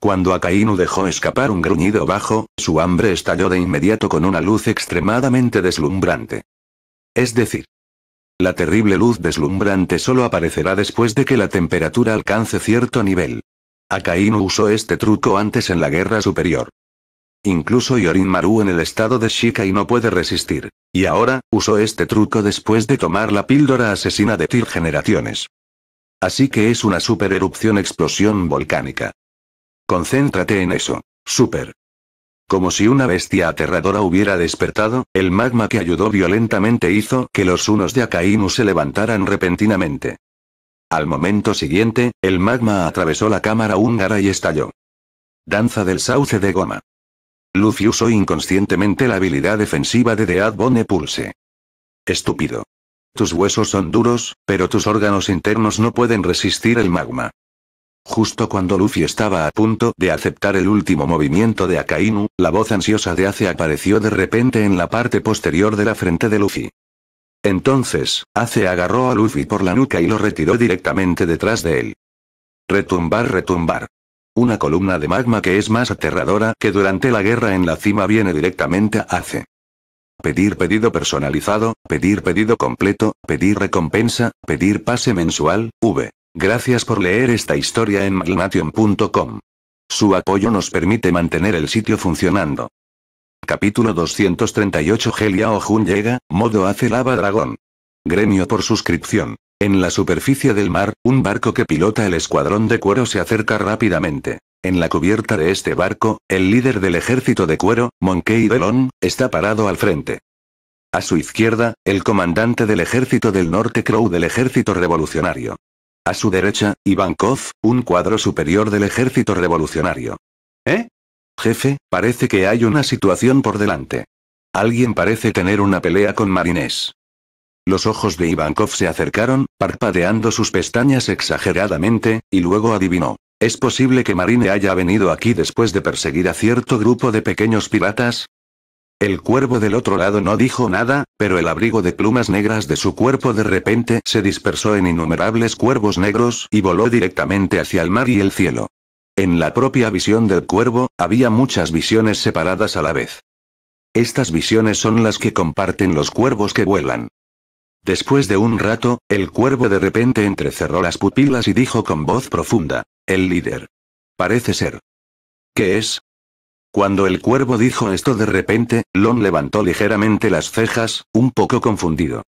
Speaker 1: Cuando Akainu dejó escapar un gruñido bajo, su hambre estalló de inmediato con una luz extremadamente deslumbrante. Es decir, la terrible luz deslumbrante solo aparecerá después de que la temperatura alcance cierto nivel. Akainu usó este truco antes en la guerra superior. Incluso Maru en el estado de y no puede resistir. Y ahora, usó este truco después de tomar la píldora asesina de Tir Generaciones. Así que es una super erupción explosión volcánica. Concéntrate en eso. Super. Como si una bestia aterradora hubiera despertado, el magma que ayudó violentamente hizo que los unos de Akainu se levantaran repentinamente. Al momento siguiente, el magma atravesó la cámara húngara y estalló. Danza del sauce de goma. Luffy usó inconscientemente la habilidad defensiva de Dead Bone Pulse. Estúpido. Tus huesos son duros, pero tus órganos internos no pueden resistir el magma. Justo cuando Luffy estaba a punto de aceptar el último movimiento de Akainu, la voz ansiosa de Ace apareció de repente en la parte posterior de la frente de Luffy. Entonces, Ace agarró a Luffy por la nuca y lo retiró directamente detrás de él. Retumbar, retumbar. Una columna de magma que es más aterradora que durante la guerra en la cima viene directamente a Ace pedir pedido personalizado, pedir pedido completo, pedir recompensa, pedir pase mensual, v. Gracias por leer esta historia en Magnation.com. Su apoyo nos permite mantener el sitio funcionando. Capítulo 238 Gelia Jun llega, modo hace lava dragón. Gremio por suscripción. En la superficie del mar, un barco que pilota el escuadrón de cuero se acerca rápidamente. En la cubierta de este barco, el líder del ejército de cuero, Monkey Belón, está parado al frente. A su izquierda, el comandante del ejército del norte Crow del ejército revolucionario. A su derecha, Ivankov, un cuadro superior del ejército revolucionario. ¿Eh? Jefe, parece que hay una situación por delante. Alguien parece tener una pelea con Marinés. Los ojos de Ivankov se acercaron, parpadeando sus pestañas exageradamente, y luego adivinó. Es posible que Marine haya venido aquí después de perseguir a cierto grupo de pequeños piratas, el cuervo del otro lado no dijo nada, pero el abrigo de plumas negras de su cuerpo de repente se dispersó en innumerables cuervos negros y voló directamente hacia el mar y el cielo. En la propia visión del cuervo, había muchas visiones separadas a la vez. Estas visiones son las que comparten los cuervos que vuelan. Después de un rato, el cuervo de repente entrecerró las pupilas y dijo con voz profunda, El líder. Parece ser. ¿Qué es? Cuando el cuervo dijo esto de repente, Lon levantó ligeramente las cejas, un poco confundido.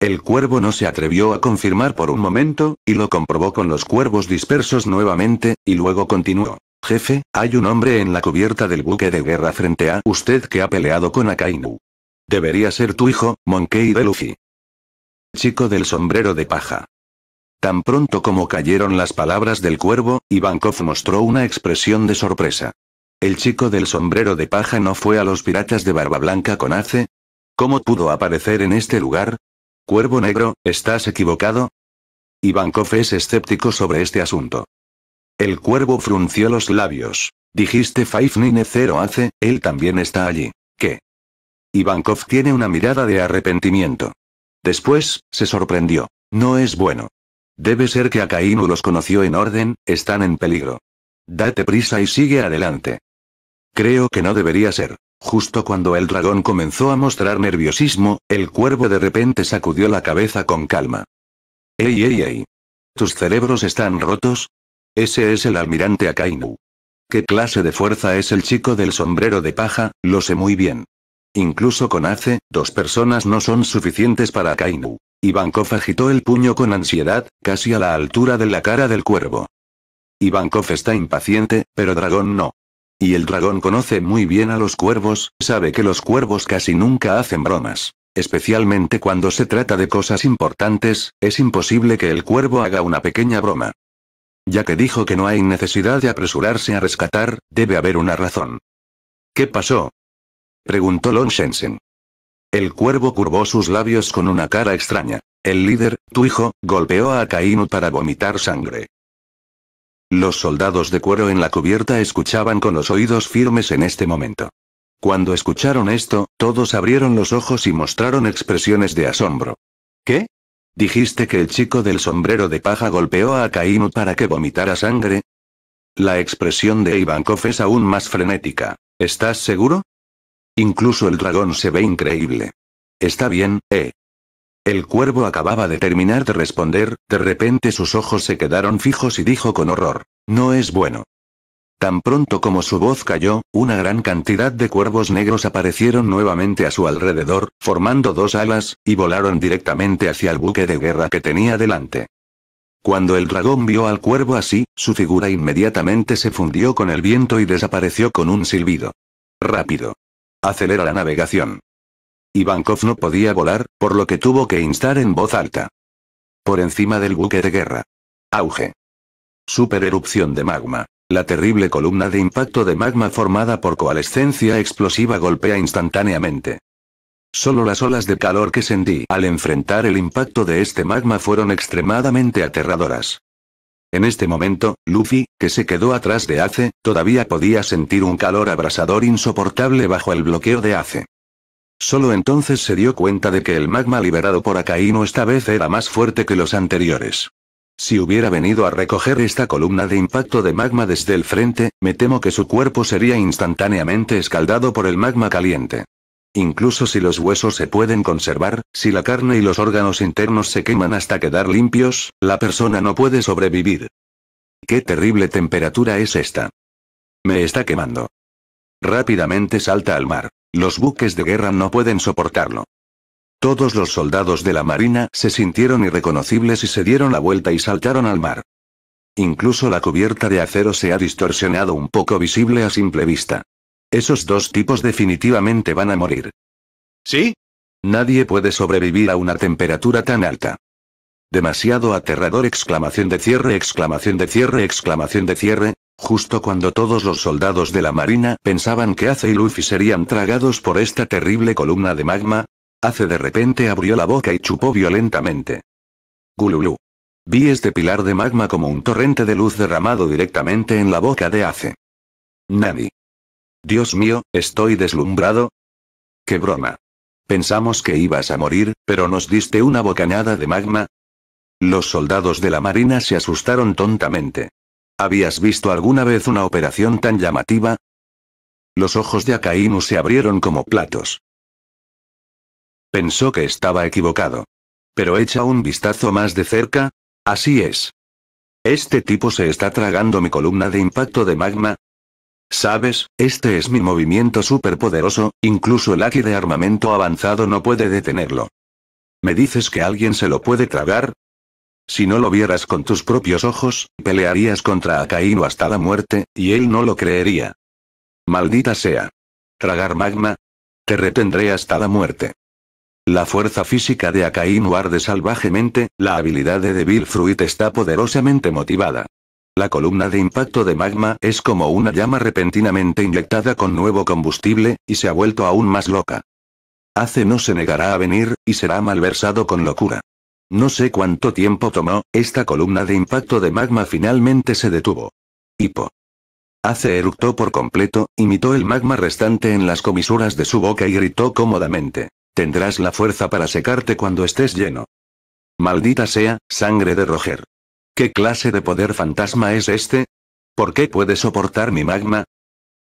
Speaker 1: El cuervo no se atrevió a confirmar por un momento, y lo comprobó con los cuervos dispersos nuevamente, y luego continuó. Jefe, hay un hombre en la cubierta del buque de guerra frente a usted que ha peleado con Akainu. Debería ser tu hijo, Monkey de Luffy chico del sombrero de paja. Tan pronto como cayeron las palabras del cuervo, Ivankov mostró una expresión de sorpresa. El chico del sombrero de paja no fue a los piratas de Barba Blanca con Ace. ¿Cómo pudo aparecer en este lugar? Cuervo negro, ¿estás equivocado? Ivankov es escéptico sobre este asunto. El cuervo frunció los labios. Dijiste Five Nine Zero Ace, él también está allí. ¿Qué? Ivankov tiene una mirada de arrepentimiento. Después, se sorprendió. No es bueno. Debe ser que Akainu los conoció en orden, están en peligro. Date prisa y sigue adelante. Creo que no debería ser. Justo cuando el dragón comenzó a mostrar nerviosismo, el cuervo de repente sacudió la cabeza con calma. ¡Ey, ey, ey! ¿Tus cerebros están rotos? Ese es el almirante Akainu. ¿Qué clase de fuerza es el chico del sombrero de paja? Lo sé muy bien. Incluso con Ace, dos personas no son suficientes para Kainu. Ivankov agitó el puño con ansiedad, casi a la altura de la cara del cuervo. Ivankov está impaciente, pero Dragón no. Y el dragón conoce muy bien a los cuervos, sabe que los cuervos casi nunca hacen bromas. Especialmente cuando se trata de cosas importantes, es imposible que el cuervo haga una pequeña broma. Ya que dijo que no hay necesidad de apresurarse a rescatar, debe haber una razón. ¿Qué pasó? Preguntó Lon El cuervo curvó sus labios con una cara extraña. El líder, tu hijo, golpeó a kainu para vomitar sangre. Los soldados de cuero en la cubierta escuchaban con los oídos firmes en este momento. Cuando escucharon esto, todos abrieron los ojos y mostraron expresiones de asombro. ¿Qué? ¿Dijiste que el chico del sombrero de paja golpeó a kainu para que vomitara sangre? La expresión de Ivankov es aún más frenética. ¿Estás seguro? Incluso el dragón se ve increíble. Está bien, eh. El cuervo acababa de terminar de responder, de repente sus ojos se quedaron fijos y dijo con horror, no es bueno. Tan pronto como su voz cayó, una gran cantidad de cuervos negros aparecieron nuevamente a su alrededor, formando dos alas, y volaron directamente hacia el buque de guerra que tenía delante. Cuando el dragón vio al cuervo así, su figura inmediatamente se fundió con el viento y desapareció con un silbido. Rápido. Acelera la navegación. Ivankov no podía volar, por lo que tuvo que instar en voz alta. Por encima del buque de guerra. Auge. Supererupción de magma. La terrible columna de impacto de magma formada por coalescencia explosiva golpea instantáneamente. Solo las olas de calor que sentí al enfrentar el impacto de este magma fueron extremadamente aterradoras. En este momento, Luffy, que se quedó atrás de Ace, todavía podía sentir un calor abrasador insoportable bajo el bloqueo de Ace. Solo entonces se dio cuenta de que el magma liberado por Akainu esta vez era más fuerte que los anteriores. Si hubiera venido a recoger esta columna de impacto de magma desde el frente, me temo que su cuerpo sería instantáneamente escaldado por el magma caliente. Incluso si los huesos se pueden conservar, si la carne y los órganos internos se queman hasta quedar limpios, la persona no puede sobrevivir. ¡Qué terrible temperatura es esta! Me está quemando. Rápidamente salta al mar. Los buques de guerra no pueden soportarlo. Todos los soldados de la marina se sintieron irreconocibles y se dieron la vuelta y saltaron al mar. Incluso la cubierta de acero se ha distorsionado un poco visible a simple vista. Esos dos tipos definitivamente van a morir. ¿Sí? Nadie puede sobrevivir a una temperatura tan alta. Demasiado aterrador exclamación de cierre, exclamación de cierre, exclamación de cierre, justo cuando todos los soldados de la Marina pensaban que Ace y Luffy serían tragados por esta terrible columna de magma, Ace de repente abrió la boca y chupó violentamente. Gululú. Vi este pilar de magma como un torrente de luz derramado directamente en la boca de Ace. Nani. Dios mío, estoy deslumbrado. ¡Qué broma! Pensamos que ibas a morir, pero nos diste una bocanada de magma. Los soldados de la Marina se asustaron tontamente. ¿Habías visto alguna vez una operación tan llamativa? Los ojos de Akainu se abrieron como platos. Pensó que estaba equivocado. Pero echa un vistazo más de cerca. Así es. Este tipo se está tragando mi columna de impacto de magma, ¿Sabes? Este es mi movimiento poderoso, incluso el aquí de armamento avanzado no puede detenerlo. ¿Me dices que alguien se lo puede tragar? Si no lo vieras con tus propios ojos, pelearías contra Akainu hasta la muerte, y él no lo creería. Maldita sea. Tragar magma. Te retendré hasta la muerte. La fuerza física de Akainu arde salvajemente, la habilidad de Devil Fruit está poderosamente motivada. La columna de impacto de magma es como una llama repentinamente inyectada con nuevo combustible, y se ha vuelto aún más loca. Ace no se negará a venir, y será malversado con locura. No sé cuánto tiempo tomó, esta columna de impacto de magma finalmente se detuvo. Hipo. Ace eructó por completo, imitó el magma restante en las comisuras de su boca y gritó cómodamente. Tendrás la fuerza para secarte cuando estés lleno. Maldita sea, sangre de Roger. ¿Qué clase de poder fantasma es este? ¿Por qué puede soportar mi magma?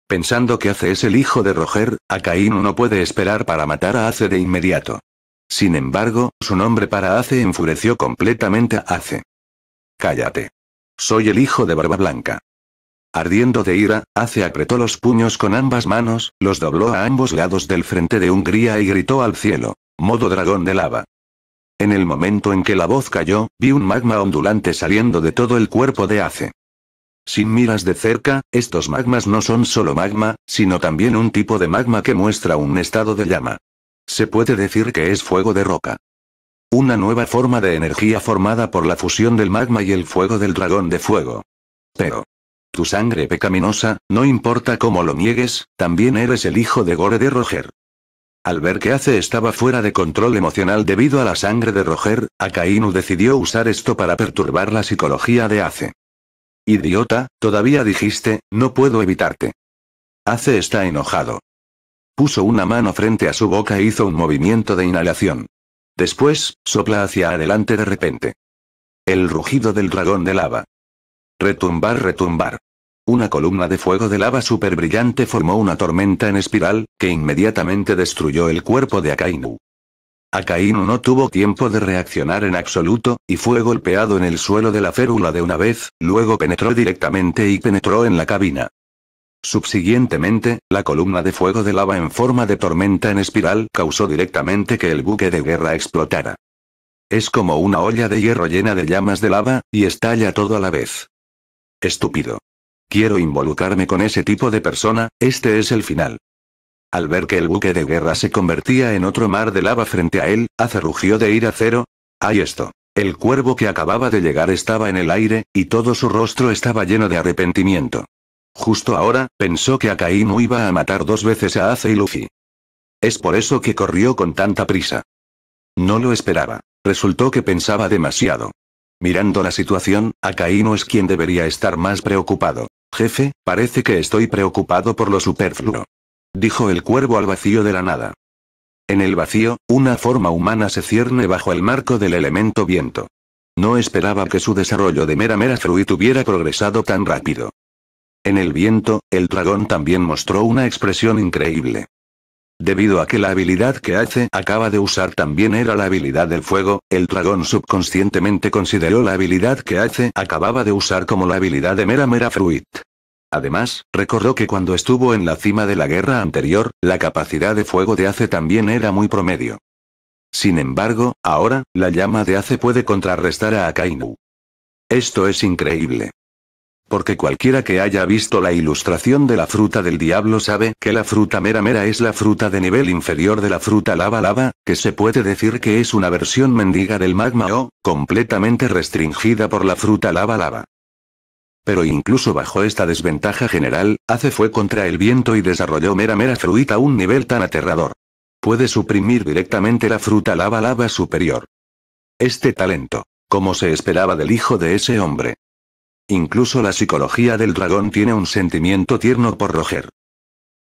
Speaker 1: Pensando que Ace es el hijo de Roger, Akainu no puede esperar para matar a Ace de inmediato. Sin embargo, su nombre para Ace enfureció completamente a Ace. Cállate. Soy el hijo de Barba Blanca. Ardiendo de ira, Ace apretó los puños con ambas manos, los dobló a ambos lados del frente de Hungría y gritó al cielo. Modo dragón de lava. En el momento en que la voz cayó, vi un magma ondulante saliendo de todo el cuerpo de Ace. Sin miras de cerca, estos magmas no son solo magma, sino también un tipo de magma que muestra un estado de llama. Se puede decir que es fuego de roca. Una nueva forma de energía formada por la fusión del magma y el fuego del dragón de fuego. Pero. Tu sangre pecaminosa, no importa cómo lo niegues, también eres el hijo de Gore de Roger. Al ver que Ace estaba fuera de control emocional debido a la sangre de Roger, Akainu decidió usar esto para perturbar la psicología de Ace. Idiota, todavía dijiste, no puedo evitarte. Ace está enojado. Puso una mano frente a su boca e hizo un movimiento de inhalación. Después, sopla hacia adelante de repente. El rugido del dragón de lava. Retumbar, retumbar. Una columna de fuego de lava super brillante formó una tormenta en espiral, que inmediatamente destruyó el cuerpo de Akainu. Akainu no tuvo tiempo de reaccionar en absoluto, y fue golpeado en el suelo de la férula de una vez, luego penetró directamente y penetró en la cabina. Subsiguientemente, la columna de fuego de lava en forma de tormenta en espiral causó directamente que el buque de guerra explotara. Es como una olla de hierro llena de llamas de lava, y estalla todo a la vez. Estúpido. Quiero involucrarme con ese tipo de persona, este es el final. Al ver que el buque de guerra se convertía en otro mar de lava frente a él, Ace rugió de ira cero. ¡Ay esto. El cuervo que acababa de llegar estaba en el aire, y todo su rostro estaba lleno de arrepentimiento. Justo ahora, pensó que Akainu iba a matar dos veces a Ace y Luffy. Es por eso que corrió con tanta prisa. No lo esperaba. Resultó que pensaba demasiado. Mirando la situación, Akainu es quien debería estar más preocupado. Jefe, parece que estoy preocupado por lo superfluo. Dijo el cuervo al vacío de la nada. En el vacío, una forma humana se cierne bajo el marco del elemento viento. No esperaba que su desarrollo de mera mera fruit hubiera progresado tan rápido. En el viento, el dragón también mostró una expresión increíble. Debido a que la habilidad que Ace acaba de usar también era la habilidad del fuego, el dragón subconscientemente consideró la habilidad que Ace acababa de usar como la habilidad de Mera Mera Fruit. Además, recordó que cuando estuvo en la cima de la guerra anterior, la capacidad de fuego de Ace también era muy promedio. Sin embargo, ahora, la llama de Ace puede contrarrestar a Akainu. Esto es increíble. Porque cualquiera que haya visto la ilustración de la fruta del diablo sabe que la fruta mera mera es la fruta de nivel inferior de la fruta lava lava, que se puede decir que es una versión mendiga del magma o, completamente restringida por la fruta lava lava. Pero incluso bajo esta desventaja general, hace fue contra el viento y desarrolló mera mera fruita a un nivel tan aterrador puede suprimir directamente la fruta lava lava superior. Este talento, como se esperaba del hijo de ese hombre, Incluso la psicología del dragón tiene un sentimiento tierno por Roger.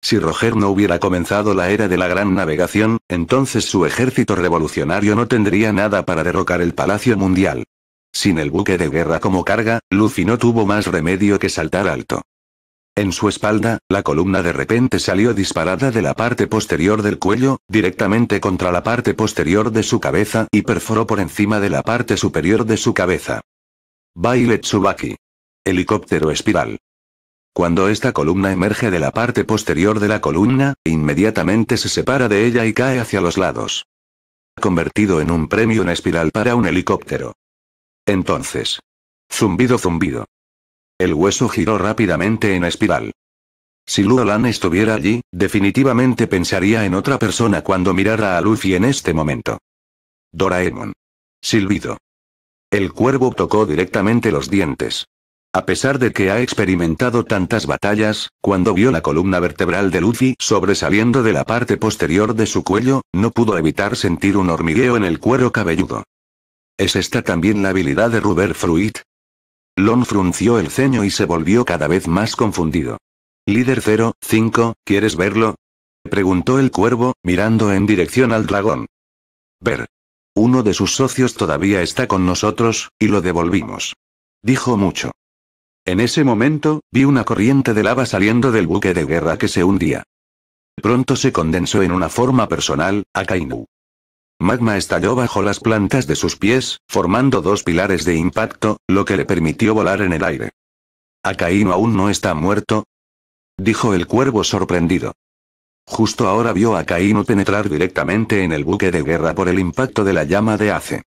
Speaker 1: Si Roger no hubiera comenzado la era de la gran navegación, entonces su ejército revolucionario no tendría nada para derrocar el Palacio Mundial. Sin el buque de guerra como carga, Luffy no tuvo más remedio que saltar alto. En su espalda, la columna de repente salió disparada de la parte posterior del cuello, directamente contra la parte posterior de su cabeza y perforó por encima de la parte superior de su cabeza. Baile Tsubaki. Helicóptero espiral. Cuando esta columna emerge de la parte posterior de la columna, inmediatamente se separa de ella y cae hacia los lados. Convertido en un premio en espiral para un helicóptero. Entonces. Zumbido zumbido. El hueso giró rápidamente en espiral. Si Luolan estuviera allí, definitivamente pensaría en otra persona cuando mirara a Luffy en este momento. Doraemon. Silbido. El cuervo tocó directamente los dientes. A pesar de que ha experimentado tantas batallas, cuando vio la columna vertebral de Luffy sobresaliendo de la parte posterior de su cuello, no pudo evitar sentir un hormigueo en el cuero cabelludo. ¿Es esta también la habilidad de Ruber Fruit? Lon frunció el ceño y se volvió cada vez más confundido. Líder 05, ¿quieres verlo? Preguntó el cuervo, mirando en dirección al dragón. Ver. Uno de sus socios todavía está con nosotros, y lo devolvimos. Dijo mucho. En ese momento, vi una corriente de lava saliendo del buque de guerra que se hundía. Pronto se condensó en una forma personal, Akainu. Magma estalló bajo las plantas de sus pies, formando dos pilares de impacto, lo que le permitió volar en el aire. ¿Akainu aún no está muerto? Dijo el cuervo sorprendido. Justo ahora vio a Akainu penetrar directamente en el buque de guerra por el impacto de la llama de Ace.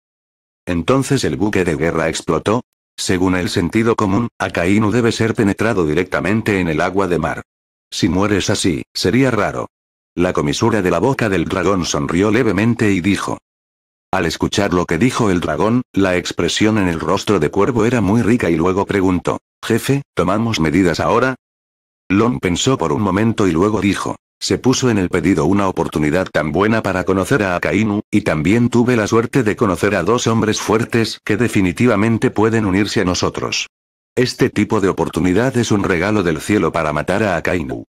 Speaker 1: Entonces el buque de guerra explotó, según el sentido común, Akainu debe ser penetrado directamente en el agua de mar. Si mueres así, sería raro. La comisura de la boca del dragón sonrió levemente y dijo. Al escuchar lo que dijo el dragón, la expresión en el rostro de cuervo era muy rica y luego preguntó, Jefe, ¿tomamos medidas ahora? Long pensó por un momento y luego dijo, se puso en el pedido una oportunidad tan buena para conocer a Akainu, y también tuve la suerte de conocer a dos hombres fuertes que definitivamente pueden unirse a nosotros. Este tipo de oportunidad es un regalo del cielo para matar a Akainu.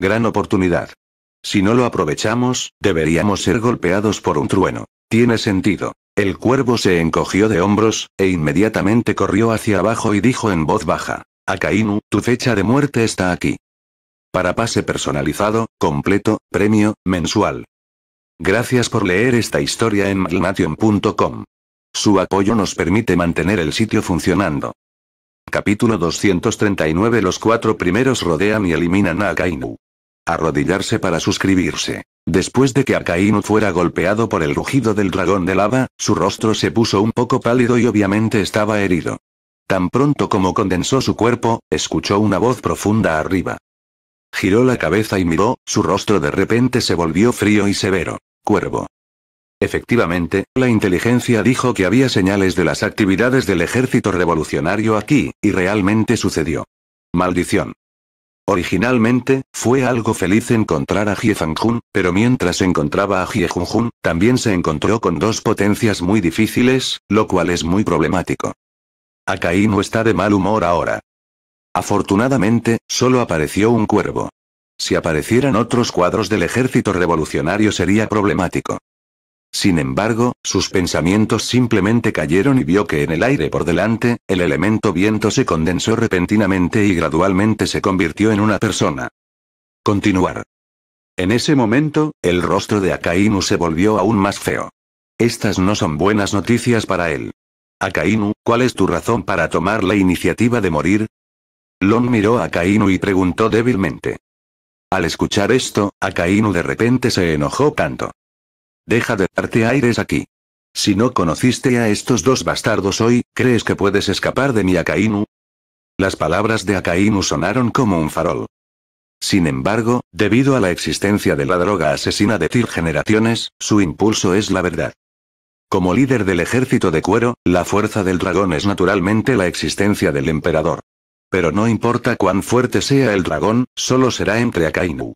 Speaker 1: Gran oportunidad. Si no lo aprovechamos, deberíamos ser golpeados por un trueno. Tiene sentido. El cuervo se encogió de hombros, e inmediatamente corrió hacia abajo y dijo en voz baja. Akainu, tu fecha de muerte está aquí. Para pase personalizado, completo, premio, mensual. Gracias por leer esta historia en maglnation.com. Su apoyo nos permite mantener el sitio funcionando. Capítulo 239 Los cuatro primeros rodean y eliminan a Akainu. Arrodillarse para suscribirse. Después de que Akainu fuera golpeado por el rugido del dragón de lava, su rostro se puso un poco pálido y obviamente estaba herido. Tan pronto como condensó su cuerpo, escuchó una voz profunda arriba. Giró la cabeza y miró, su rostro de repente se volvió frío y severo. Cuervo. Efectivamente, la inteligencia dijo que había señales de las actividades del ejército revolucionario aquí, y realmente sucedió. Maldición. Originalmente, fue algo feliz encontrar a Jun, pero mientras encontraba a Jun, también se encontró con dos potencias muy difíciles, lo cual es muy problemático. Akai no está de mal humor ahora. Afortunadamente, solo apareció un cuervo. Si aparecieran otros cuadros del ejército revolucionario sería problemático. Sin embargo, sus pensamientos simplemente cayeron y vio que en el aire por delante, el elemento viento se condensó repentinamente y gradualmente se convirtió en una persona. Continuar. En ese momento, el rostro de Akainu se volvió aún más feo. Estas no son buenas noticias para él. Akainu, ¿cuál es tu razón para tomar la iniciativa de morir? Lon miró a Kainu y preguntó débilmente. Al escuchar esto, Akainu de repente se enojó tanto. Deja de darte aires aquí. Si no conociste a estos dos bastardos hoy, ¿crees que puedes escapar de mi Akainu? Las palabras de Akainu sonaron como un farol. Sin embargo, debido a la existencia de la droga asesina de Tir generaciones, su impulso es la verdad. Como líder del ejército de cuero, la fuerza del dragón es naturalmente la existencia del emperador. Pero no importa cuán fuerte sea el dragón, solo será entre Akainu.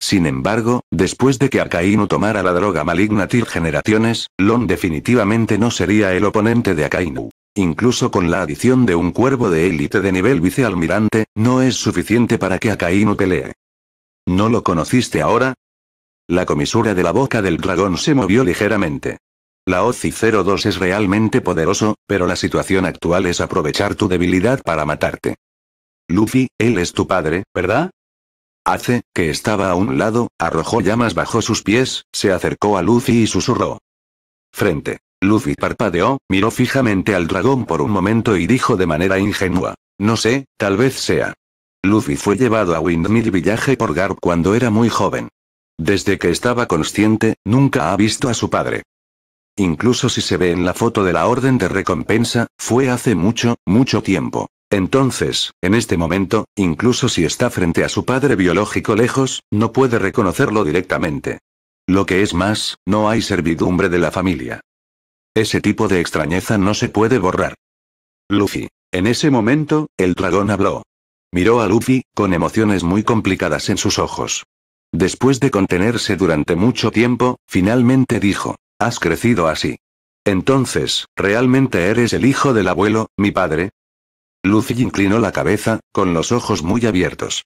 Speaker 1: Sin embargo, después de que Akainu tomara la droga maligna Tir Generaciones, Lon definitivamente no sería el oponente de Akainu. Incluso con la adición de un cuervo de élite de nivel vicealmirante, no es suficiente para que Akainu pelee. ¿No lo conociste ahora? La comisura de la boca del dragón se movió ligeramente. La OCI 02 es realmente poderoso, pero la situación actual es aprovechar tu debilidad para matarte. Luffy, él es tu padre, ¿verdad? Hace, que estaba a un lado, arrojó llamas bajo sus pies, se acercó a Luffy y susurró. Frente. Luffy parpadeó, miró fijamente al dragón por un momento y dijo de manera ingenua. No sé, tal vez sea. Luffy fue llevado a Windmill Village por Garp cuando era muy joven. Desde que estaba consciente, nunca ha visto a su padre. Incluso si se ve en la foto de la Orden de Recompensa, fue hace mucho, mucho tiempo. Entonces, en este momento, incluso si está frente a su padre biológico lejos, no puede reconocerlo directamente. Lo que es más, no hay servidumbre de la familia. Ese tipo de extrañeza no se puede borrar. Luffy. En ese momento, el dragón habló. Miró a Luffy, con emociones muy complicadas en sus ojos. Después de contenerse durante mucho tiempo, finalmente dijo. Has crecido así. Entonces, ¿realmente eres el hijo del abuelo, mi padre? Lucy inclinó la cabeza, con los ojos muy abiertos.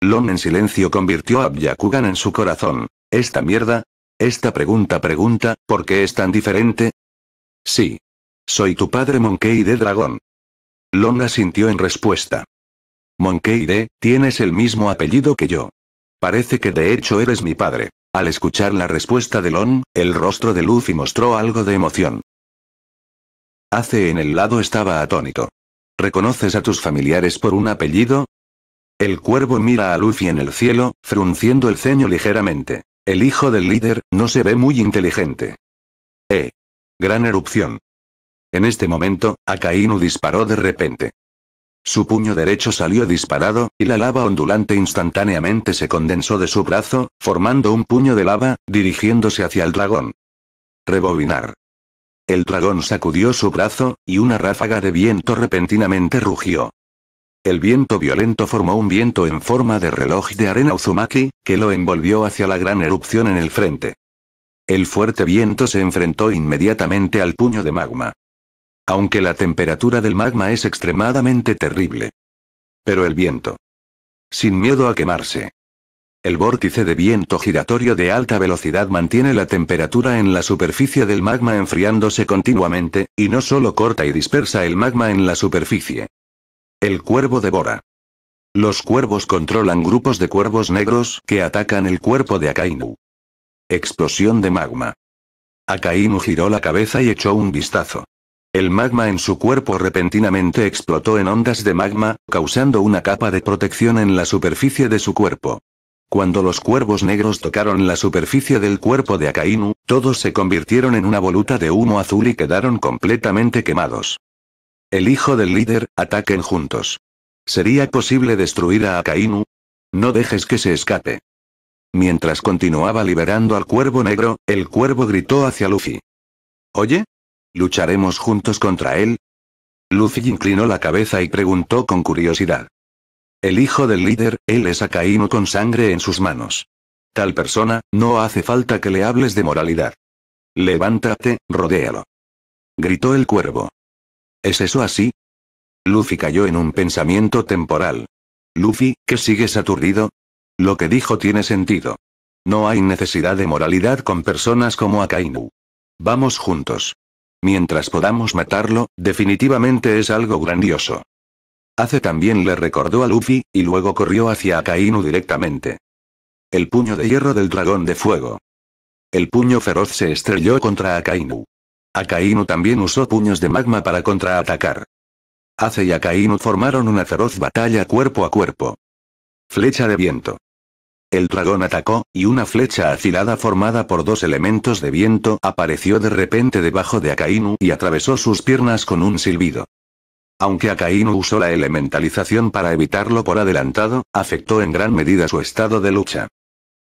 Speaker 1: Lon en silencio convirtió a Abyakugan en su corazón. ¿Esta mierda? Esta pregunta pregunta, ¿por qué es tan diferente? Sí. Soy tu padre Monkey de Dragón. Lon asintió en respuesta. Monkey D, tienes el mismo apellido que yo. Parece que de hecho eres mi padre. Al escuchar la respuesta de Lon, el rostro de Luffy mostró algo de emoción. Hace en el lado estaba atónito. ¿Reconoces a tus familiares por un apellido? El cuervo mira a Luffy en el cielo, frunciendo el ceño ligeramente. El hijo del líder, no se ve muy inteligente. Eh. Gran erupción. En este momento, Akainu disparó de repente. Su puño derecho salió disparado, y la lava ondulante instantáneamente se condensó de su brazo, formando un puño de lava, dirigiéndose hacia el dragón. Rebobinar. El dragón sacudió su brazo, y una ráfaga de viento repentinamente rugió. El viento violento formó un viento en forma de reloj de arena Uzumaki, que lo envolvió hacia la gran erupción en el frente. El fuerte viento se enfrentó inmediatamente al puño de magma. Aunque la temperatura del magma es extremadamente terrible. Pero el viento. Sin miedo a quemarse. El vórtice de viento giratorio de alta velocidad mantiene la temperatura en la superficie del magma enfriándose continuamente, y no solo corta y dispersa el magma en la superficie. El cuervo devora. Los cuervos controlan grupos de cuervos negros que atacan el cuerpo de Akainu. Explosión de magma. Akainu giró la cabeza y echó un vistazo. El magma en su cuerpo repentinamente explotó en ondas de magma, causando una capa de protección en la superficie de su cuerpo. Cuando los cuervos negros tocaron la superficie del cuerpo de Akainu, todos se convirtieron en una voluta de humo azul y quedaron completamente quemados. El hijo del líder, ataquen juntos. ¿Sería posible destruir a Akainu? No dejes que se escape. Mientras continuaba liberando al cuervo negro, el cuervo gritó hacia Luffy. Oye, ¿Lucharemos juntos contra él? Luffy inclinó la cabeza y preguntó con curiosidad. El hijo del líder, él es Akainu con sangre en sus manos. Tal persona, no hace falta que le hables de moralidad. Levántate, rodéalo. Gritó el cuervo. ¿Es eso así? Luffy cayó en un pensamiento temporal. Luffy, ¿qué sigues aturdido? Lo que dijo tiene sentido. No hay necesidad de moralidad con personas como Akainu. Vamos juntos. Mientras podamos matarlo, definitivamente es algo grandioso. Ace también le recordó a Luffy, y luego corrió hacia Akainu directamente. El puño de hierro del dragón de fuego. El puño feroz se estrelló contra Akainu. Akainu también usó puños de magma para contraatacar. Ace y Akainu formaron una feroz batalla cuerpo a cuerpo. Flecha de viento. El dragón atacó, y una flecha afilada formada por dos elementos de viento apareció de repente debajo de Akainu y atravesó sus piernas con un silbido. Aunque Akainu usó la elementalización para evitarlo por adelantado, afectó en gran medida su estado de lucha.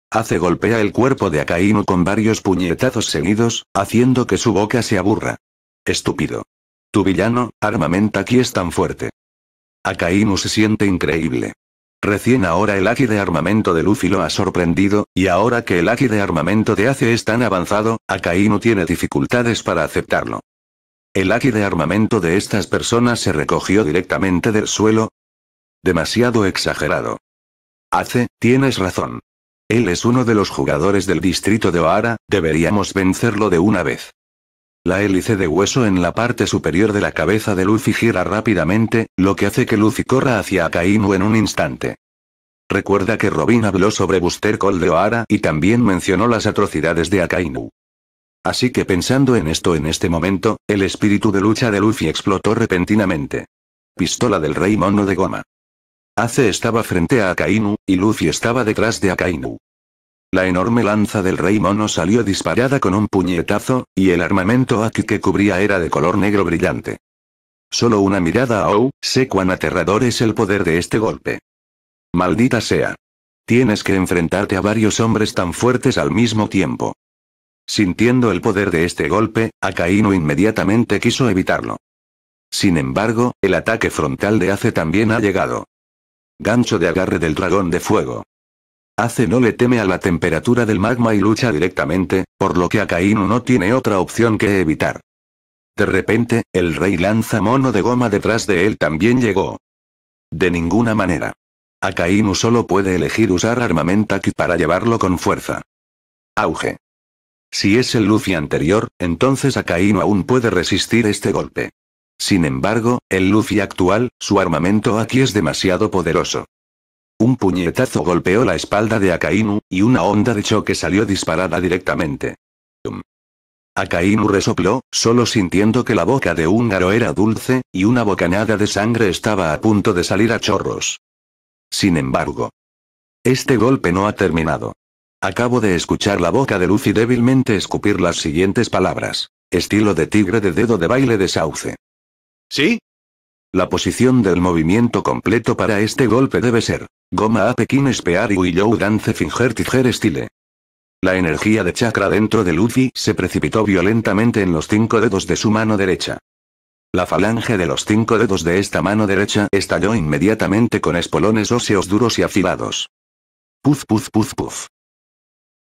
Speaker 1: Hace golpea el cuerpo de Akainu con varios puñetazos seguidos, haciendo que su boca se aburra. Estúpido. Tu villano, armamenta aquí es tan fuerte. Akainu se siente increíble. Recién ahora el aquí de armamento de Luffy lo ha sorprendido, y ahora que el aquí de armamento de Ace es tan avanzado, Akainu tiene dificultades para aceptarlo. El aquí de armamento de estas personas se recogió directamente del suelo. Demasiado exagerado. Ace, tienes razón. Él es uno de los jugadores del distrito de Ohara, deberíamos vencerlo de una vez. La hélice de hueso en la parte superior de la cabeza de Luffy gira rápidamente, lo que hace que Luffy corra hacia Akainu en un instante. Recuerda que Robin habló sobre Buster Call de O'Hara y también mencionó las atrocidades de Akainu. Así que pensando en esto en este momento, el espíritu de lucha de Luffy explotó repentinamente. Pistola del rey mono de goma. Ace estaba frente a Akainu, y Luffy estaba detrás de Akainu. La enorme lanza del rey mono salió disparada con un puñetazo, y el armamento aquí que cubría era de color negro brillante. Solo una mirada a Oh, sé cuán aterrador es el poder de este golpe. Maldita sea. Tienes que enfrentarte a varios hombres tan fuertes al mismo tiempo. Sintiendo el poder de este golpe, Akainu inmediatamente quiso evitarlo. Sin embargo, el ataque frontal de Ace también ha llegado. Gancho de agarre del dragón de fuego. Ace no le teme a la temperatura del magma y lucha directamente, por lo que Akainu no tiene otra opción que evitar. De repente, el rey lanza mono de goma detrás de él también llegó. De ninguna manera. Akainu solo puede elegir usar aquí para llevarlo con fuerza. Auge. Si es el Luffy anterior, entonces Akainu aún puede resistir este golpe. Sin embargo, el Luffy actual, su armamento aquí es demasiado poderoso. Un puñetazo golpeó la espalda de Akainu, y una onda de choque salió disparada directamente. Akainu resopló, solo sintiendo que la boca de húngaro era dulce, y una bocanada de sangre estaba a punto de salir a chorros. Sin embargo. Este golpe no ha terminado. Acabo de escuchar la boca de Luffy débilmente escupir las siguientes palabras. Estilo de tigre de dedo de baile de sauce. ¿Sí? La posición del movimiento completo para este golpe debe ser. Goma a Pekín Spear y Willow Dance Finger Tiger Style. La energía de chakra dentro de Luffy se precipitó violentamente en los cinco dedos de su mano derecha. La falange de los cinco dedos de esta mano derecha estalló inmediatamente con espolones óseos duros y afilados. Puz puz puz puz.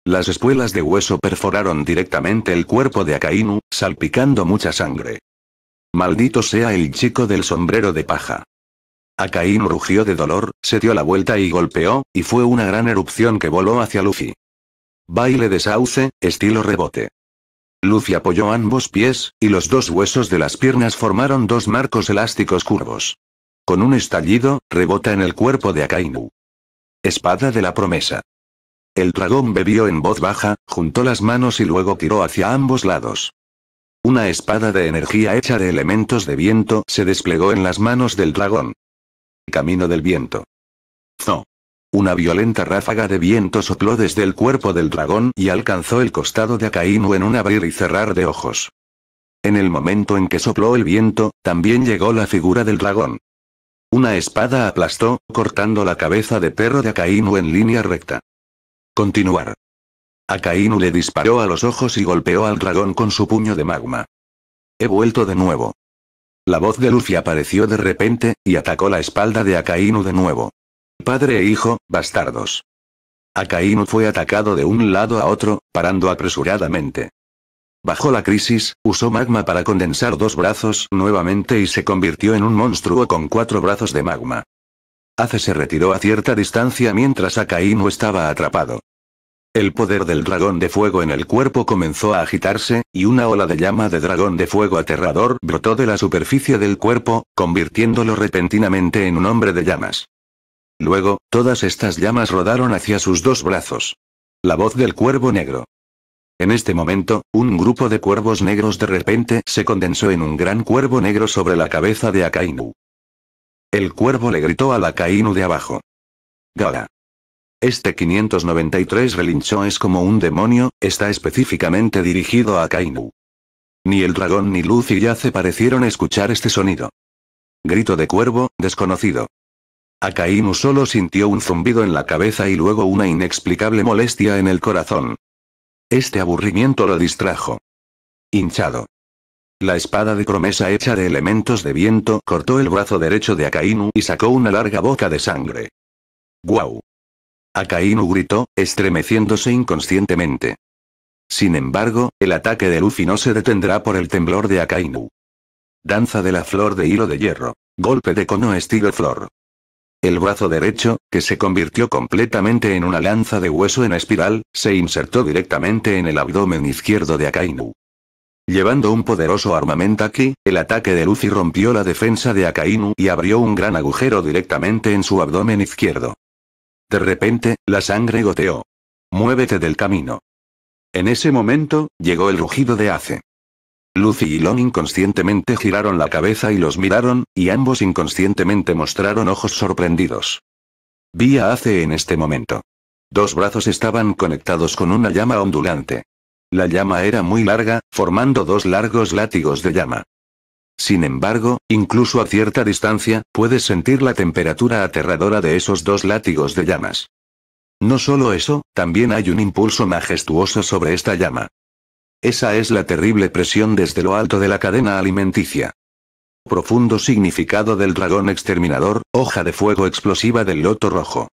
Speaker 1: Las espuelas de hueso perforaron directamente el cuerpo de Akainu, salpicando mucha sangre. Maldito sea el chico del sombrero de paja. Akainu rugió de dolor, se dio la vuelta y golpeó, y fue una gran erupción que voló hacia Luffy. Baile de sauce, estilo rebote. Luffy apoyó ambos pies, y los dos huesos de las piernas formaron dos marcos elásticos curvos. Con un estallido, rebota en el cuerpo de Akainu. Espada de la promesa. El dragón bebió en voz baja, juntó las manos y luego tiró hacia ambos lados. Una espada de energía hecha de elementos de viento se desplegó en las manos del dragón. Camino del viento. Zo. Una violenta ráfaga de viento sopló desde el cuerpo del dragón y alcanzó el costado de Akainu en un abrir y cerrar de ojos. En el momento en que sopló el viento, también llegó la figura del dragón. Una espada aplastó, cortando la cabeza de perro de Akainu en línea recta. Continuar. Akainu le disparó a los ojos y golpeó al dragón con su puño de magma. He vuelto de nuevo. La voz de Luffy apareció de repente, y atacó la espalda de Akainu de nuevo. Padre e hijo, bastardos. Akainu fue atacado de un lado a otro, parando apresuradamente. Bajo la crisis, usó magma para condensar dos brazos nuevamente y se convirtió en un monstruo con cuatro brazos de magma. Ace se retiró a cierta distancia mientras Akainu estaba atrapado. El poder del dragón de fuego en el cuerpo comenzó a agitarse, y una ola de llama de dragón de fuego aterrador brotó de la superficie del cuerpo, convirtiéndolo repentinamente en un hombre de llamas. Luego, todas estas llamas rodaron hacia sus dos brazos. La voz del cuervo negro. En este momento, un grupo de cuervos negros de repente se condensó en un gran cuervo negro sobre la cabeza de Akainu. El cuervo le gritó a la Akainu de abajo. Gala. Este 593 relinchó es como un demonio, está específicamente dirigido a Kainu. Ni el dragón ni Lucy Yace parecieron escuchar este sonido. Grito de cuervo, desconocido. Akainu solo sintió un zumbido en la cabeza y luego una inexplicable molestia en el corazón. Este aburrimiento lo distrajo. Hinchado. La espada de promesa hecha de elementos de viento cortó el brazo derecho de Akainu y sacó una larga boca de sangre. ¡Guau! Akainu gritó, estremeciéndose inconscientemente. Sin embargo, el ataque de Luffy no se detendrá por el temblor de Akainu. Danza de la flor de hilo de hierro. Golpe de cono estilo flor. El brazo derecho, que se convirtió completamente en una lanza de hueso en espiral, se insertó directamente en el abdomen izquierdo de Akainu. Llevando un poderoso armamento aquí, el ataque de Luffy rompió la defensa de Akainu y abrió un gran agujero directamente en su abdomen izquierdo. De repente, la sangre goteó. Muévete del camino. En ese momento, llegó el rugido de Ace. Lucy y Lon inconscientemente giraron la cabeza y los miraron, y ambos inconscientemente mostraron ojos sorprendidos. Vi a Ace en este momento. Dos brazos estaban conectados con una llama ondulante. La llama era muy larga, formando dos largos látigos de llama. Sin embargo, incluso a cierta distancia, puedes sentir la temperatura aterradora de esos dos látigos de llamas. No solo eso, también hay un impulso majestuoso sobre esta llama. Esa es la terrible presión desde lo alto de la cadena alimenticia. Profundo significado del dragón exterminador, hoja de fuego explosiva del loto rojo.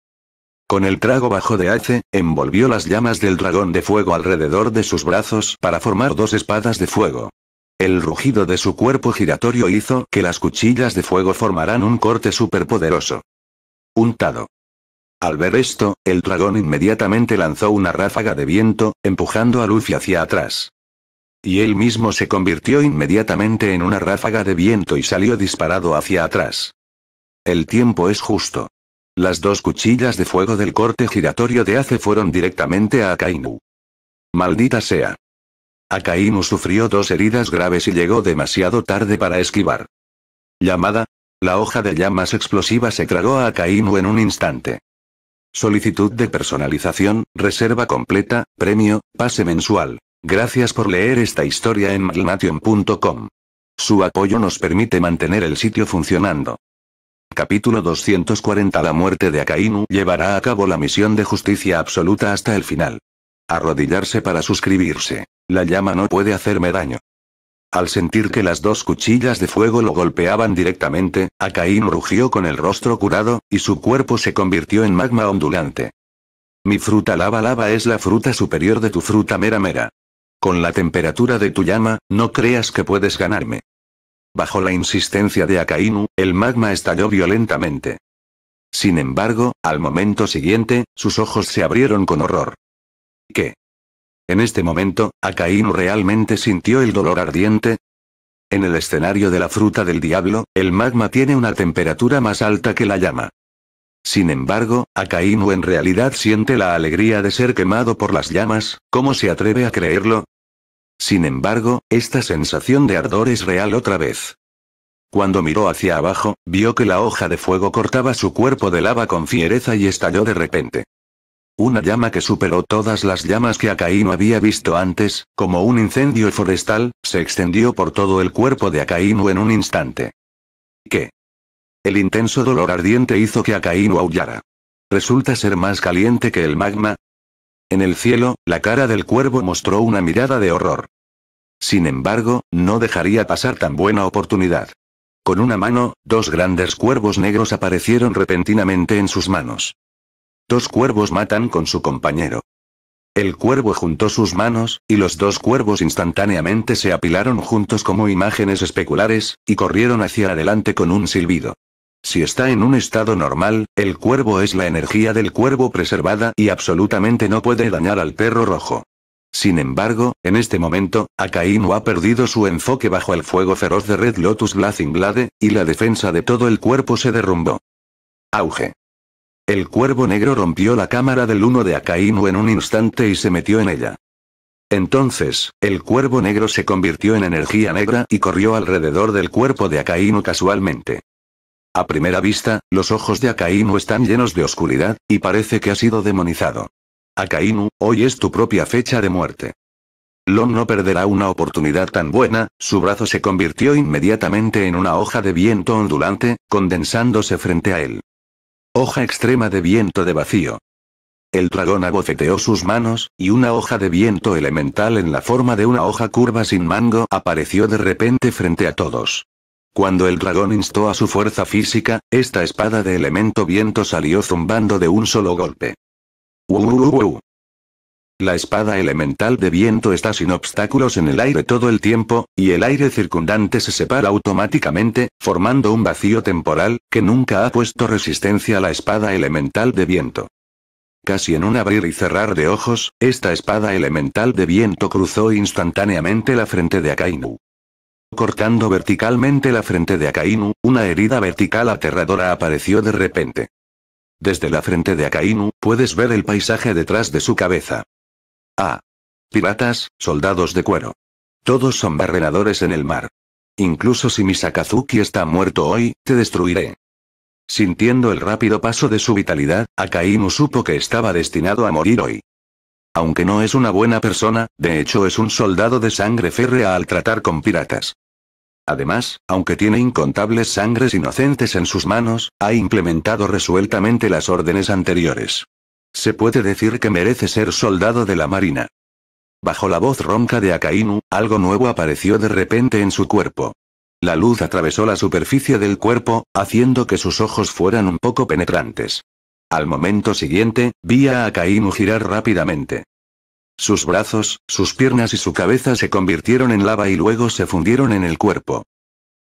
Speaker 1: Con el trago bajo de Ace, envolvió las llamas del dragón de fuego alrededor de sus brazos para formar dos espadas de fuego. El rugido de su cuerpo giratorio hizo que las cuchillas de fuego formaran un corte superpoderoso. Untado. Al ver esto, el dragón inmediatamente lanzó una ráfaga de viento, empujando a Luffy hacia atrás. Y él mismo se convirtió inmediatamente en una ráfaga de viento y salió disparado hacia atrás. El tiempo es justo. Las dos cuchillas de fuego del corte giratorio de Ace fueron directamente a Akainu. Maldita sea. Akainu sufrió dos heridas graves y llegó demasiado tarde para esquivar. Llamada. La hoja de llamas explosiva se tragó a Akainu en un instante. Solicitud de personalización, reserva completa, premio, pase mensual. Gracias por leer esta historia en malnation.com. Su apoyo nos permite mantener el sitio funcionando. Capítulo 240 La muerte de Akainu llevará a cabo la misión de justicia absoluta hasta el final. Arrodillarse para suscribirse. La llama no puede hacerme daño. Al sentir que las dos cuchillas de fuego lo golpeaban directamente, Akainu rugió con el rostro curado, y su cuerpo se convirtió en magma ondulante. Mi fruta lava lava es la fruta superior de tu fruta mera mera. Con la temperatura de tu llama, no creas que puedes ganarme. Bajo la insistencia de Akainu, el magma estalló violentamente. Sin embargo, al momento siguiente, sus ojos se abrieron con horror. ¿Qué? En este momento, Akainu realmente sintió el dolor ardiente. En el escenario de la fruta del diablo, el magma tiene una temperatura más alta que la llama. Sin embargo, Akainu en realidad siente la alegría de ser quemado por las llamas, ¿cómo se atreve a creerlo? Sin embargo, esta sensación de ardor es real otra vez. Cuando miró hacia abajo, vio que la hoja de fuego cortaba su cuerpo de lava con fiereza y estalló de repente. Una llama que superó todas las llamas que Acaíno había visto antes, como un incendio forestal, se extendió por todo el cuerpo de Acaíno en un instante. ¿Qué? El intenso dolor ardiente hizo que Acaíno aullara. ¿Resulta ser más caliente que el magma? En el cielo, la cara del cuervo mostró una mirada de horror. Sin embargo, no dejaría pasar tan buena oportunidad. Con una mano, dos grandes cuervos negros aparecieron repentinamente en sus manos. Dos cuervos matan con su compañero. El cuervo juntó sus manos, y los dos cuervos instantáneamente se apilaron juntos como imágenes especulares, y corrieron hacia adelante con un silbido. Si está en un estado normal, el cuervo es la energía del cuervo preservada y absolutamente no puede dañar al perro rojo. Sin embargo, en este momento, Akainu ha perdido su enfoque bajo el fuego feroz de Red Lotus Blazing Blade, y la defensa de todo el cuerpo se derrumbó. Auge. El cuervo negro rompió la cámara del uno de Akainu en un instante y se metió en ella. Entonces, el cuervo negro se convirtió en energía negra y corrió alrededor del cuerpo de Akainu casualmente. A primera vista, los ojos de Akainu están llenos de oscuridad, y parece que ha sido demonizado. Akainu, hoy es tu propia fecha de muerte. Lon no perderá una oportunidad tan buena, su brazo se convirtió inmediatamente en una hoja de viento ondulante, condensándose frente a él. Hoja extrema de viento de vacío. El dragón abofeteó sus manos, y una hoja de viento elemental en la forma de una hoja curva sin mango apareció de repente frente a todos. Cuando el dragón instó a su fuerza física, esta espada de elemento viento salió zumbando de un solo golpe. La espada elemental de viento está sin obstáculos en el aire todo el tiempo, y el aire circundante se separa automáticamente, formando un vacío temporal, que nunca ha puesto resistencia a la espada elemental de viento. Casi en un abrir y cerrar de ojos, esta espada elemental de viento cruzó instantáneamente la frente de Akainu. Cortando verticalmente la frente de Akainu, una herida vertical aterradora apareció de repente. Desde la frente de Akainu, puedes ver el paisaje detrás de su cabeza. Ah. Piratas, soldados de cuero. Todos son barrenadores en el mar. Incluso si mi Sakazuki está muerto hoy, te destruiré. Sintiendo el rápido paso de su vitalidad, Akainu supo que estaba destinado a morir hoy. Aunque no es una buena persona, de hecho es un soldado de sangre férrea al tratar con piratas. Además, aunque tiene incontables sangres inocentes en sus manos, ha implementado resueltamente las órdenes anteriores. Se puede decir que merece ser soldado de la Marina. Bajo la voz ronca de Akainu, algo nuevo apareció de repente en su cuerpo. La luz atravesó la superficie del cuerpo, haciendo que sus ojos fueran un poco penetrantes. Al momento siguiente, vi a Akainu girar rápidamente. Sus brazos, sus piernas y su cabeza se convirtieron en lava y luego se fundieron en el cuerpo.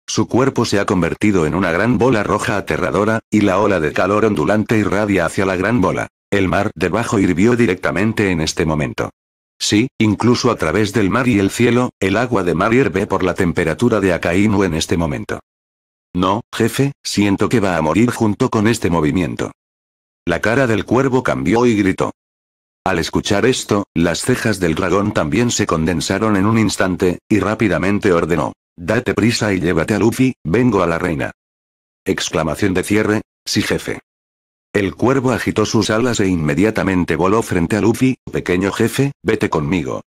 Speaker 1: Su cuerpo se ha convertido en una gran bola roja aterradora, y la ola de calor ondulante irradia hacia la gran bola. El mar debajo hirvió directamente en este momento. Sí, incluso a través del mar y el cielo, el agua de mar hierve por la temperatura de Akainu en este momento. No, jefe, siento que va a morir junto con este movimiento. La cara del cuervo cambió y gritó. Al escuchar esto, las cejas del dragón también se condensaron en un instante, y rápidamente ordenó. Date prisa y llévate a Luffy, vengo a la reina. Exclamación de cierre, sí jefe. El cuervo agitó sus alas e inmediatamente voló frente a Luffy, pequeño jefe, vete conmigo.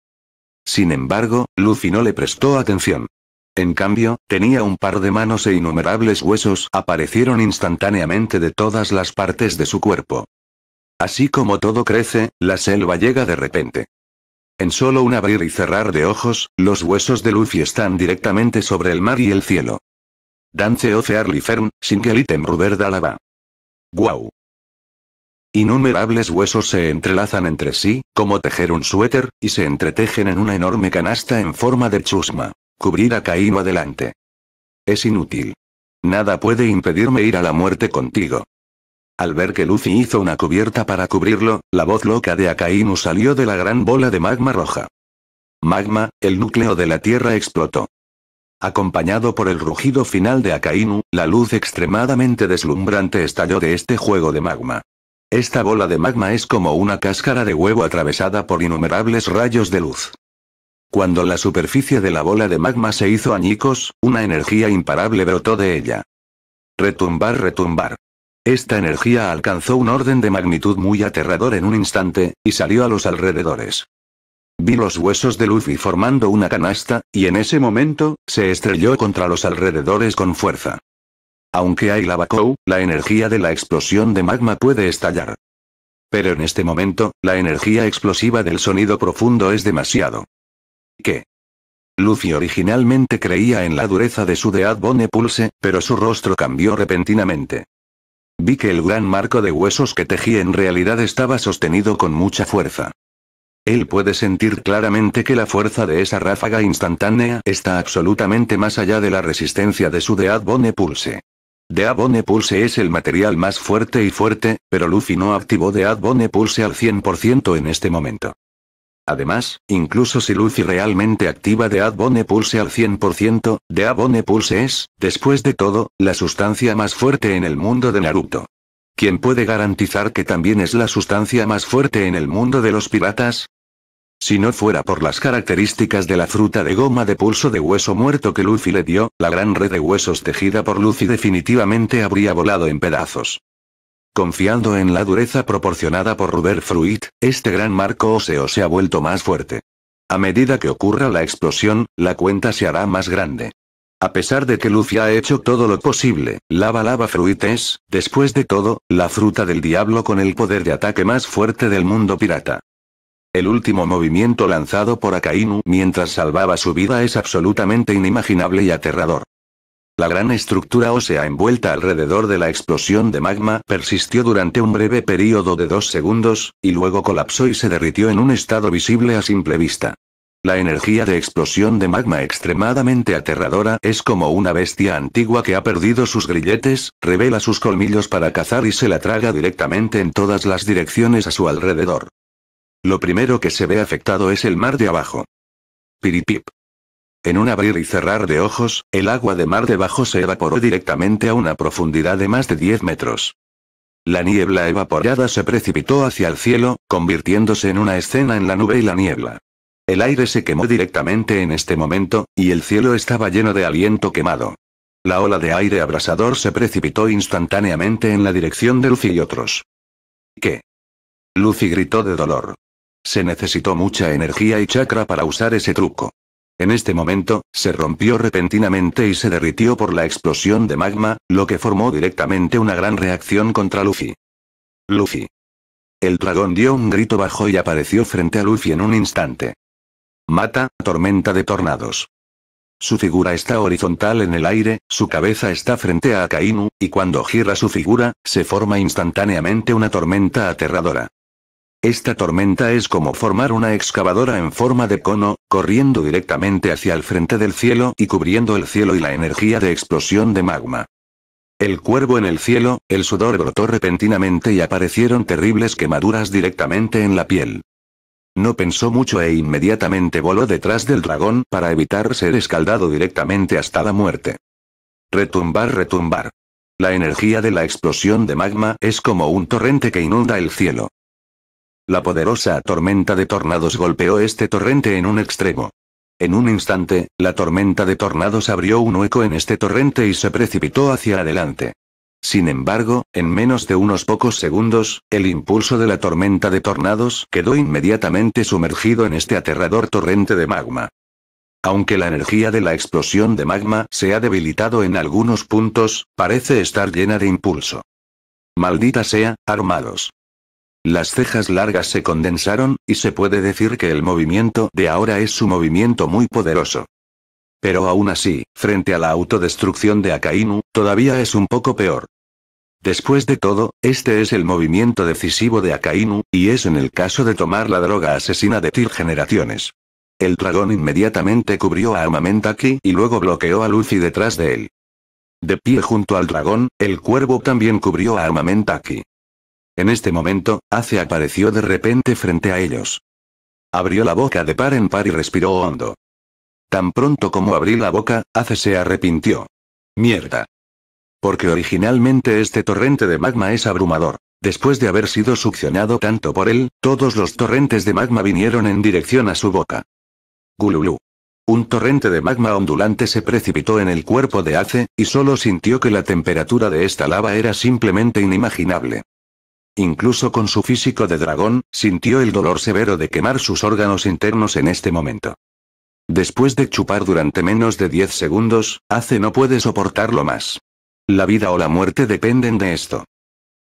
Speaker 1: Sin embargo, Luffy no le prestó atención. En cambio, tenía un par de manos e innumerables huesos aparecieron instantáneamente de todas las partes de su cuerpo. Así como todo crece, la selva llega de repente. En solo un abrir y cerrar de ojos, los huesos de Luffy están directamente sobre el mar y el cielo. Dance of sin Fern, el Item Wow. Innumerables huesos se entrelazan entre sí, como tejer un suéter, y se entretejen en una enorme canasta en forma de chusma. Cubrir a Kainu adelante. Es inútil. Nada puede impedirme ir a la muerte contigo. Al ver que Lucy hizo una cubierta para cubrirlo, la voz loca de Akainu salió de la gran bola de magma roja. Magma, el núcleo de la Tierra explotó. Acompañado por el rugido final de Akainu, la luz extremadamente deslumbrante estalló de este juego de magma. Esta bola de magma es como una cáscara de huevo atravesada por innumerables rayos de luz. Cuando la superficie de la bola de magma se hizo añicos, una energía imparable brotó de ella. Retumbar, retumbar. Esta energía alcanzó un orden de magnitud muy aterrador en un instante, y salió a los alrededores. Vi los huesos de Luffy formando una canasta, y en ese momento, se estrelló contra los alrededores con fuerza. Aunque hay lavacou, la energía de la explosión de magma puede estallar. Pero en este momento, la energía explosiva del sonido profundo es demasiado. ¿Qué? Lucy originalmente creía en la dureza de su Dead Bone Pulse, pero su rostro cambió repentinamente. Vi que el gran marco de huesos que tejí en realidad estaba sostenido con mucha fuerza. Él puede sentir claramente que la fuerza de esa ráfaga instantánea está absolutamente más allá de la resistencia de su Dead Bone Pulse. Abone Pulse es el material más fuerte y fuerte, pero Luffy no activó Abone Pulse al 100% en este momento. Además, incluso si Luffy realmente activa de Abone Pulse al 100%, Abone Pulse es, después de todo, la sustancia más fuerte en el mundo de Naruto. ¿Quién puede garantizar que también es la sustancia más fuerte en el mundo de los piratas? Si no fuera por las características de la fruta de goma de pulso de hueso muerto que Luffy le dio, la gran red de huesos tejida por Luffy definitivamente habría volado en pedazos. Confiando en la dureza proporcionada por Ruber Fruit, este gran marco óseo se ha vuelto más fuerte. A medida que ocurra la explosión, la cuenta se hará más grande. A pesar de que Luffy ha hecho todo lo posible, Lava Lava Fruit es, después de todo, la fruta del diablo con el poder de ataque más fuerte del mundo pirata. El último movimiento lanzado por Akainu mientras salvaba su vida es absolutamente inimaginable y aterrador. La gran estructura ósea envuelta alrededor de la explosión de magma persistió durante un breve período de dos segundos, y luego colapsó y se derritió en un estado visible a simple vista. La energía de explosión de magma extremadamente aterradora es como una bestia antigua que ha perdido sus grilletes, revela sus colmillos para cazar y se la traga directamente en todas las direcciones a su alrededor. Lo primero que se ve afectado es el mar de abajo. Piripip. En un abrir y cerrar de ojos, el agua de mar debajo se evaporó directamente a una profundidad de más de 10 metros. La niebla evaporada se precipitó hacia el cielo, convirtiéndose en una escena en la nube y la niebla. El aire se quemó directamente en este momento, y el cielo estaba lleno de aliento quemado. La ola de aire abrasador se precipitó instantáneamente en la dirección de Lucy y otros. ¿Qué? Lucy gritó de dolor. Se necesitó mucha energía y chakra para usar ese truco. En este momento, se rompió repentinamente y se derritió por la explosión de magma, lo que formó directamente una gran reacción contra Luffy. Luffy. El dragón dio un grito bajo y apareció frente a Luffy en un instante. Mata, tormenta de tornados. Su figura está horizontal en el aire, su cabeza está frente a Akainu, y cuando gira su figura, se forma instantáneamente una tormenta aterradora. Esta tormenta es como formar una excavadora en forma de cono, corriendo directamente hacia el frente del cielo y cubriendo el cielo y la energía de explosión de magma. El cuervo en el cielo, el sudor brotó repentinamente y aparecieron terribles quemaduras directamente en la piel. No pensó mucho e inmediatamente voló detrás del dragón para evitar ser escaldado directamente hasta la muerte. Retumbar, retumbar. La energía de la explosión de magma es como un torrente que inunda el cielo. La poderosa tormenta de tornados golpeó este torrente en un extremo. En un instante, la tormenta de tornados abrió un hueco en este torrente y se precipitó hacia adelante. Sin embargo, en menos de unos pocos segundos, el impulso de la tormenta de tornados quedó inmediatamente sumergido en este aterrador torrente de magma. Aunque la energía de la explosión de magma se ha debilitado en algunos puntos, parece estar llena de impulso. Maldita sea, armados. Las cejas largas se condensaron, y se puede decir que el movimiento de ahora es su movimiento muy poderoso. Pero aún así, frente a la autodestrucción de Akainu, todavía es un poco peor. Después de todo, este es el movimiento decisivo de Akainu, y es en el caso de tomar la droga asesina de Tir Generaciones. El dragón inmediatamente cubrió a Amamentaki y luego bloqueó a Luffy detrás de él. De pie junto al dragón, el cuervo también cubrió a Amamentaki. En este momento, Ace apareció de repente frente a ellos. Abrió la boca de par en par y respiró hondo. Tan pronto como abrí la boca, Ace se arrepintió. Mierda. Porque originalmente este torrente de magma es abrumador. Después de haber sido succionado tanto por él, todos los torrentes de magma vinieron en dirección a su boca. Gululú. Un torrente de magma ondulante se precipitó en el cuerpo de Ace, y solo sintió que la temperatura de esta lava era simplemente inimaginable. Incluso con su físico de dragón, sintió el dolor severo de quemar sus órganos internos en este momento. Después de chupar durante menos de 10 segundos, Ace no puede soportarlo más. La vida o la muerte dependen de esto.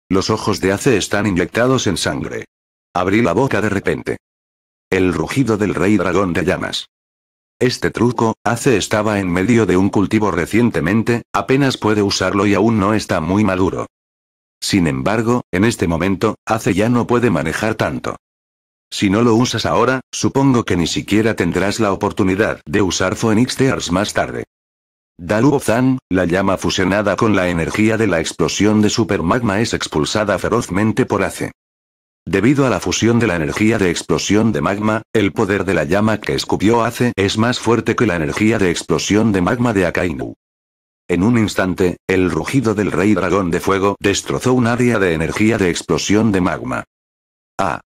Speaker 1: Los ojos de Ace están inyectados en sangre. Abrí la boca de repente. El rugido del rey dragón de llamas. Este truco, Ace estaba en medio de un cultivo recientemente, apenas puede usarlo y aún no está muy maduro. Sin embargo, en este momento, Ace ya no puede manejar tanto. Si no lo usas ahora, supongo que ni siquiera tendrás la oportunidad de usar Phoenix Tears más tarde. Daru zan la llama fusionada con la energía de la explosión de Super Magma es expulsada ferozmente por Ace. Debido a la fusión de la energía de explosión de magma, el poder de la llama que escupió Ace es más fuerte que la energía de explosión de magma de Akainu. En un instante, el rugido del rey dragón de fuego destrozó un área de energía de explosión de magma. Ah.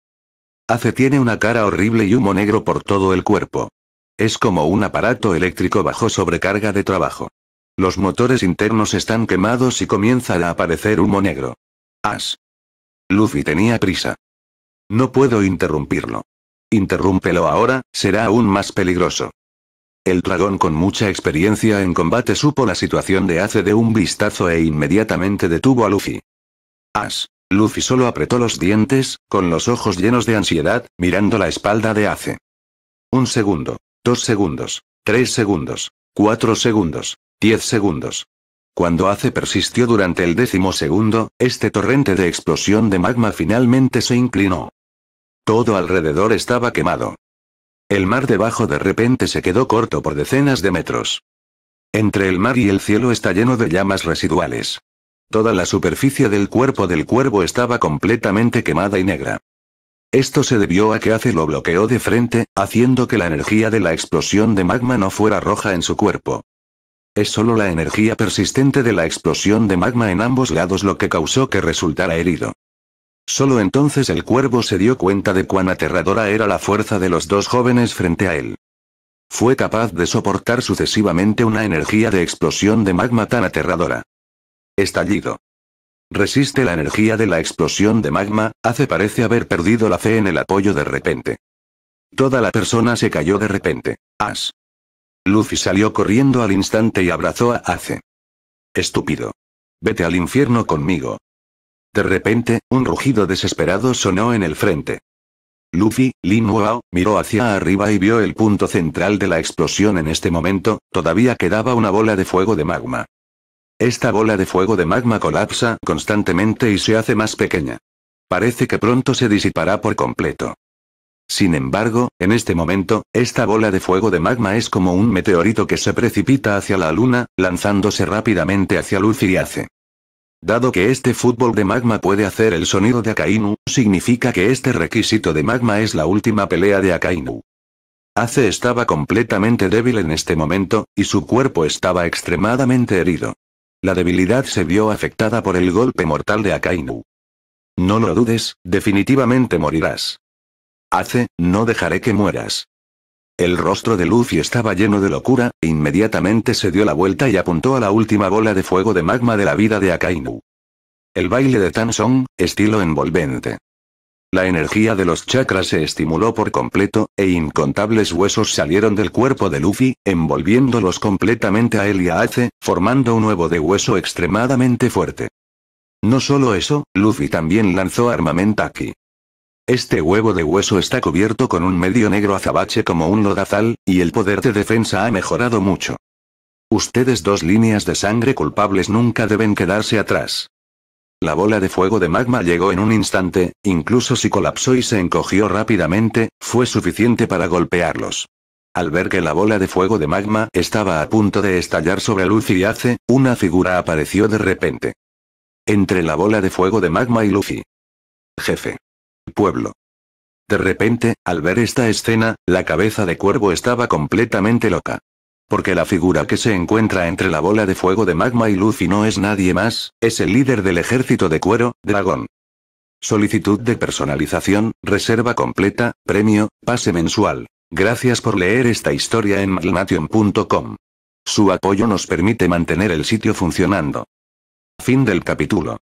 Speaker 1: Ace tiene una cara horrible y humo negro por todo el cuerpo. Es como un aparato eléctrico bajo sobrecarga de trabajo. Los motores internos están quemados y comienza a aparecer humo negro. As. Luffy tenía prisa. No puedo interrumpirlo. Interrúmpelo ahora, será aún más peligroso. El dragón con mucha experiencia en combate supo la situación de Ace de un vistazo e inmediatamente detuvo a Luffy. As. Luffy solo apretó los dientes, con los ojos llenos de ansiedad, mirando la espalda de Ace. Un segundo. Dos segundos. Tres segundos. Cuatro segundos. Diez segundos. Cuando Ace persistió durante el décimo segundo, este torrente de explosión de magma finalmente se inclinó. Todo alrededor estaba quemado. El mar debajo de repente se quedó corto por decenas de metros. Entre el mar y el cielo está lleno de llamas residuales. Toda la superficie del cuerpo del cuervo estaba completamente quemada y negra. Esto se debió a que Ace lo bloqueó de frente, haciendo que la energía de la explosión de magma no fuera roja en su cuerpo. Es solo la energía persistente de la explosión de magma en ambos lados lo que causó que resultara herido. Solo entonces el cuervo se dio cuenta de cuán aterradora era la fuerza de los dos jóvenes frente a él. Fue capaz de soportar sucesivamente una energía de explosión de magma tan aterradora. Estallido. Resiste la energía de la explosión de magma, hace parece haber perdido la fe en el apoyo de repente. Toda la persona se cayó de repente. As. Lucy salió corriendo al instante y abrazó a Ace. Estúpido. Vete al infierno conmigo, de repente, un rugido desesperado sonó en el frente. Luffy, Lin Wao, miró hacia arriba y vio el punto central de la explosión en este momento, todavía quedaba una bola de fuego de magma. Esta bola de fuego de magma colapsa constantemente y se hace más pequeña. Parece que pronto se disipará por completo. Sin embargo, en este momento, esta bola de fuego de magma es como un meteorito que se precipita hacia la luna, lanzándose rápidamente hacia Luffy y hace Dado que este fútbol de magma puede hacer el sonido de Akainu, significa que este requisito de magma es la última pelea de Akainu. Ace estaba completamente débil en este momento, y su cuerpo estaba extremadamente herido. La debilidad se vio afectada por el golpe mortal de Akainu. No lo dudes, definitivamente morirás. Ace, no dejaré que mueras. El rostro de Luffy estaba lleno de locura, e inmediatamente se dio la vuelta y apuntó a la última bola de fuego de magma de la vida de Akainu. El baile de Tansong, estilo envolvente. La energía de los chakras se estimuló por completo, e incontables huesos salieron del cuerpo de Luffy, envolviéndolos completamente a él y a Ace, formando un nuevo de hueso extremadamente fuerte. No solo eso, Luffy también lanzó aquí. Este huevo de hueso está cubierto con un medio negro azabache como un lodazal, y el poder de defensa ha mejorado mucho. Ustedes dos líneas de sangre culpables nunca deben quedarse atrás. La bola de fuego de magma llegó en un instante, incluso si colapsó y se encogió rápidamente, fue suficiente para golpearlos. Al ver que la bola de fuego de magma estaba a punto de estallar sobre Lucy y Ace, una figura apareció de repente. Entre la bola de fuego de magma y Lucy. Jefe pueblo. De repente, al ver esta escena, la cabeza de cuervo estaba completamente loca. Porque la figura que se encuentra entre la bola de fuego de magma y luz y no es nadie más, es el líder del ejército de cuero, Dragón. Solicitud de personalización, reserva completa, premio, pase mensual. Gracias por leer esta historia en malnation.com. Su apoyo nos permite mantener el sitio funcionando. Fin del capítulo.